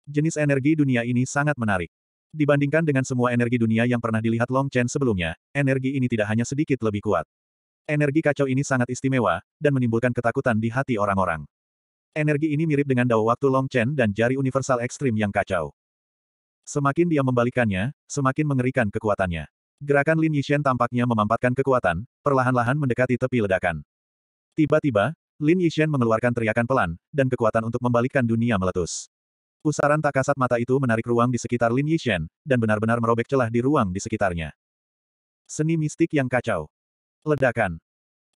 Jenis energi dunia ini sangat menarik. Dibandingkan dengan semua energi dunia yang pernah dilihat Long Chen sebelumnya, energi ini tidak hanya sedikit lebih kuat. Energi kacau ini sangat istimewa, dan menimbulkan ketakutan di hati orang-orang. Energi ini mirip dengan dao waktu Long Chen dan jari universal ekstrim yang kacau. Semakin dia membalikkannya, semakin mengerikan kekuatannya. Gerakan Lin Yixian tampaknya memampatkan kekuatan, perlahan-lahan mendekati tepi ledakan. Tiba-tiba, Lin Yixian mengeluarkan teriakan pelan, dan kekuatan untuk membalikkan dunia meletus. Pusaran tak kasat mata itu menarik ruang di sekitar Lin Yishen, dan benar-benar merobek celah di ruang di sekitarnya. Seni mistik yang kacau. Ledakan.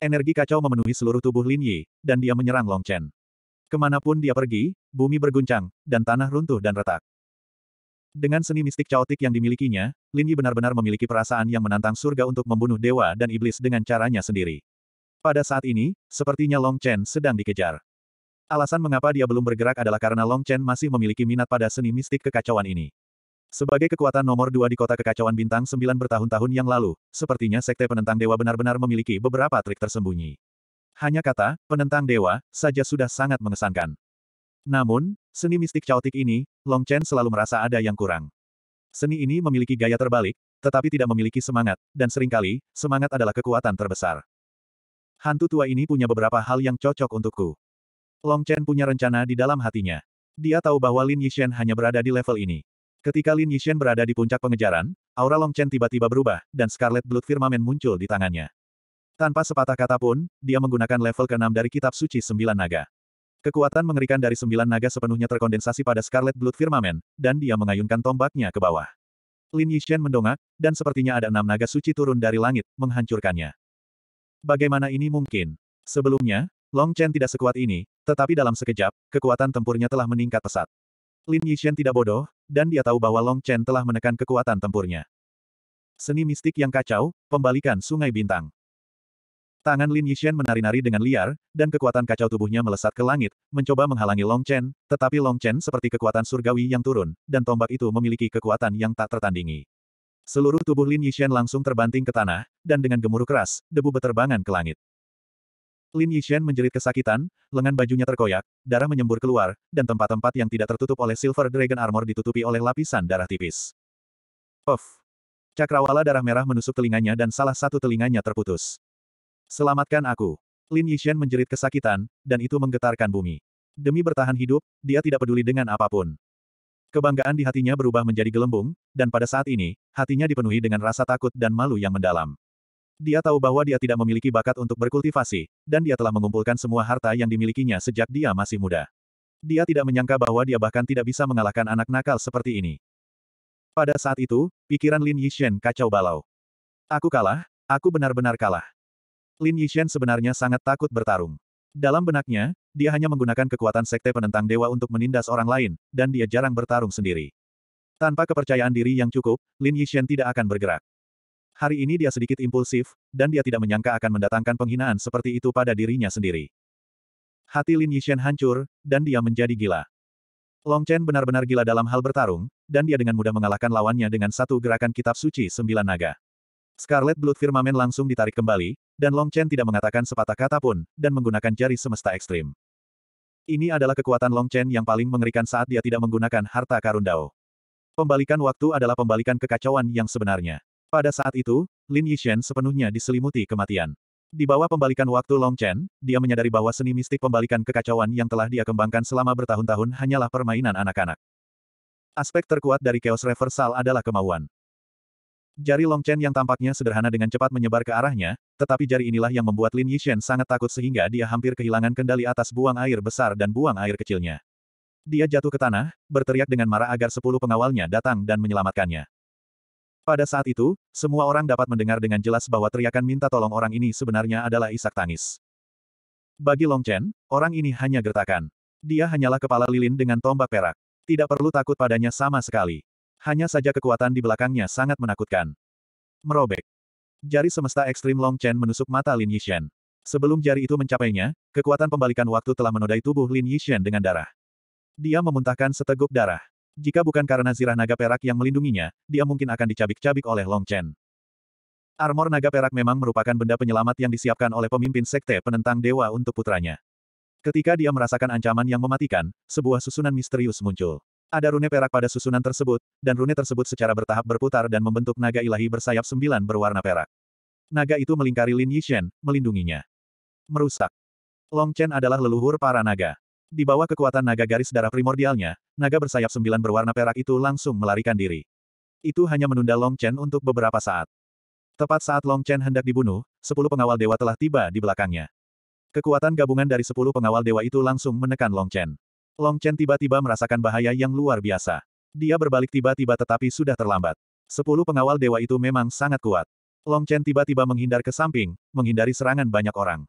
Energi kacau memenuhi seluruh tubuh Lin Yi, dan dia menyerang Long Chen. Kemanapun dia pergi, bumi berguncang, dan tanah runtuh dan retak. Dengan seni mistik caotik yang dimilikinya, Lin Yi benar-benar memiliki perasaan yang menantang surga untuk membunuh dewa dan iblis dengan caranya sendiri. Pada saat ini, sepertinya Long Chen sedang dikejar. Alasan mengapa dia belum bergerak adalah karena Long Chen masih memiliki minat pada seni mistik kekacauan ini. Sebagai kekuatan nomor dua di kota kekacauan bintang sembilan bertahun-tahun yang lalu, sepertinya sekte penentang dewa benar-benar memiliki beberapa trik tersembunyi. Hanya kata, penentang dewa, saja sudah sangat mengesankan. Namun, seni mistik caotik ini, Long Chen selalu merasa ada yang kurang. Seni ini memiliki gaya terbalik, tetapi tidak memiliki semangat, dan seringkali, semangat adalah kekuatan terbesar. Hantu tua ini punya beberapa hal yang cocok untukku. Long Chen punya rencana di dalam hatinya. Dia tahu bahwa Lin Yixian hanya berada di level ini. Ketika Lin Yixian berada di puncak pengejaran, aura Long Chen tiba-tiba berubah, dan Scarlet Blood Firmament muncul di tangannya. Tanpa sepatah kata pun, dia menggunakan level ke-6 dari Kitab Suci Sembilan Naga. Kekuatan mengerikan dari Sembilan Naga sepenuhnya terkondensasi pada Scarlet Blood Firmament, dan dia mengayunkan tombaknya ke bawah. Lin Yixian mendongak, dan sepertinya ada enam naga suci turun dari langit, menghancurkannya. Bagaimana ini mungkin? Sebelumnya, Long Chen tidak sekuat ini, tetapi dalam sekejap, kekuatan tempurnya telah meningkat pesat. Lin Yixian tidak bodoh, dan dia tahu bahwa Long Chen telah menekan kekuatan tempurnya. Seni mistik yang kacau, pembalikan sungai bintang. Tangan Lin Yixian menari-nari dengan liar, dan kekuatan kacau tubuhnya melesat ke langit, mencoba menghalangi Long Chen, tetapi Long Chen seperti kekuatan surgawi yang turun, dan tombak itu memiliki kekuatan yang tak tertandingi. Seluruh tubuh Lin Yixian langsung terbanting ke tanah, dan dengan gemuruh keras, debu beterbangan ke langit. Lin Yishen menjerit kesakitan, lengan bajunya terkoyak, darah menyembur keluar, dan tempat-tempat yang tidak tertutup oleh Silver Dragon Armor ditutupi oleh lapisan darah tipis. Puff! Cakrawala darah merah menusuk telinganya dan salah satu telinganya terputus. Selamatkan aku! Lin Yishen menjerit kesakitan, dan itu menggetarkan bumi. Demi bertahan hidup, dia tidak peduli dengan apapun. Kebanggaan di hatinya berubah menjadi gelembung, dan pada saat ini, hatinya dipenuhi dengan rasa takut dan malu yang mendalam. Dia tahu bahwa dia tidak memiliki bakat untuk berkultivasi, dan dia telah mengumpulkan semua harta yang dimilikinya sejak dia masih muda. Dia tidak menyangka bahwa dia bahkan tidak bisa mengalahkan anak nakal seperti ini. Pada saat itu, pikiran Lin Yixian kacau balau. Aku kalah, aku benar-benar kalah. Lin Yixian sebenarnya sangat takut bertarung. Dalam benaknya, dia hanya menggunakan kekuatan sekte penentang dewa untuk menindas orang lain, dan dia jarang bertarung sendiri. Tanpa kepercayaan diri yang cukup, Lin Yixian tidak akan bergerak. Hari ini dia sedikit impulsif, dan dia tidak menyangka akan mendatangkan penghinaan seperti itu pada dirinya sendiri. Hati Lin Yixian hancur, dan dia menjadi gila. Long Chen benar-benar gila dalam hal bertarung, dan dia dengan mudah mengalahkan lawannya dengan satu gerakan kitab suci sembilan naga. Scarlet Blood Firmament langsung ditarik kembali, dan Long Chen tidak mengatakan sepatah kata pun, dan menggunakan jari semesta ekstrim. Ini adalah kekuatan Long Chen yang paling mengerikan saat dia tidak menggunakan harta karun Dao. Pembalikan waktu adalah pembalikan kekacauan yang sebenarnya. Pada saat itu, Lin Yishen sepenuhnya diselimuti kematian. Di bawah pembalikan waktu Long Chen, dia menyadari bahwa seni mistik pembalikan kekacauan yang telah dia kembangkan selama bertahun-tahun hanyalah permainan anak-anak. Aspek terkuat dari Chaos Reversal adalah kemauan. Jari Long Chen yang tampaknya sederhana dengan cepat menyebar ke arahnya, tetapi jari inilah yang membuat Lin Yishen sangat takut sehingga dia hampir kehilangan kendali atas buang air besar dan buang air kecilnya. Dia jatuh ke tanah, berteriak dengan marah agar sepuluh pengawalnya datang dan menyelamatkannya. Pada saat itu, semua orang dapat mendengar dengan jelas bahwa teriakan minta tolong orang ini sebenarnya adalah isak tangis. Bagi Long Chen, orang ini hanya gertakan. Dia hanyalah kepala lilin dengan tombak perak. Tidak perlu takut padanya sama sekali. Hanya saja kekuatan di belakangnya sangat menakutkan. Merobek. Jari semesta ekstrim Long Chen menusuk mata Lin Yixian. Sebelum jari itu mencapainya, kekuatan pembalikan waktu telah menodai tubuh Lin Yixian dengan darah. Dia memuntahkan seteguk darah. Jika bukan karena zirah naga perak yang melindunginya, dia mungkin akan dicabik-cabik oleh Long Chen. Armor naga perak memang merupakan benda penyelamat yang disiapkan oleh pemimpin sekte penentang dewa untuk putranya. Ketika dia merasakan ancaman yang mematikan, sebuah susunan misterius muncul. Ada rune perak pada susunan tersebut, dan rune tersebut secara bertahap berputar dan membentuk naga ilahi bersayap sembilan berwarna perak. Naga itu melingkari Lin Yishen, melindunginya. Merusak. Long Chen adalah leluhur para naga. Di bawah kekuatan naga garis darah primordialnya, naga bersayap sembilan berwarna perak itu langsung melarikan diri. Itu hanya menunda Long Chen untuk beberapa saat. Tepat saat Long Chen hendak dibunuh, sepuluh pengawal dewa telah tiba di belakangnya. Kekuatan gabungan dari sepuluh pengawal dewa itu langsung menekan Long Chen. Long Chen tiba-tiba merasakan bahaya yang luar biasa. Dia berbalik tiba-tiba tetapi sudah terlambat. Sepuluh pengawal dewa itu memang sangat kuat. Long Chen tiba-tiba menghindar ke samping, menghindari serangan banyak orang.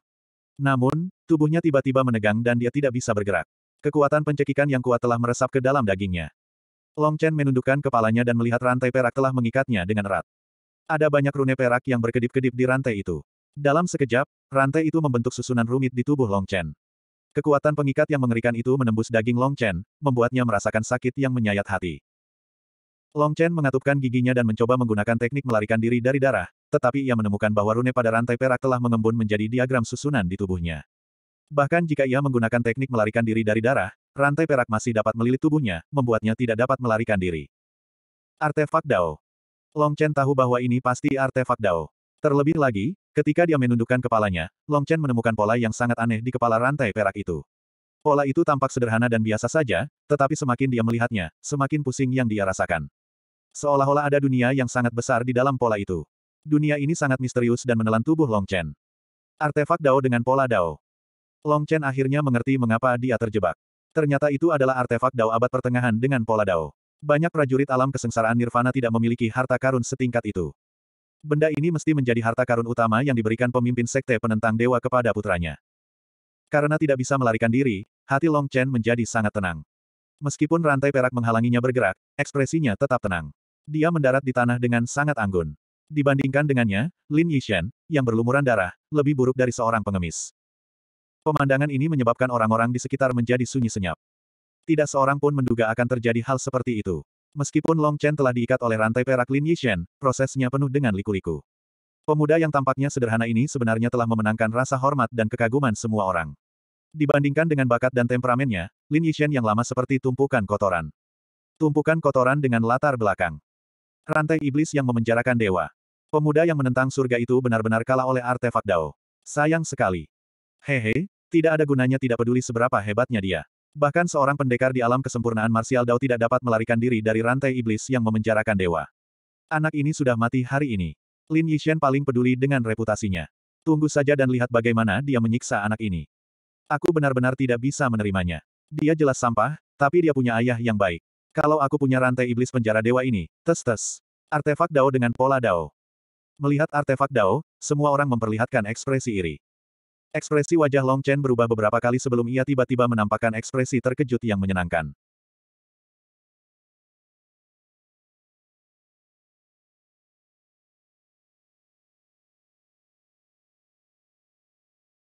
Namun, tubuhnya tiba-tiba menegang dan dia tidak bisa bergerak. Kekuatan pencekikan yang kuat telah meresap ke dalam dagingnya. Long Chen menundukkan kepalanya dan melihat rantai perak telah mengikatnya dengan erat. Ada banyak rune perak yang berkedip-kedip di rantai itu. Dalam sekejap, rantai itu membentuk susunan rumit di tubuh Long Chen. Kekuatan pengikat yang mengerikan itu menembus daging Long Chen, membuatnya merasakan sakit yang menyayat hati. Long Chen mengatupkan giginya dan mencoba menggunakan teknik melarikan diri dari darah, tetapi ia menemukan bahwa rune pada rantai perak telah mengembun menjadi diagram susunan di tubuhnya. Bahkan jika ia menggunakan teknik melarikan diri dari darah, rantai perak masih dapat melilit tubuhnya, membuatnya tidak dapat melarikan diri. Artefak Dao Long Chen tahu bahwa ini pasti artefak Dao. Terlebih lagi, ketika dia menundukkan kepalanya, Long Chen menemukan pola yang sangat aneh di kepala rantai perak itu. Pola itu tampak sederhana dan biasa saja, tetapi semakin dia melihatnya, semakin pusing yang dia rasakan. Seolah-olah ada dunia yang sangat besar di dalam pola itu. Dunia ini sangat misterius dan menelan tubuh Long Chen. Artefak Dao dengan pola Dao. Long Chen akhirnya mengerti mengapa dia terjebak. Ternyata itu adalah artefak Dao abad pertengahan dengan pola Dao. Banyak prajurit alam kesengsaraan Nirvana tidak memiliki harta karun setingkat itu. Benda ini mesti menjadi harta karun utama yang diberikan pemimpin sekte penentang dewa kepada putranya. Karena tidak bisa melarikan diri, hati Long Chen menjadi sangat tenang. Meskipun rantai perak menghalanginya bergerak, ekspresinya tetap tenang. Dia mendarat di tanah dengan sangat anggun. Dibandingkan dengannya, Lin Yixian yang berlumuran darah, lebih buruk dari seorang pengemis. Pemandangan ini menyebabkan orang-orang di sekitar menjadi sunyi senyap. Tidak seorang pun menduga akan terjadi hal seperti itu. Meskipun Long Chen telah diikat oleh rantai perak Lin Yishen, prosesnya penuh dengan liku-liku. Pemuda yang tampaknya sederhana ini sebenarnya telah memenangkan rasa hormat dan kekaguman semua orang. Dibandingkan dengan bakat dan temperamennya, Lin Yishen yang lama seperti tumpukan kotoran. Tumpukan kotoran dengan latar belakang. Rantai iblis yang memenjarakan dewa. Pemuda yang menentang surga itu benar-benar kalah oleh artefak Dao. Sayang sekali. Hehe, tidak ada gunanya tidak peduli seberapa hebatnya dia. Bahkan seorang pendekar di alam kesempurnaan Martial Dao tidak dapat melarikan diri dari rantai iblis yang memenjarakan dewa. Anak ini sudah mati hari ini. Lin Yixian paling peduli dengan reputasinya. Tunggu saja dan lihat bagaimana dia menyiksa anak ini. Aku benar-benar tidak bisa menerimanya. Dia jelas sampah, tapi dia punya ayah yang baik. Kalau aku punya rantai iblis penjara dewa ini, tes-tes. Artefak Dao dengan pola Dao. Melihat artefak Dao, semua orang memperlihatkan ekspresi iri. Ekspresi wajah Long Chen berubah beberapa kali sebelum ia tiba-tiba menampakkan ekspresi terkejut yang menyenangkan.